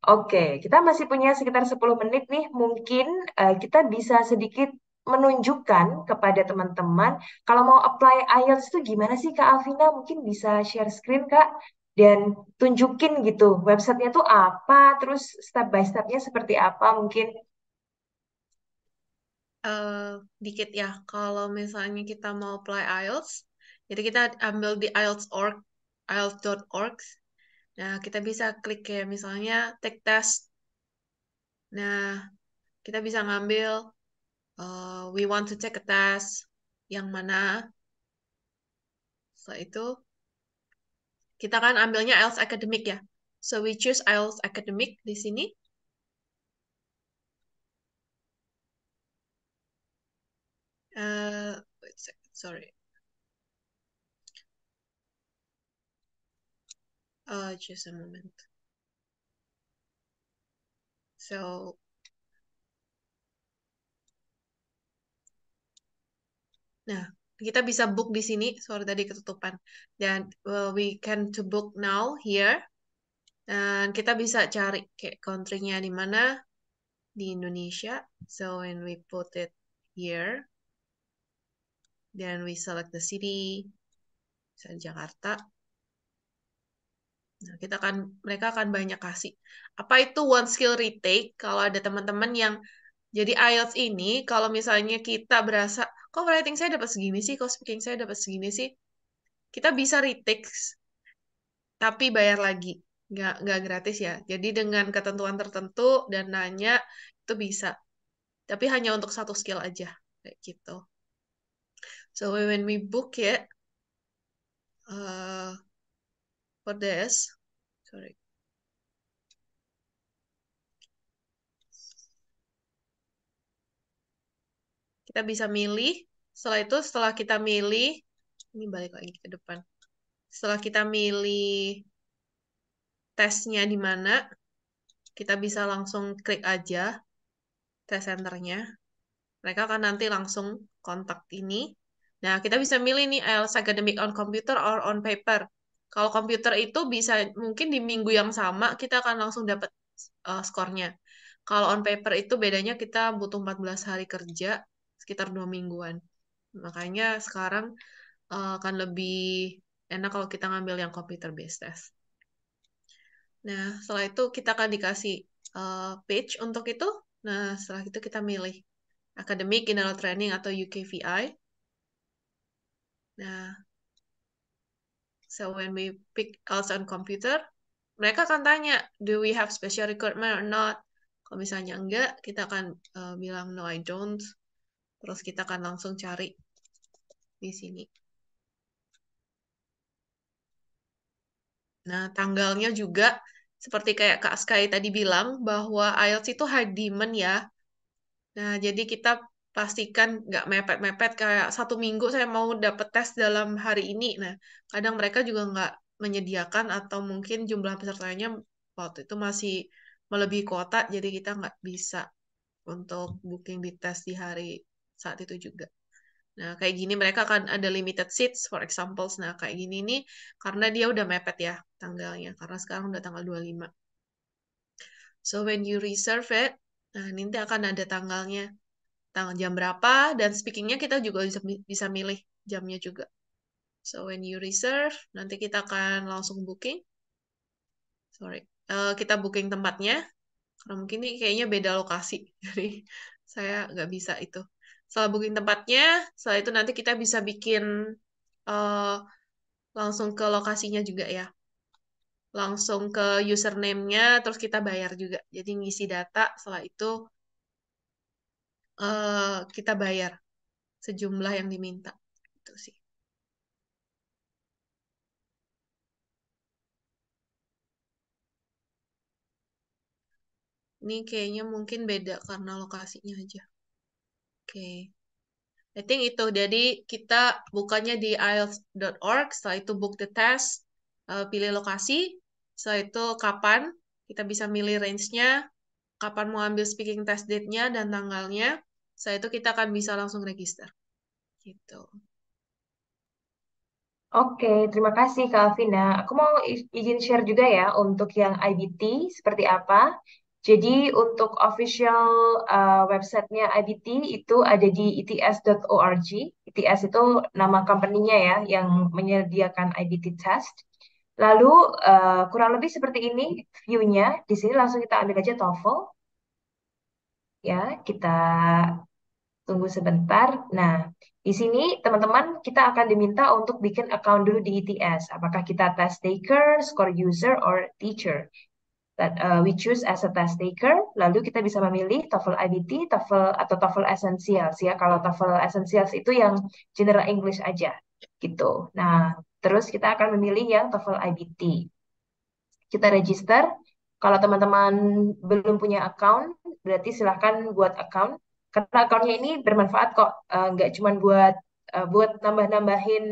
Oke, kita masih punya sekitar 10 menit nih. Mungkin uh, kita bisa sedikit menunjukkan kepada teman-teman kalau mau apply IELTS itu gimana sih Kak Alvina? Mungkin bisa share screen Kak dan tunjukin gitu websitenya tuh apa, terus step by stepnya seperti apa mungkin uh, dikit ya kalau misalnya kita mau apply IELTS jadi kita ambil di IELTS.org IELTS.org nah kita bisa klik ya misalnya take test nah kita bisa ngambil uh, we want to take a test yang mana setelah itu kita kan ambilnya IELTS academic ya so we choose IELTS academic di sini eh, wait a second, sorry. Uh, just a moment. So, nah, kita bisa book di sini. Sorry tadi ketutupan. Dan well, we can to book now here. Dan kita bisa cari kayak country-nya di mana di Indonesia. So when we put it here, Then we select the city, misalnya Jakarta. Nah, kita akan mereka akan banyak kasih. Apa itu one skill retake? Kalau ada teman-teman yang jadi IELTS ini, kalau misalnya kita berasa, kok writing saya dapat segini sih, kok speaking saya dapat segini sih, kita bisa retake, tapi bayar lagi. Nggak, nggak gratis ya. Jadi dengan ketentuan tertentu dan nanya, itu bisa. Tapi hanya untuk satu skill aja. Kayak gitu. So when we book it uh, for this, sorry. Kita bisa milih. Setelah itu, setelah kita milih, ini balik lagi ke depan. Setelah kita milih tesnya di mana, kita bisa langsung klik aja tes centernya. Mereka akan nanti langsung kontak ini Nah, kita bisa milih nih IELTS eh, academic on computer or on paper. Kalau komputer itu bisa mungkin di minggu yang sama kita akan langsung dapat uh, eh, skornya. Kalau on paper itu bedanya kita butuh 14 hari kerja, sekitar dua mingguan. Makanya sekarang uh, akan lebih enak kalau kita ngambil yang computer based test. Nah, setelah itu kita akan dikasih uh, page untuk itu. Nah, setelah itu kita milih academic general training atau UKVI Nah, so when we pick also on computer, mereka akan tanya, do we have special requirement or not? Kalau misalnya enggak, kita akan uh, bilang no I don't. Terus kita akan langsung cari di sini. Nah, tanggalnya juga seperti kayak Kak Sky tadi bilang bahwa IELTS itu high demand ya. Nah, jadi kita pastikan nggak mepet-mepet kayak satu minggu saya mau dapet tes dalam hari ini. Nah, kadang mereka juga nggak menyediakan atau mungkin jumlah pesertanya waktu itu masih melebihi kuota, jadi kita nggak bisa untuk booking di tes di hari saat itu juga. Nah, kayak gini mereka akan ada limited seats, for examples Nah, kayak gini nih, karena dia udah mepet ya tanggalnya, karena sekarang udah tanggal 25. So, when you reserve it, nah, nanti akan ada tanggalnya tanggal jam berapa dan speakingnya kita juga bisa bisa milih jamnya juga. So when you reserve nanti kita akan langsung booking. Sorry, uh, kita booking tempatnya karena mungkin ini kayaknya beda lokasi jadi saya nggak bisa itu. Setelah booking tempatnya, setelah itu nanti kita bisa bikin uh, langsung ke lokasinya juga ya langsung ke username-nya, terus kita bayar juga. Jadi ngisi data, setelah itu Eh, kita bayar sejumlah yang diminta itu sih ini kayaknya mungkin beda karena lokasinya aja oke okay. I think itu jadi kita bukannya di IELTS.org setelah itu book the test uh, pilih lokasi setelah itu kapan kita bisa milih range-nya kapan mau ambil speaking test date-nya dan tanggalnya setelah itu kita akan bisa langsung register gitu Oke, terima kasih Kak Alvina. Aku mau izin share juga ya untuk yang IBT seperti apa. Jadi untuk official uh, websitenya IBT itu ada di its.org. ITS itu nama company-nya ya yang menyediakan IBT test. Lalu uh, kurang lebih seperti ini view-nya. Di sini langsung kita ambil aja TOEFL. Ya, kita Tunggu sebentar. Nah, di sini teman-teman kita akan diminta untuk bikin account dulu di ETS. Apakah kita test taker, score user, or teacher? That, uh, we choose as a test taker, lalu kita bisa memilih TOEFL IBT, TOEFL atau TOEFL Essentials ya. Kalau TOEFL Essentials itu yang general English aja gitu. Nah, terus kita akan memilih yang TOEFL IBT. Kita register. Kalau teman-teman belum punya account, berarti silahkan buat account karena akunnya ini bermanfaat kok eh, nggak uh, cuma buat uh, buat nambah-nambahin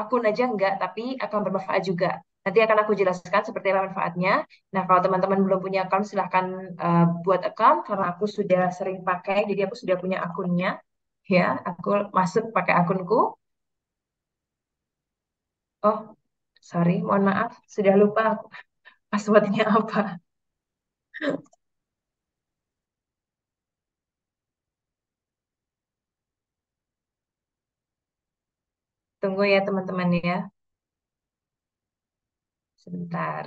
akun aja nggak, tapi akan bermanfaat juga nanti akan aku jelaskan seperti apa manfaatnya nah kalau teman-teman belum punya akun, silahkan uh, buat akun karena aku sudah sering pakai jadi aku sudah punya akunnya ya aku masuk pakai akunku oh sorry mohon maaf sudah lupa aku passwordnya apa Tunggu ya teman-teman ya. Sebentar.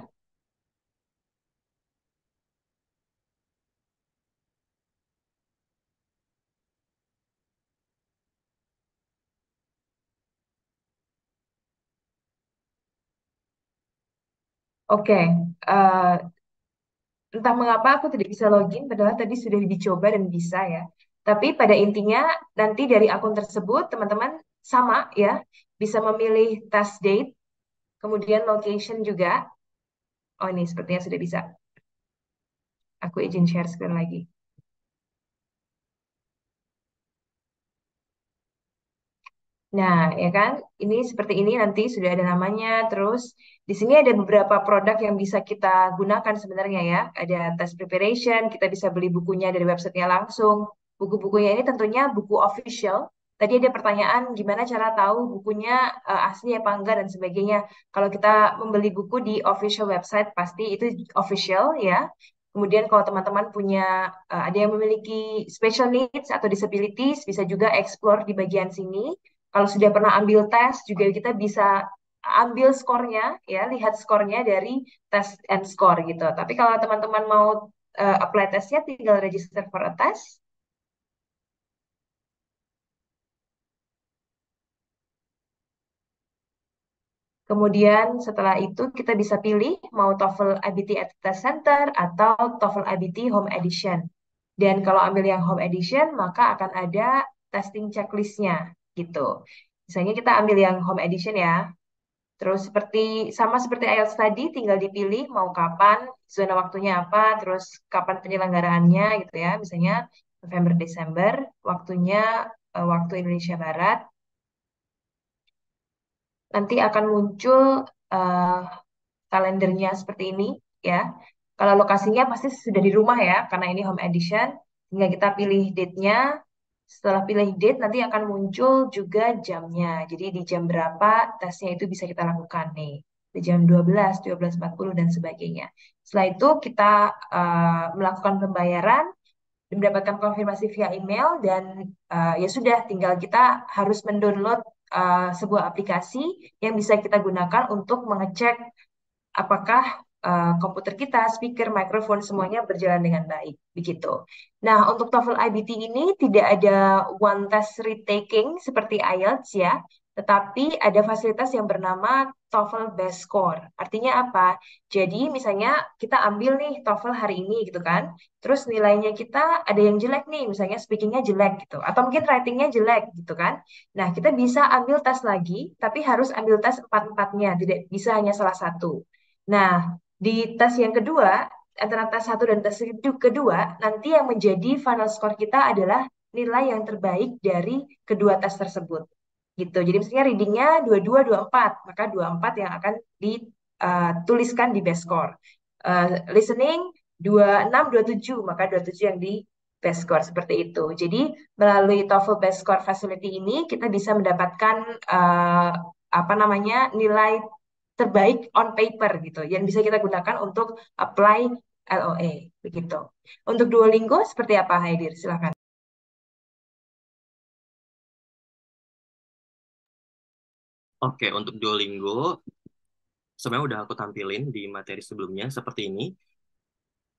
Oke, okay. uh, eh, entah mengapa aku tidak bisa login, padahal tadi sudah dicoba dan bisa ya. Tapi pada intinya nanti dari akun tersebut teman-teman sama ya, bisa memilih test date, kemudian location juga. Oh ini sepertinya sudah bisa. Aku izin share screen lagi. Nah, ya kan? Ini seperti ini nanti sudah ada namanya. Terus di sini ada beberapa produk yang bisa kita gunakan sebenarnya ya. Ada test preparation, kita bisa beli bukunya dari websitenya langsung. Buku-bukunya ini tentunya buku official Tadi ada pertanyaan gimana cara tahu bukunya uh, asli apa enggak dan sebagainya. Kalau kita membeli buku di official website pasti itu official ya. Kemudian kalau teman-teman punya uh, ada yang memiliki special needs atau disabilities bisa juga explore di bagian sini. Kalau sudah pernah ambil tes juga kita bisa ambil skornya ya, lihat skornya dari tes and score gitu. Tapi kalau teman-teman mau uh, apply tesnya tinggal register for a test Kemudian setelah itu kita bisa pilih mau TOEFL IBT at Test Center atau TOEFL IBT Home Edition. Dan kalau ambil yang Home Edition, maka akan ada testing checklistnya gitu. Misalnya kita ambil yang Home Edition ya. Terus seperti sama seperti IELTS tadi, tinggal dipilih mau kapan, zona waktunya apa, terus kapan penyelenggaraannya gitu ya. Misalnya November Desember, waktunya eh, waktu Indonesia Barat, nanti akan muncul uh, kalendernya seperti ini ya. Kalau lokasinya pasti sudah di rumah ya, karena ini home edition. Tinggal kita pilih date-nya. Setelah pilih date, nanti akan muncul juga jamnya. Jadi di jam berapa tesnya itu bisa kita lakukan nih. Di jam 12, 12.40, dan sebagainya. Setelah itu kita uh, melakukan pembayaran, mendapatkan konfirmasi via email, dan uh, ya sudah, tinggal kita harus mendownload Eh, sebuah aplikasi yang bisa kita gunakan untuk mengecek apakah uh, komputer kita, speaker, microphone semuanya berjalan dengan baik begitu. Nah, untuk TOEFL IBT ini tidak ada one test retaking seperti IELTS ya, tetapi ada fasilitas yang bernama TOEFL Best Score. Artinya apa? Jadi misalnya kita ambil nih TOEFL hari ini gitu kan. Terus nilainya kita ada yang jelek nih, misalnya speakingnya jelek gitu. Atau mungkin writingnya jelek gitu kan. Nah kita bisa ambil tes lagi, tapi harus ambil tes empat-empatnya. Tidak bisa hanya salah satu. Nah di tes yang kedua, antara tes satu dan tes kedua, nanti yang menjadi final score kita adalah nilai yang terbaik dari kedua tes tersebut gitu. Jadi misalnya readingnya dua dua 22 empat, maka dua empat yang akan dituliskan eh, di best score. Uh, listening dua tujuh, maka dua 27 yang di best score seperti itu. Jadi melalui TOEFL best score facility ini kita bisa mendapatkan uh, apa namanya nilai terbaik on paper gitu yang bisa kita gunakan untuk apply LOA e. begitu. Untuk dua Duolingo seperti apa Haidir? Silakan. Oke, untuk Duolingo sebenarnya udah aku tampilin di materi sebelumnya seperti ini.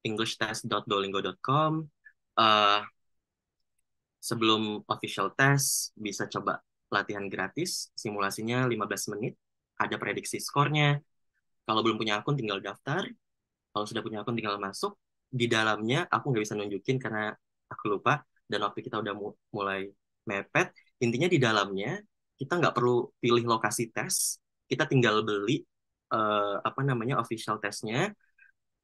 englishtest.duolingo.com uh, eh, sebelum official test bisa coba latihan gratis, simulasinya 15 menit, ada prediksi skornya. Kalau belum punya akun tinggal daftar, kalau sudah punya akun tinggal masuk. Di dalamnya aku nggak bisa nunjukin karena aku lupa dan waktu kita udah mulai mepet. Intinya di dalamnya kita nggak perlu pilih lokasi tes, kita tinggal beli uh, apa namanya official testnya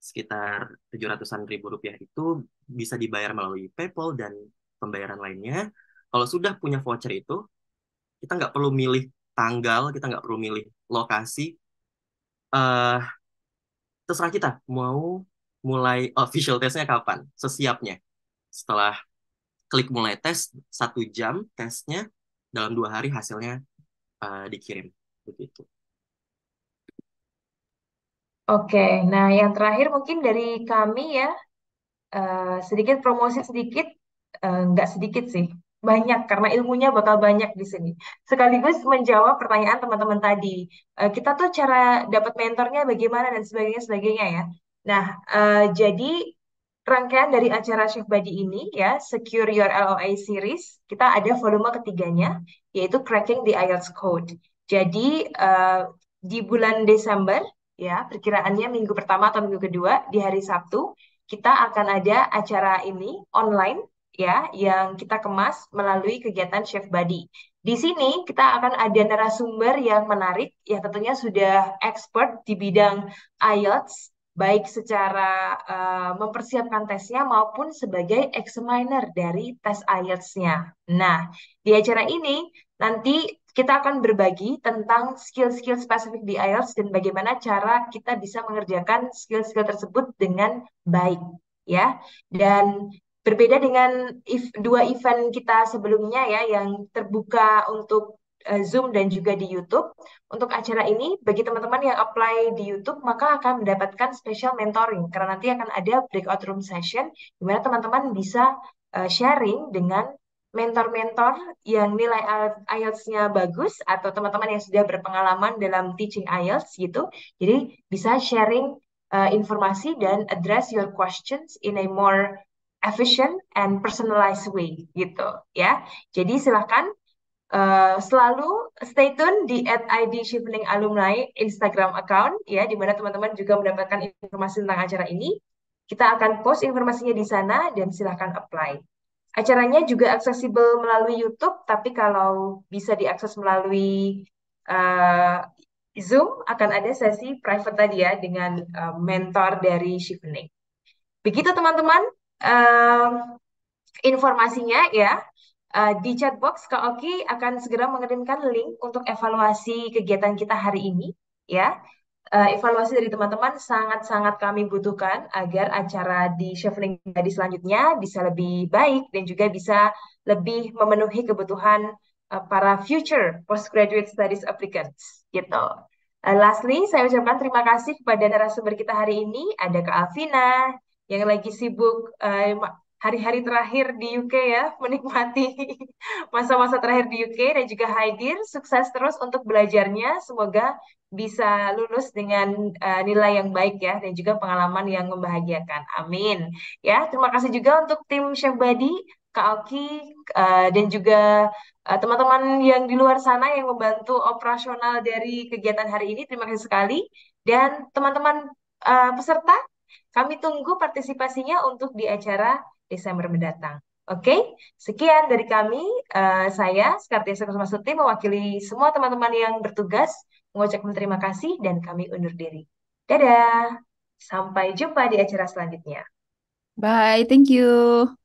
sekitar 700-an ribu rupiah itu bisa dibayar melalui PayPal dan pembayaran lainnya. Kalau sudah punya voucher itu, kita nggak perlu milih tanggal, kita nggak perlu milih lokasi. Uh, terserah kita mau mulai official testnya kapan, sesiapnya. Setelah klik mulai tes, satu jam tesnya, dalam dua hari hasilnya uh, dikirim begitu. Oke, nah yang terakhir mungkin dari kami ya uh, sedikit promosi sedikit uh, nggak sedikit sih banyak karena ilmunya bakal banyak di sini. Sekaligus menjawab pertanyaan teman-teman tadi. Uh, kita tuh cara dapat mentornya bagaimana dan sebagainya sebagainya ya. Nah, uh, jadi rangkaian dari acara Chef Buddy ini ya, Secure Your LOA Series, kita ada volume ketiganya, yaitu Cracking the IELTS Code. Jadi uh, di bulan Desember, ya perkiraannya minggu pertama atau minggu kedua di hari Sabtu, kita akan ada acara ini online ya yang kita kemas melalui kegiatan Chef Buddy. Di sini kita akan ada narasumber yang menarik ya tentunya sudah expert di bidang IELTS baik secara uh, mempersiapkan tesnya maupun sebagai examiner dari tes IELTS-nya. Nah, di acara ini nanti kita akan berbagi tentang skill-skill spesifik di IELTS dan bagaimana cara kita bisa mengerjakan skill-skill tersebut dengan baik, ya. Dan berbeda dengan if, dua event kita sebelumnya ya yang terbuka untuk Eh, Zoom dan juga di YouTube. Untuk acara ini, bagi teman-teman yang apply di YouTube, maka akan mendapatkan special mentoring, karena nanti akan ada breakout room session, di mana teman-teman bisa eh, sharing dengan mentor-mentor yang nilai IELTS-nya bagus, atau teman-teman yang sudah berpengalaman dalam teaching IELTS gitu. Jadi, bisa sharing eh, informasi dan address your questions in a more efficient and personalized way gitu ya. Jadi silahkan Eh, selalu stay tune di at ID Shifling Alumni Instagram account ya di mana teman-teman juga mendapatkan informasi tentang acara ini. Kita akan post informasinya di sana dan silahkan apply. Acaranya juga aksesibel melalui YouTube, tapi kalau bisa diakses melalui uh, Zoom akan ada sesi private tadi ya dengan uh, mentor dari Shifling. Begitu teman-teman uh, informasinya ya. Uh, di chat box Kak Oki akan segera mengirimkan link untuk evaluasi kegiatan kita hari ini ya. Uh, evaluasi dari teman-teman sangat-sangat kami butuhkan agar acara di shuffling Gadis selanjutnya bisa lebih baik dan juga bisa lebih memenuhi kebutuhan eh, para future postgraduate studies applicants gitu. Uh, lastly, saya ucapkan terima kasih kepada narasumber kita hari ini, ada Kak Alvina yang lagi sibuk uh, hari-hari terakhir di UK ya, menikmati masa-masa terakhir di UK dan juga Haidir, sukses terus untuk belajarnya. Semoga bisa lulus dengan uh, nilai yang baik ya dan juga pengalaman yang membahagiakan. Amin. Ya, terima kasih juga untuk tim Chef Badi, Kak Oki uh, dan juga eh, teman-teman uh, yang di luar sana yang membantu operasional dari kegiatan hari ini. Terima kasih sekali. Dan teman-teman uh, peserta, kami tunggu partisipasinya untuk di acara Desember mendatang. Oke, okay? sekian dari kami. Uh, saya, Skartiasa Kusuma mewakili semua teman-teman yang bertugas, mengucapkan terima kasih dan kami undur diri. Dadah! Sampai jumpa di acara selanjutnya. Bye, thank you.